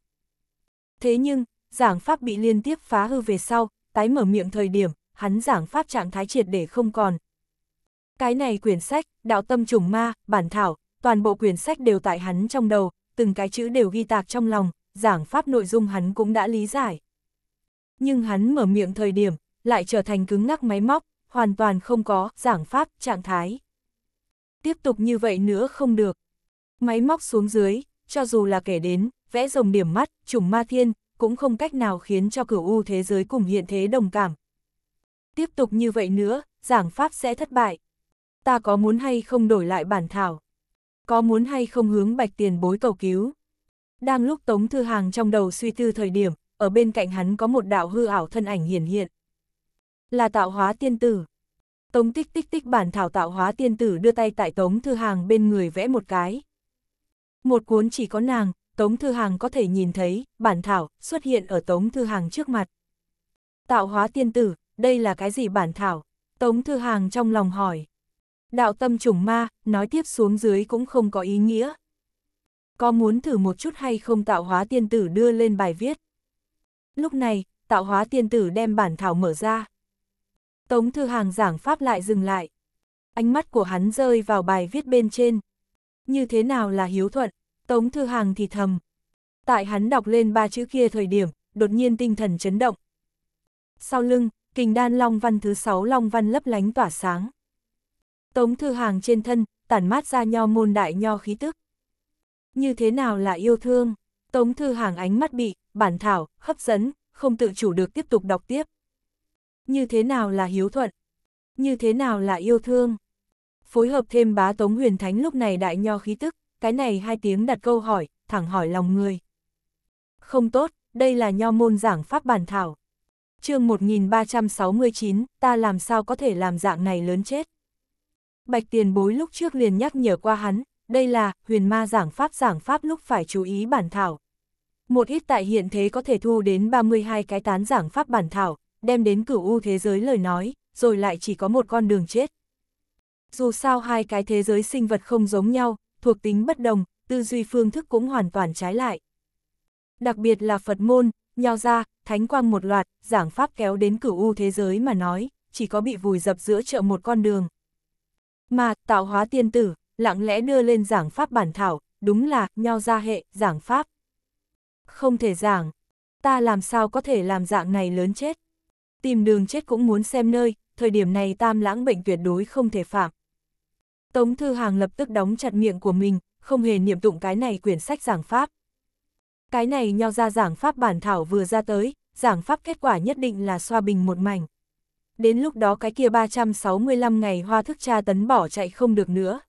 Thế nhưng, giảng pháp bị liên tiếp phá hư về sau, tái mở miệng thời điểm, hắn giảng pháp trạng thái triệt để không còn. Cái này quyển sách, đạo tâm trùng ma, bản thảo, toàn bộ quyển sách đều tại hắn trong đầu, từng cái chữ đều ghi tạc trong lòng, giảng pháp nội dung hắn cũng đã lý giải nhưng hắn mở miệng thời điểm, lại trở thành cứng ngắc máy móc, hoàn toàn không có giảng pháp trạng thái. Tiếp tục như vậy nữa không được. Máy móc xuống dưới, cho dù là kể đến, vẽ rồng điểm mắt, trùng ma thiên, cũng không cách nào khiến cho cửu u thế giới cùng hiện thế đồng cảm. Tiếp tục như vậy nữa, giảng pháp sẽ thất bại. Ta có muốn hay không đổi lại bản thảo? Có muốn hay không hướng bạch tiền bối cầu cứu? Đang lúc Tống Thư Hàng trong đầu suy tư thời điểm, ở bên cạnh hắn có một đạo hư ảo thân ảnh hiển hiện. Là tạo hóa tiên tử. Tống tích tích tích bản thảo tạo hóa tiên tử đưa tay tại tống thư hàng bên người vẽ một cái. Một cuốn chỉ có nàng, tống thư hàng có thể nhìn thấy, bản thảo xuất hiện ở tống thư hàng trước mặt. Tạo hóa tiên tử, đây là cái gì bản thảo? Tống thư hàng trong lòng hỏi. Đạo tâm trùng ma, nói tiếp xuống dưới cũng không có ý nghĩa. Có muốn thử một chút hay không tạo hóa tiên tử đưa lên bài viết? Lúc này, tạo hóa tiên tử đem bản thảo mở ra. Tống Thư Hàng giảng pháp lại dừng lại. Ánh mắt của hắn rơi vào bài viết bên trên. Như thế nào là hiếu thuận, Tống Thư Hàng thì thầm. Tại hắn đọc lên ba chữ kia thời điểm, đột nhiên tinh thần chấn động. Sau lưng, kình đan long văn thứ sáu long văn lấp lánh tỏa sáng. Tống Thư Hàng trên thân, tản mát ra nho môn đại nho khí tức. Như thế nào là yêu thương? Tống Thư Hàng ánh mắt bị, bản thảo, hấp dẫn, không tự chủ được tiếp tục đọc tiếp. Như thế nào là hiếu thuận? Như thế nào là yêu thương? Phối hợp thêm bá Tống Huyền Thánh lúc này đại nho khí tức, cái này hai tiếng đặt câu hỏi, thẳng hỏi lòng người. Không tốt, đây là nho môn giảng pháp bản thảo. chương 1369, ta làm sao có thể làm dạng này lớn chết. Bạch tiền bối lúc trước liền nhắc nhở qua hắn, đây là huyền ma giảng pháp giảng pháp lúc phải chú ý bản thảo. Một ít tại hiện thế có thể thu đến 32 cái tán giảng pháp bản thảo, đem đến cửu u thế giới lời nói, rồi lại chỉ có một con đường chết. Dù sao hai cái thế giới sinh vật không giống nhau, thuộc tính bất đồng, tư duy phương thức cũng hoàn toàn trái lại. Đặc biệt là Phật môn, nho ra, thánh quang một loạt, giảng pháp kéo đến cửu u thế giới mà nói, chỉ có bị vùi dập giữa chợ một con đường. Mà, tạo hóa tiên tử, lặng lẽ đưa lên giảng pháp bản thảo, đúng là, nho ra hệ, giảng pháp. Không thể giảng, ta làm sao có thể làm dạng này lớn chết. Tìm đường chết cũng muốn xem nơi, thời điểm này tam lãng bệnh tuyệt đối không thể phạm. Tống Thư Hàng lập tức đóng chặt miệng của mình, không hề niệm tụng cái này quyển sách giảng pháp. Cái này nho ra giảng pháp bản thảo vừa ra tới, giảng pháp kết quả nhất định là xoa bình một mảnh. Đến lúc đó cái kia 365 ngày hoa thức tra tấn bỏ chạy không được nữa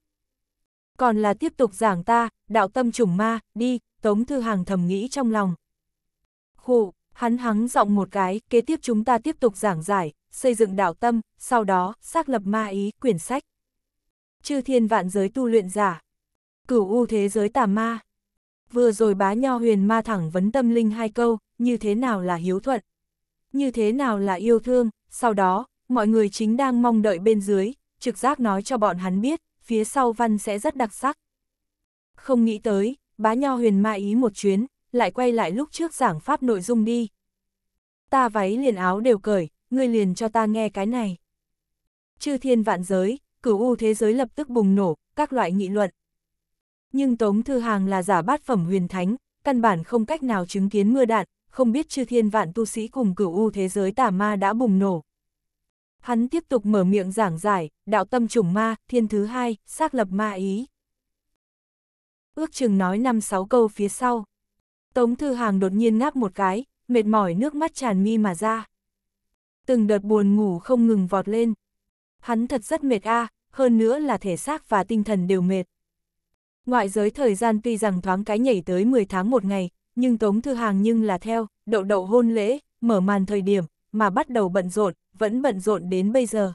còn là tiếp tục giảng ta, đạo tâm trùng ma, đi, Tống Thư Hàng thầm nghĩ trong lòng. Khụ, hắn hắng giọng một cái, kế tiếp chúng ta tiếp tục giảng giải, xây dựng đạo tâm, sau đó, xác lập ma ý, quyển sách. Chư thiên vạn giới tu luyện giả, cửu u thế giới tà ma. Vừa rồi bá nho huyền ma thẳng vấn tâm linh hai câu, như thế nào là hiếu thuận, như thế nào là yêu thương, sau đó, mọi người chính đang mong đợi bên dưới, trực giác nói cho bọn hắn biết, phía sau văn sẽ rất đặc sắc. Không nghĩ tới, bá nho huyền ma ý một chuyến, lại quay lại lúc trước giảng pháp nội dung đi. Ta váy liền áo đều cởi, ngươi liền cho ta nghe cái này. Chư thiên vạn giới, cửu u thế giới lập tức bùng nổ, các loại nghị luận. Nhưng Tống Thư Hàng là giả bát phẩm huyền thánh, căn bản không cách nào chứng kiến mưa đạn, không biết chư thiên vạn tu sĩ cùng cửu u thế giới tà ma đã bùng nổ. Hắn tiếp tục mở miệng giảng giải, đạo tâm trùng ma, thiên thứ hai, xác lập ma ý. Ước chừng nói 5-6 câu phía sau. Tống Thư Hàng đột nhiên ngáp một cái, mệt mỏi nước mắt tràn mi mà ra. Từng đợt buồn ngủ không ngừng vọt lên. Hắn thật rất mệt a, hơn nữa là thể xác và tinh thần đều mệt. Ngoại giới thời gian tuy rằng thoáng cái nhảy tới 10 tháng một ngày, nhưng Tống Thư Hàng nhưng là theo, đậu đậu hôn lễ, mở màn thời điểm, mà bắt đầu bận rộn, vẫn bận rộn đến bây giờ.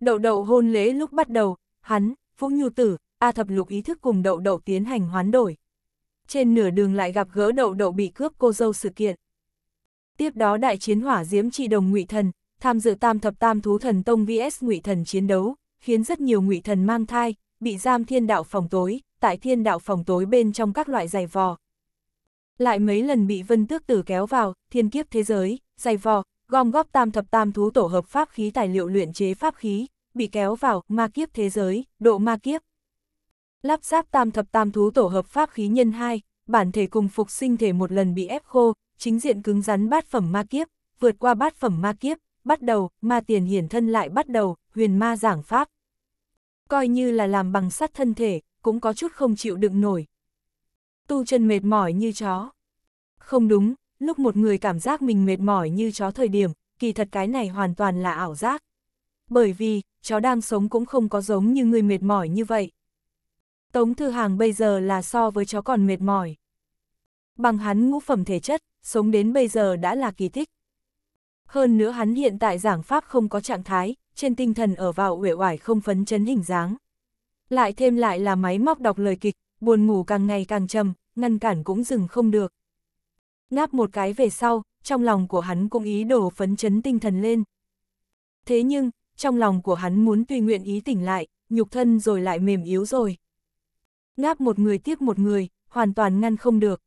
Đậu đậu hôn lễ lúc bắt đầu, hắn, Vũ Nhu Tử, A Thập Lục ý thức cùng đậu đậu tiến hành hoán đổi. Trên nửa đường lại gặp gỡ đậu đậu bị cướp cô dâu sự kiện. Tiếp đó đại chiến hỏa diễm trị đồng ngụy thần, tham dự tam thập tam thú thần tông vs ngụy thần chiến đấu, khiến rất nhiều ngụy thần mang thai, bị giam thiên đạo phòng tối, tại thiên đạo phòng tối bên trong các loại giày vò, lại mấy lần bị vân tước tử kéo vào, thiên kiếp thế giới, dày vò, gom góp tam thập tam thú tổ hợp pháp khí tài liệu luyện chế pháp khí, bị kéo vào, ma kiếp thế giới, độ ma kiếp. Lắp ráp tam thập tam thú tổ hợp pháp khí nhân 2, bản thể cùng phục sinh thể một lần bị ép khô, chính diện cứng rắn bát phẩm ma kiếp, vượt qua bát phẩm ma kiếp, bắt đầu, ma tiền hiển thân lại bắt đầu, huyền ma giảng pháp. Coi như là làm bằng sắt thân thể, cũng có chút không chịu đựng nổi, tu chân mệt mỏi như chó. Không đúng, lúc một người cảm giác mình mệt mỏi như chó thời điểm, kỳ thật cái này hoàn toàn là ảo giác. Bởi vì, chó đang sống cũng không có giống như người mệt mỏi như vậy. Tống Thư Hàng bây giờ là so với chó còn mệt mỏi. Bằng hắn ngũ phẩm thể chất, sống đến bây giờ đã là kỳ tích. Hơn nữa hắn hiện tại giảng pháp không có trạng thái, trên tinh thần ở vào uể oải không phấn chấn hình dáng. Lại thêm lại là máy móc đọc lời kịch, buồn ngủ càng ngày càng trầm, ngăn cản cũng dừng không được. Ngáp một cái về sau, trong lòng của hắn cũng ý đồ phấn chấn tinh thần lên. Thế nhưng, trong lòng của hắn muốn tùy nguyện ý tỉnh lại, nhục thân rồi lại mềm yếu rồi. Ngáp một người tiếp một người, hoàn toàn ngăn không được.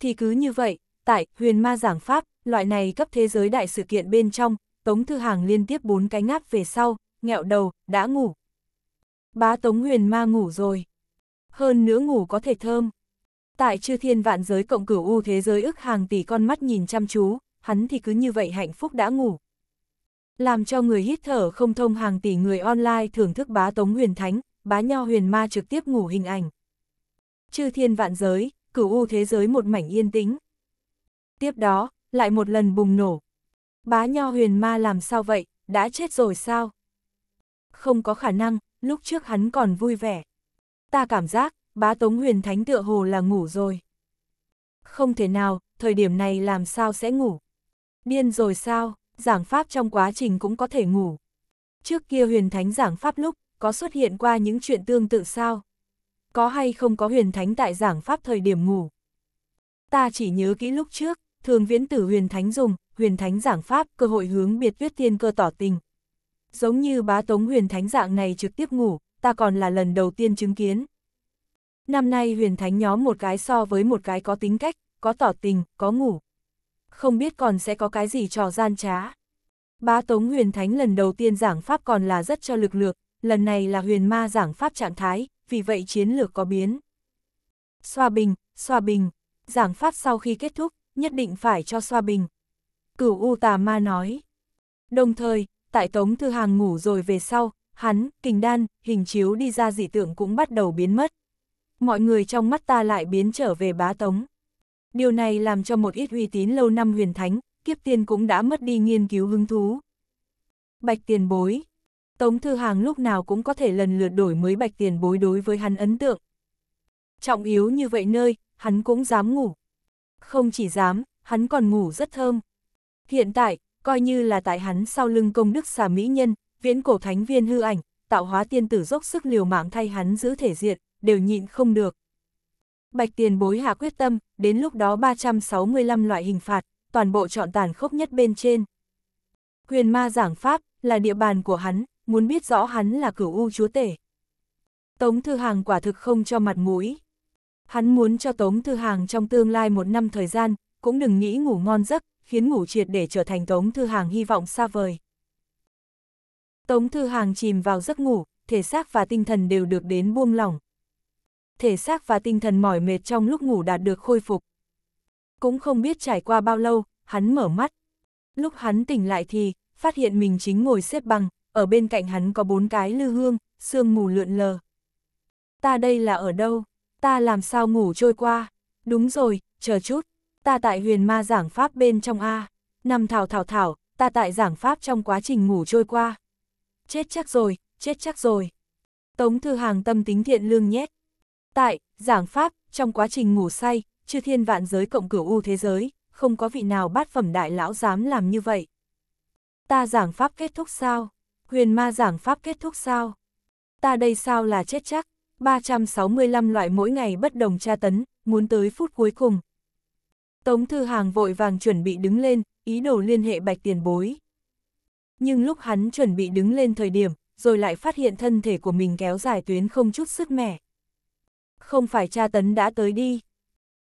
Thì cứ như vậy, tại huyền ma giảng pháp, loại này cấp thế giới đại sự kiện bên trong, Tống Thư Hàng liên tiếp bốn cái ngáp về sau, nghẹo đầu, đã ngủ. Bá Tống huyền ma ngủ rồi hơn nữa ngủ có thể thơm. Tại chư thiên vạn giới cộng cửu u thế giới ức hàng tỷ con mắt nhìn chăm chú, hắn thì cứ như vậy hạnh phúc đã ngủ. Làm cho người hít thở không thông hàng tỷ người online thưởng thức bá tống huyền thánh, bá nho huyền ma trực tiếp ngủ hình ảnh. Chư thiên vạn giới, cửu u thế giới một mảnh yên tĩnh. Tiếp đó, lại một lần bùng nổ. Bá nho huyền ma làm sao vậy, đã chết rồi sao? Không có khả năng, lúc trước hắn còn vui vẻ ta cảm giác, bá Tống Huyền Thánh tựa hồ là ngủ rồi. Không thể nào, thời điểm này làm sao sẽ ngủ? Điên rồi sao, giảng pháp trong quá trình cũng có thể ngủ. Trước kia Huyền Thánh giảng pháp lúc, có xuất hiện qua những chuyện tương tự sao? Có hay không có Huyền Thánh tại giảng pháp thời điểm ngủ? Ta chỉ nhớ kỹ lúc trước, thường viễn tử Huyền Thánh dùng, Huyền Thánh giảng pháp cơ hội hướng biệt viết tiên cơ tỏ tình. Giống như bá Tống Huyền Thánh dạng này trực tiếp ngủ, ta còn là lần đầu tiên chứng kiến. Năm nay huyền thánh nhóm một cái so với một cái có tính cách, có tỏ tình, có ngủ. Không biết còn sẽ có cái gì trò gian trá. Bá Tống huyền thánh lần đầu tiên giảng pháp còn là rất cho lực lượng lần này là huyền ma giảng pháp trạng thái, vì vậy chiến lược có biến. Xoa bình, xoa bình, giảng pháp sau khi kết thúc, nhất định phải cho xoa bình. Cửu U Tà Ma nói. Đồng thời, tại Tống Thư Hàng ngủ rồi về sau, hắn, kình đan, hình chiếu đi ra dị tượng cũng bắt đầu biến mất. Mọi người trong mắt ta lại biến trở về bá tống. Điều này làm cho một ít uy tín lâu năm huyền thánh, kiếp tiên cũng đã mất đi nghiên cứu hứng thú. Bạch tiền bối Tống Thư Hàng lúc nào cũng có thể lần lượt đổi mới bạch tiền bối đối với hắn ấn tượng. Trọng yếu như vậy nơi, hắn cũng dám ngủ. Không chỉ dám, hắn còn ngủ rất thơm. Hiện tại, coi như là tại hắn sau lưng công đức xà mỹ nhân, viễn cổ thánh viên hư ảnh, tạo hóa tiên tử dốc sức liều mạng thay hắn giữ thể diện, đều nhịn không được. Bạch tiền bối hạ quyết tâm, đến lúc đó 365 loại hình phạt, toàn bộ chọn tàn khốc nhất bên trên. huyền ma giảng pháp, là địa bàn của hắn, muốn biết rõ hắn là cửu u chúa tể. Tống Thư Hàng quả thực không cho mặt mũi. Hắn muốn cho Tống Thư Hàng trong tương lai một năm thời gian, cũng đừng nghĩ ngủ ngon giấc, khiến ngủ triệt để trở thành Tống Thư Hàng hy vọng xa vời. Tống Thư Hàng chìm vào giấc ngủ, thể xác và tinh thần đều được đến buông lỏng. Thể xác và tinh thần mỏi mệt trong lúc ngủ đạt được khôi phục. Cũng không biết trải qua bao lâu, hắn mở mắt. Lúc hắn tỉnh lại thì, phát hiện mình chính ngồi xếp bằng, ở bên cạnh hắn có bốn cái lư hương, sương mù lượn lờ. Ta đây là ở đâu? Ta làm sao ngủ trôi qua? Đúng rồi, chờ chút, ta tại huyền ma giảng pháp bên trong A. Nằm thảo thảo thảo, ta tại giảng pháp trong quá trình ngủ trôi qua chết chắc rồi, chết chắc rồi. Tống Thư Hàng tâm tính thiện lương nhét. Tại, giảng Pháp, trong quá trình ngủ say, chư thiên vạn giới cộng cửu u thế giới, không có vị nào bát phẩm đại lão dám làm như vậy. Ta giảng Pháp kết thúc sao? Huyền ma giảng Pháp kết thúc sao? Ta đây sao là chết chắc? 365 loại mỗi ngày bất đồng tra tấn, muốn tới phút cuối cùng. Tống Thư Hàng vội vàng chuẩn bị đứng lên, ý đồ liên hệ bạch tiền bối. Nhưng lúc hắn chuẩn bị đứng lên thời điểm, rồi lại phát hiện thân thể của mình kéo dài tuyến không chút sức mẻ. Không phải cha tấn đã tới đi.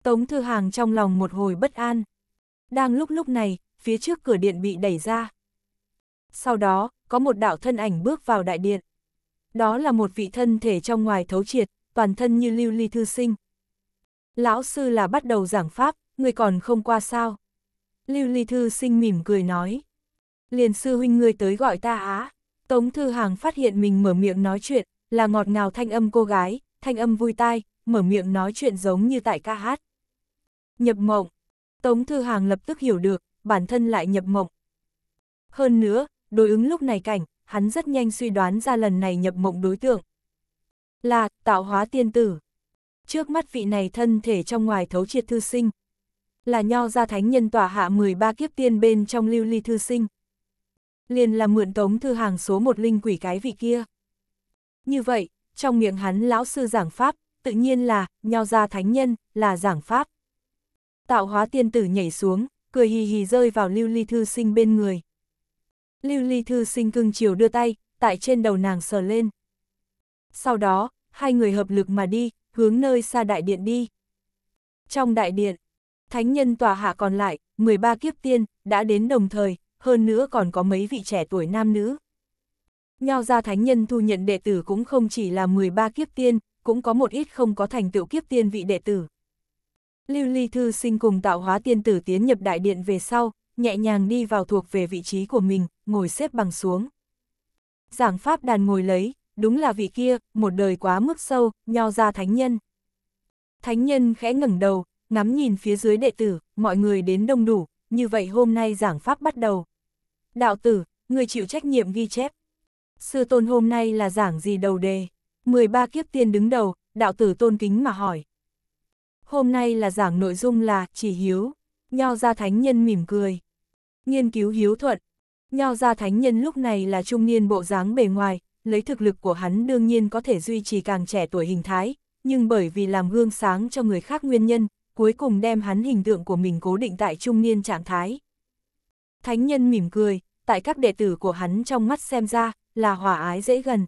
Tống Thư Hàng trong lòng một hồi bất an. Đang lúc lúc này, phía trước cửa điện bị đẩy ra. Sau đó, có một đạo thân ảnh bước vào đại điện. Đó là một vị thân thể trong ngoài thấu triệt, toàn thân như lưu ly thư sinh. Lão sư là bắt đầu giảng pháp, người còn không qua sao. Lưu ly thư sinh mỉm cười nói liền sư huynh ngươi tới gọi ta á. Tống Thư Hàng phát hiện mình mở miệng nói chuyện, là ngọt ngào thanh âm cô gái, thanh âm vui tai, mở miệng nói chuyện giống như tại ca hát. Nhập mộng. Tống Thư Hàng lập tức hiểu được, bản thân lại nhập mộng. Hơn nữa, đối ứng lúc này cảnh, hắn rất nhanh suy đoán ra lần này nhập mộng đối tượng. Là, tạo hóa tiên tử. Trước mắt vị này thân thể trong ngoài thấu triệt thư sinh. Là nho gia thánh nhân tỏa hạ 13 kiếp tiên bên trong lưu ly thư sinh liền là mượn tống thư hàng số một linh quỷ cái vị kia. Như vậy, trong miệng hắn lão sư giảng pháp, tự nhiên là, nho ra thánh nhân, là giảng pháp. Tạo hóa tiên tử nhảy xuống, cười hì hì rơi vào lưu ly thư sinh bên người. Lưu ly thư sinh cưng chiều đưa tay, tại trên đầu nàng sờ lên. Sau đó, hai người hợp lực mà đi, hướng nơi xa đại điện đi. Trong đại điện, thánh nhân tòa hạ còn lại, 13 kiếp tiên, đã đến đồng thời, hơn nữa còn có mấy vị trẻ tuổi nam nữ. Nho gia thánh nhân thu nhận đệ tử cũng không chỉ là 13 kiếp tiên, cũng có một ít không có thành tựu kiếp tiên vị đệ tử. Lưu Ly Thư sinh cùng tạo hóa tiên tử tiến nhập đại điện về sau, nhẹ nhàng đi vào thuộc về vị trí của mình, ngồi xếp bằng xuống. Giảng pháp đàn ngồi lấy, đúng là vị kia, một đời quá mức sâu, nho ra thánh nhân. Thánh nhân khẽ ngẩng đầu, ngắm nhìn phía dưới đệ tử, mọi người đến đông đủ, như vậy hôm nay giảng pháp bắt đầu đạo tử, người chịu trách nhiệm ghi chép. Sư tôn hôm nay là giảng gì đầu đề? 13 kiếp tiên đứng đầu, đạo tử tôn kính mà hỏi. Hôm nay là giảng nội dung là chỉ hiếu, nho gia thánh nhân mỉm cười. Nghiên cứu hiếu thuận, nho gia thánh nhân lúc này là trung niên bộ dáng bề ngoài, lấy thực lực của hắn đương nhiên có thể duy trì càng trẻ tuổi hình thái, nhưng bởi vì làm gương sáng cho người khác nguyên nhân, cuối cùng đem hắn hình tượng của mình cố định tại trung niên trạng thái. Thánh nhân mỉm cười, tại các đệ tử của hắn trong mắt xem ra, là hòa ái dễ gần.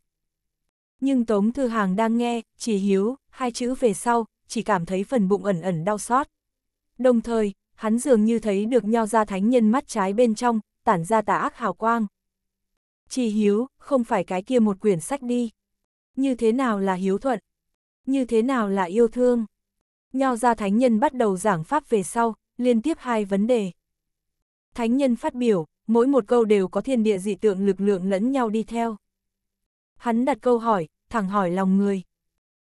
Nhưng Tống Thư Hàng đang nghe, chỉ hiếu, hai chữ về sau, chỉ cảm thấy phần bụng ẩn ẩn đau xót. Đồng thời, hắn dường như thấy được nho ra thánh nhân mắt trái bên trong, tản ra tà ác hào quang. Chỉ hiếu, không phải cái kia một quyển sách đi. Như thế nào là hiếu thuận? Như thế nào là yêu thương? Nho ra thánh nhân bắt đầu giảng pháp về sau, liên tiếp hai vấn đề. Thánh nhân phát biểu, mỗi một câu đều có thiên địa dị tượng lực lượng lẫn nhau đi theo. Hắn đặt câu hỏi, thẳng hỏi lòng người.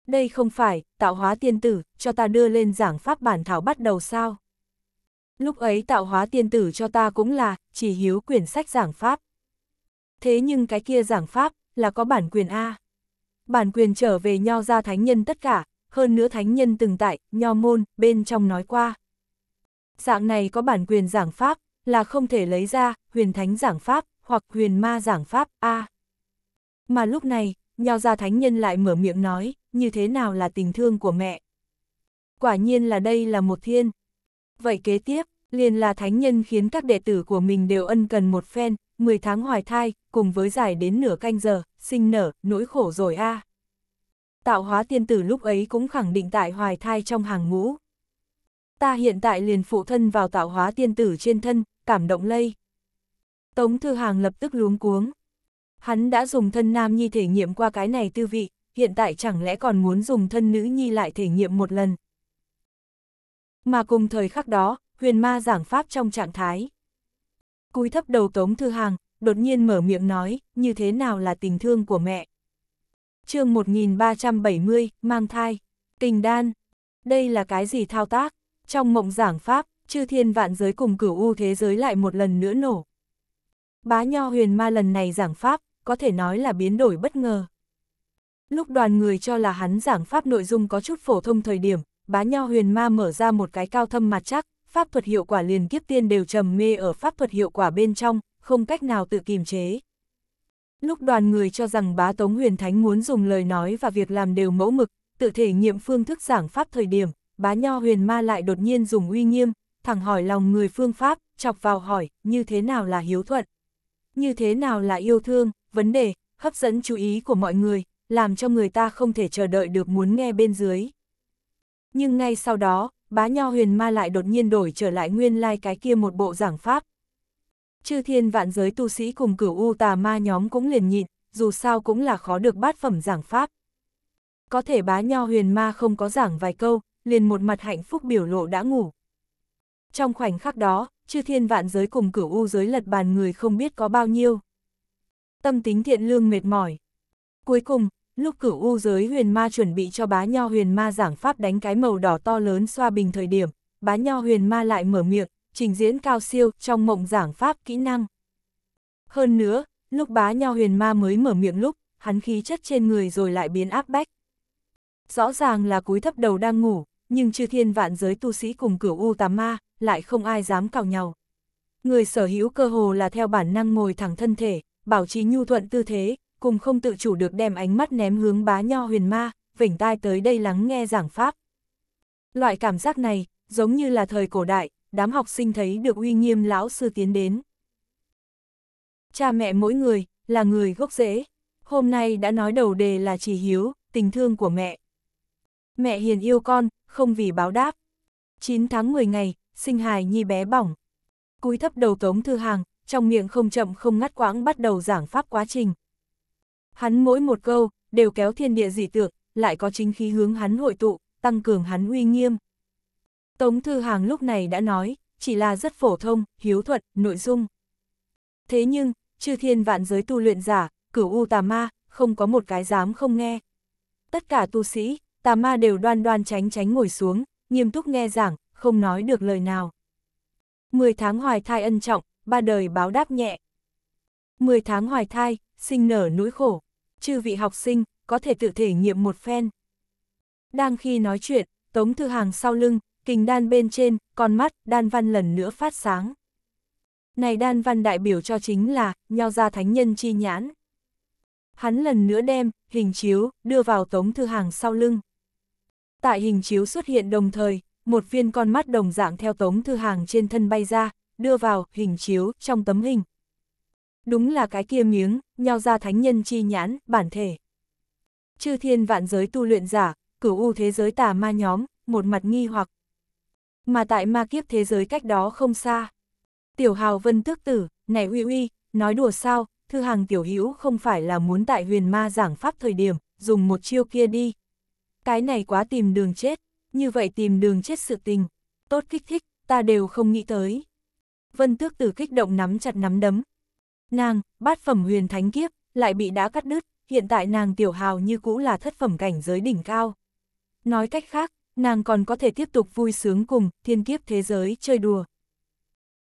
Đây không phải, tạo hóa tiên tử, cho ta đưa lên giảng pháp bản thảo bắt đầu sao? Lúc ấy tạo hóa tiên tử cho ta cũng là, chỉ hiếu quyển sách giảng pháp. Thế nhưng cái kia giảng pháp, là có bản quyền A. Bản quyền trở về nho ra thánh nhân tất cả, hơn nữa thánh nhân từng tại, nho môn, bên trong nói qua. Dạng này có bản quyền giảng pháp, là không thể lấy ra huyền thánh giảng pháp hoặc huyền ma giảng pháp a à. mà lúc này nho gia thánh nhân lại mở miệng nói như thế nào là tình thương của mẹ quả nhiên là đây là một thiên vậy kế tiếp liền là thánh nhân khiến các đệ tử của mình đều ân cần một phen 10 tháng hoài thai cùng với dài đến nửa canh giờ sinh nở nỗi khổ rồi a à. tạo hóa tiên tử lúc ấy cũng khẳng định tại hoài thai trong hàng ngũ ta hiện tại liền phụ thân vào tạo hóa tiên tử trên thân, cảm động lây. Tống Thư Hàng lập tức luống cuống. Hắn đã dùng thân nam nhi thể nghiệm qua cái này tư vị, hiện tại chẳng lẽ còn muốn dùng thân nữ nhi lại thể nghiệm một lần. Mà cùng thời khắc đó, huyền ma giảng pháp trong trạng thái. Cúi thấp đầu Tống Thư Hàng, đột nhiên mở miệng nói, như thế nào là tình thương của mẹ. chương 1370, mang thai, tình đan. Đây là cái gì thao tác? Trong mộng giảng pháp, chư thiên vạn giới cùng cửu u thế giới lại một lần nữa nổ. Bá Nho Huyền Ma lần này giảng pháp, có thể nói là biến đổi bất ngờ. Lúc đoàn người cho là hắn giảng pháp nội dung có chút phổ thông thời điểm, bá nho huyền ma mở ra một cái cao thâm mặt chắc, pháp thuật hiệu quả liền kiếp tiên đều trầm mê ở pháp thuật hiệu quả bên trong, không cách nào tự kiềm chế. Lúc đoàn người cho rằng bá Tống Huyền Thánh muốn dùng lời nói và việc làm đều mẫu mực, tự thể nghiệm phương thức giảng pháp thời điểm, bá nho huyền ma lại đột nhiên dùng uy nghiêm, thẳng hỏi lòng người phương pháp, chọc vào hỏi, như thế nào là hiếu thuận, như thế nào là yêu thương, vấn đề, hấp dẫn chú ý của mọi người, làm cho người ta không thể chờ đợi được muốn nghe bên dưới. Nhưng ngay sau đó, bá nho huyền ma lại đột nhiên đổi trở lại nguyên lai like cái kia một bộ giảng pháp. Chư thiên vạn giới tu sĩ cùng cửu u tà ma nhóm cũng liền nhịn, dù sao cũng là khó được bát phẩm giảng pháp. Có thể bá nho huyền ma không có giảng vài câu, liền một mặt hạnh phúc biểu lộ đã ngủ, trong khoảnh khắc đó, chư thiên vạn giới cùng cửu u giới lật bàn người không biết có bao nhiêu. Tâm tính thiện lương mệt mỏi. Cuối cùng, lúc cửu u giới huyền ma chuẩn bị cho bá nho huyền ma giảng pháp đánh cái màu đỏ to lớn xoa bình thời điểm, bá nho huyền ma lại mở miệng, trình diễn cao siêu trong mộng giảng pháp kỹ năng. Hơn nữa, lúc bá nho huyền ma mới mở miệng lúc, hắn khí chất trên người rồi lại biến áp bách. Rõ ràng là cúi thấp đầu đang ngủ, nhưng chư thiên vạn giới tu sĩ cùng cửu u tà ma, lại không ai dám cào nhau. Người sở hữu cơ hồ là theo bản năng ngồi thẳng thân thể, bảo trì nhu thuận tư thế, cùng không tự chủ được đem ánh mắt ném hướng bá nho huyền ma, vỉnh tai tới đây lắng nghe giảng pháp. Loại cảm giác này, giống như là thời cổ đại, đám học sinh thấy được uy nghiêm lão sư tiến đến. Cha mẹ mỗi người, là người gốc rễ. Hôm nay đã nói đầu đề là chỉ hiếu, tình thương của mẹ. Mẹ hiền yêu con, không vì báo đáp. 9 tháng 10 ngày, sinh hài nhi bé bỏng. Cúi thấp đầu Tống Thư Hàng, trong miệng không chậm không ngắt quãng bắt đầu giảng pháp quá trình. Hắn mỗi một câu, đều kéo thiên địa dị tượng, lại có chính khí hướng hắn hội tụ, tăng cường hắn uy nghiêm. Tống Thư Hàng lúc này đã nói, chỉ là rất phổ thông, hiếu thuật, nội dung. Thế nhưng, chư thiên vạn giới tu luyện giả, cửu u tà ma, không có một cái dám không nghe. Tất cả tu sĩ, tà ma đều đoan đoan tránh tránh ngồi xuống, nghiêm túc nghe giảng, không nói được lời nào. Mười tháng hoài thai ân trọng, ba đời báo đáp nhẹ. Mười tháng hoài thai, sinh nở nỗi khổ, chư vị học sinh, có thể tự thể nghiệm một phen. Đang khi nói chuyện, Tống Thư Hàng sau lưng, kình đan bên trên, con mắt, đan văn lần nữa phát sáng. Này đan văn đại biểu cho chính là, nho gia thánh nhân chi nhãn. Hắn lần nữa đem, hình chiếu, đưa vào Tống Thư Hàng sau lưng. Tại hình chiếu xuất hiện đồng thời, một viên con mắt đồng dạng theo tống thư hàng trên thân bay ra, đưa vào, hình chiếu, trong tấm hình. Đúng là cái kia miếng, nhao ra thánh nhân chi nhãn, bản thể. Chư thiên vạn giới tu luyện giả, cửu u thế giới tà ma nhóm, một mặt nghi hoặc. Mà tại ma kiếp thế giới cách đó không xa. Tiểu hào vân tước tử, này uy uy, nói đùa sao, thư hàng tiểu hữu không phải là muốn tại huyền ma giảng pháp thời điểm, dùng một chiêu kia đi. Cái này quá tìm đường chết như vậy tìm đường chết sự tình, tốt kích thích, ta đều không nghĩ tới. Vân tước tử kích động nắm chặt nắm đấm. Nàng, bát phẩm huyền thánh kiếp, lại bị đá cắt đứt, hiện tại nàng tiểu hào như cũ là thất phẩm cảnh giới đỉnh cao. Nói cách khác, nàng còn có thể tiếp tục vui sướng cùng thiên kiếp thế giới chơi đùa.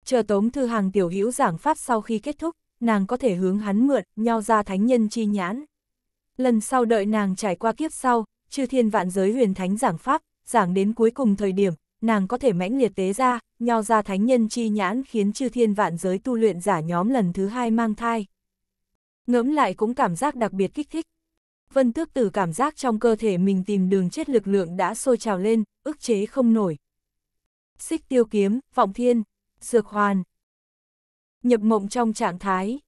Chờ Tống Thư Hàng tiểu hữu giảng pháp sau khi kết thúc, nàng có thể hướng hắn mượn, nhau ra thánh nhân chi nhãn. Lần sau đợi nàng trải qua kiếp sau, chư thiên vạn giới huyền thánh giảng pháp, giảng đến cuối cùng thời điểm, nàng có thể mãnh liệt tế ra, nho ra thánh nhân chi nhãn khiến chư thiên vạn giới tu luyện giả nhóm lần thứ hai mang thai. Ngẫm lại cũng cảm giác đặc biệt kích thích. Vân tước tử cảm giác trong cơ thể mình tìm đường chết lực lượng đã sôi trào lên, ức chế không nổi. Xích tiêu kiếm, vọng thiên, dược hoàn. Nhập mộng trong trạng thái.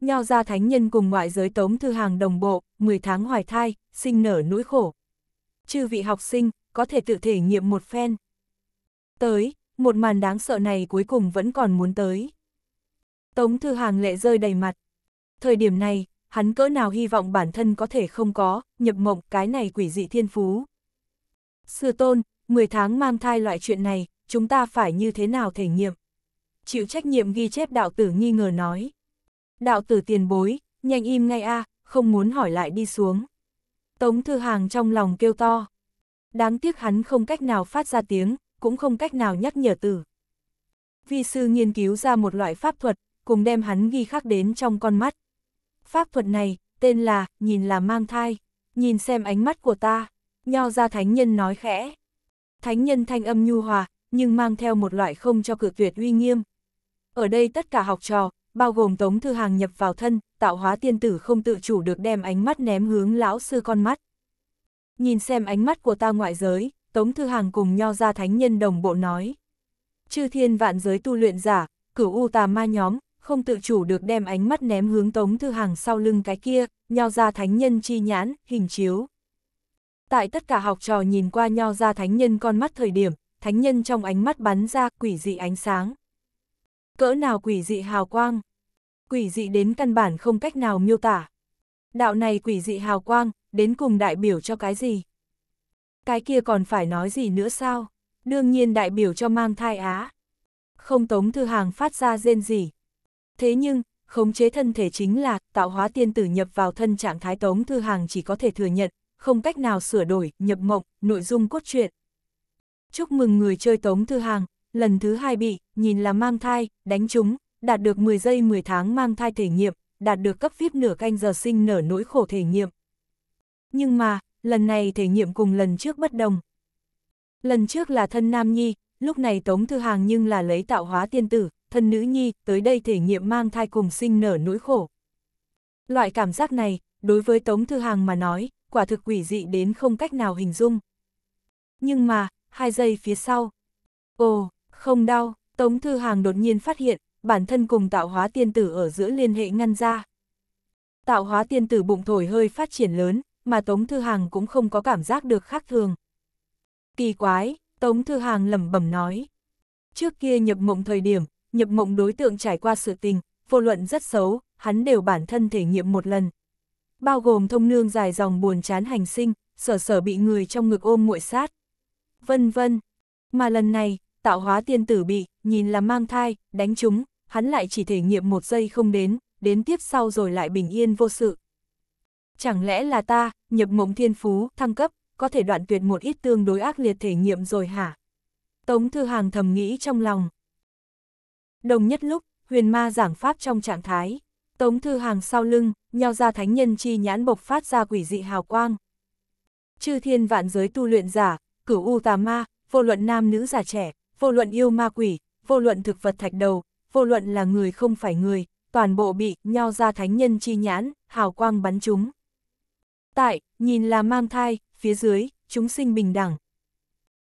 Nho ra thánh nhân cùng ngoại giới tống thư hàng đồng bộ, 10 tháng hoài thai, sinh nở nỗi khổ. Chư vị học sinh, có thể tự thể nghiệm một phen. Tới, một màn đáng sợ này cuối cùng vẫn còn muốn tới. Tống Thư Hàng lệ rơi đầy mặt. Thời điểm này, hắn cỡ nào hy vọng bản thân có thể không có, nhập mộng cái này quỷ dị thiên phú. Sư tôn, 10 tháng mang thai loại chuyện này, chúng ta phải như thế nào thể nghiệm? Chịu trách nhiệm ghi chép đạo tử nghi ngờ nói. Đạo tử tiền bối, nhanh im ngay a à, không muốn hỏi lại đi xuống. Tống Thư Hàng trong lòng kêu to. Đáng tiếc hắn không cách nào phát ra tiếng, cũng không cách nào nhắc nhở tử. Vi sư nghiên cứu ra một loại pháp thuật, cùng đem hắn ghi khắc đến trong con mắt. Pháp thuật này, tên là, nhìn là mang thai, nhìn xem ánh mắt của ta, nho ra thánh nhân nói khẽ. Thánh nhân thanh âm nhu hòa, nhưng mang theo một loại không cho cự tuyệt uy nghiêm. Ở đây tất cả học trò, bao gồm Tống Thư Hàng nhập vào thân, tạo hóa tiên tử không tự chủ được đem ánh mắt ném hướng lão sư con mắt nhìn xem ánh mắt của ta ngoại giới, Tống Thư Hàng cùng nho ra thánh nhân đồng bộ nói. Chư thiên vạn giới tu luyện giả, cửu u tà ma nhóm, không tự chủ được đem ánh mắt ném hướng Tống Thư Hàng sau lưng cái kia, nho ra thánh nhân chi nhãn, hình chiếu. Tại tất cả học trò nhìn qua nho ra thánh nhân con mắt thời điểm, thánh nhân trong ánh mắt bắn ra quỷ dị ánh sáng. Cỡ nào quỷ dị hào quang? Quỷ dị đến căn bản không cách nào miêu tả đạo này quỷ dị hào quang, đến cùng đại biểu cho cái gì? Cái kia còn phải nói gì nữa sao? Đương nhiên đại biểu cho mang thai á. Không tống thư hàng phát ra rên gì. Thế nhưng, khống chế thân thể chính là tạo hóa tiên tử nhập vào thân trạng thái tống thư hàng chỉ có thể thừa nhận, không cách nào sửa đổi, nhập mộng, nội dung cốt truyện. Chúc mừng người chơi tống thư hàng, lần thứ hai bị, nhìn là mang thai, đánh chúng, đạt được 10 giây 10 tháng mang thai thể nghiệm, đạt được cấp VIP nửa canh giờ sinh nở nỗi khổ thể nghiệm. Nhưng mà, lần này thể nghiệm cùng lần trước bất đồng. Lần trước là thân nam nhi, lúc này Tống Thư Hàng nhưng là lấy tạo hóa tiên tử, thân nữ nhi, tới đây thể nghiệm mang thai cùng sinh nở nỗi khổ. Loại cảm giác này, đối với Tống Thư Hàng mà nói, quả thực quỷ dị đến không cách nào hình dung. Nhưng mà, hai giây phía sau. Ồ, không đau, Tống Thư Hàng đột nhiên phát hiện, bản thân cùng tạo hóa tiên tử ở giữa liên hệ ngăn ra. Tạo hóa tiên tử bụng thổi hơi phát triển lớn, mà Tống Thư Hàng cũng không có cảm giác được khác thường. Kỳ quái, Tống Thư Hàng lẩm bẩm nói. Trước kia nhập mộng thời điểm, nhập mộng đối tượng trải qua sự tình, vô luận rất xấu, hắn đều bản thân thể nghiệm một lần. Bao gồm thông nương dài dòng buồn chán hành sinh, sở sở bị người trong ngực ôm muội sát. Vân vân. Mà lần này, tạo hóa tiên tử bị, nhìn là mang thai, đánh chúng, hắn lại chỉ thể nghiệm một giây không đến, đến tiếp sau rồi lại bình yên vô sự. Chẳng lẽ là ta, nhập mộng thiên phú, thăng cấp, có thể đoạn tuyệt một ít tương đối ác liệt thể nghiệm rồi hả? Tống Thư Hàng thầm nghĩ trong lòng. Đồng nhất lúc, huyền ma giảng pháp trong trạng thái, Tống Thư Hàng sau lưng, nheo ra thánh nhân chi nhãn bộc phát ra quỷ dị hào quang. Chư thiên vạn giới tu luyện giả, cửu u tà ma, vô luận nam nữ già trẻ, vô luận yêu ma quỷ, vô luận thực vật thạch đầu, vô luận là người không phải người, toàn bộ bị nho ra thánh nhân chi nhãn, hào quang bắn chúng. Tại, nhìn là mang thai, phía dưới, chúng sinh bình đẳng.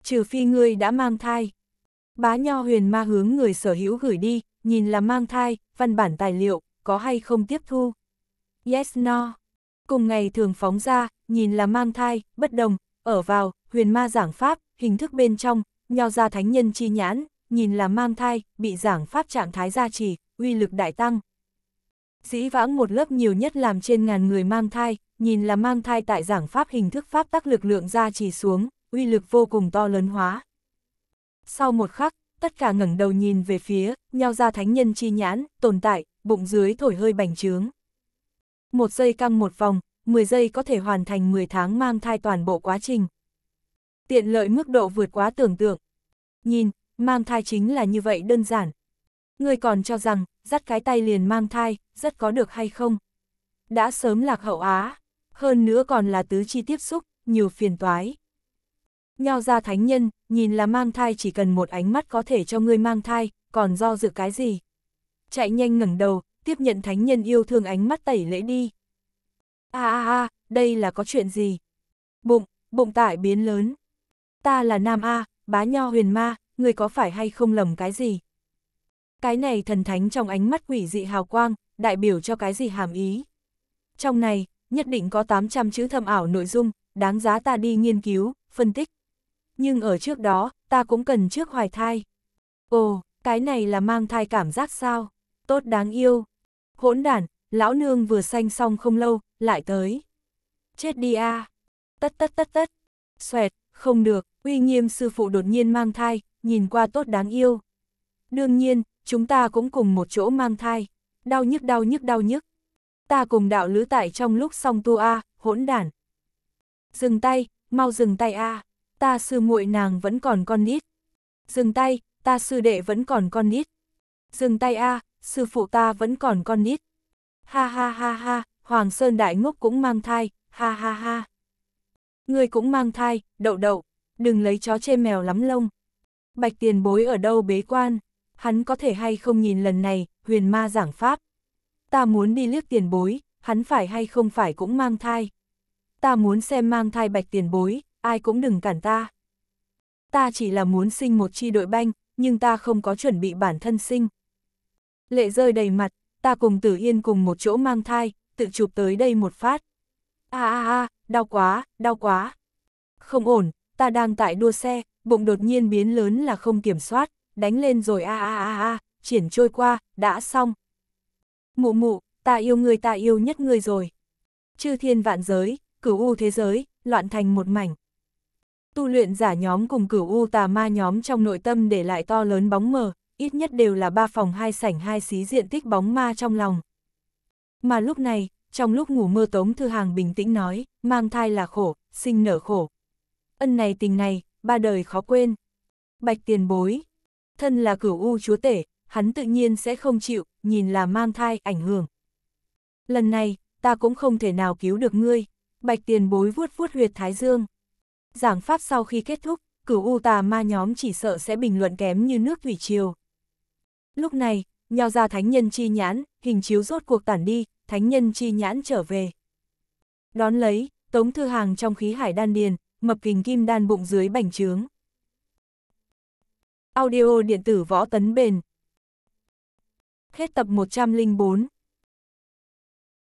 Trừ phi ngươi đã mang thai. Bá nho huyền ma hướng người sở hữu gửi đi, nhìn là mang thai, văn bản tài liệu, có hay không tiếp thu. Yes no. Cùng ngày thường phóng ra, nhìn là mang thai, bất đồng, ở vào, huyền ma giảng pháp, hình thức bên trong, nho ra thánh nhân chi nhãn, nhìn là mang thai, bị giảng pháp trạng thái gia trì, uy lực đại tăng. Dĩ vãng một lớp nhiều nhất làm trên ngàn người mang thai, nhìn là mang thai tại giảng pháp hình thức pháp tác lực lượng gia trì xuống, uy lực vô cùng to lớn hóa. Sau một khắc, tất cả ngẩng đầu nhìn về phía, nhau ra thánh nhân chi nhãn, tồn tại, bụng dưới thổi hơi bành trướng. Một giây căng một vòng, 10 giây có thể hoàn thành 10 tháng mang thai toàn bộ quá trình. Tiện lợi mức độ vượt quá tưởng tượng. Nhìn, mang thai chính là như vậy đơn giản. Người còn cho rằng, dắt cái tay liền mang thai, rất có được hay không? Đã sớm lạc hậu Á, hơn nữa còn là tứ chi tiếp xúc, nhiều phiền toái. Nho ra thánh nhân, nhìn là mang thai chỉ cần một ánh mắt có thể cho ngươi mang thai, còn do dự cái gì? Chạy nhanh ngẩng đầu, tiếp nhận thánh nhân yêu thương ánh mắt tẩy lễ đi. a a a, đây là có chuyện gì? Bụng, bụng tải biến lớn. Ta là nam A, bá nho huyền ma, người có phải hay không lầm cái gì? Cái này thần thánh trong ánh mắt quỷ dị hào quang, đại biểu cho cái gì hàm ý? Trong này, nhất định có 800 chữ thâm ảo nội dung, đáng giá ta đi nghiên cứu, phân tích. Nhưng ở trước đó, ta cũng cần trước hoài thai. Ồ, cái này là mang thai cảm giác sao? Tốt đáng yêu. Hỗn đản, lão nương vừa sanh xong không lâu, lại tới. Chết đi a. À. Tất tất tất tất. Xoẹt, không được, uy nghiêm sư phụ đột nhiên mang thai, nhìn qua tốt đáng yêu. Đương nhiên, chúng ta cũng cùng một chỗ mang thai. Đau nhức đau nhức đau nhức. Ta cùng đạo lữ tại trong lúc song tu A, hỗn đản. Dừng tay, mau dừng tay A. Ta sư muội nàng vẫn còn con nít. Dừng tay, ta sư đệ vẫn còn con nít. Dừng tay A, sư phụ ta vẫn còn con nít. Ha ha ha ha, Hoàng Sơn Đại Ngốc cũng mang thai, ha ha ha. Ngươi cũng mang thai, đậu đậu, đừng lấy chó chê mèo lắm lông. Bạch tiền bối ở đâu bế quan, hắn có thể hay không nhìn lần này, huyền ma giảng pháp. Ta muốn đi liếc tiền bối, hắn phải hay không phải cũng mang thai. Ta muốn xem mang thai bạch tiền bối, ai cũng đừng cản ta. Ta chỉ là muốn sinh một chi đội banh, nhưng ta không có chuẩn bị bản thân sinh. Lệ rơi đầy mặt, ta cùng Tử Yên cùng một chỗ mang thai, tự chụp tới đây một phát. A a a, đau quá, đau quá. Không ổn, ta đang tại đua xe, bụng đột nhiên biến lớn là không kiểm soát, đánh lên rồi a a a a, triển trôi qua, đã xong. Mụ mụ, ta yêu người ta yêu nhất người rồi. Chư thiên vạn giới, cửu u thế giới, loạn thành một mảnh. Tu luyện giả nhóm cùng cửu u tà ma nhóm trong nội tâm để lại to lớn bóng mờ, ít nhất đều là ba phòng hai sảnh hai xí diện tích bóng ma trong lòng. Mà lúc này, trong lúc ngủ mơ Tống Thư Hàng bình tĩnh nói mang thai là khổ, sinh nở khổ. Ân này tình này, ba đời khó quên. Bạch tiền bối, thân là cửu u chúa tể, hắn tự nhiên sẽ không chịu, nhìn là mang thai ảnh hưởng. Lần này, ta cũng không thể nào cứu được ngươi. Bạch tiền bối vuốt vuốt huyệt thái dương. Giảng pháp sau khi kết thúc, cửu u tà ma nhóm chỉ sợ sẽ bình luận kém như nước thủy triều. Lúc này, nho ra thánh nhân chi nhãn, hình chiếu rốt cuộc tản đi, thánh nhân chi nhãn trở về. Đón lấy, Tống Thư Hàng trong khí hải đan điền, mập kình kim đan bụng dưới bành trướng. Audio điện tử võ tấn bền. Hết tập 104.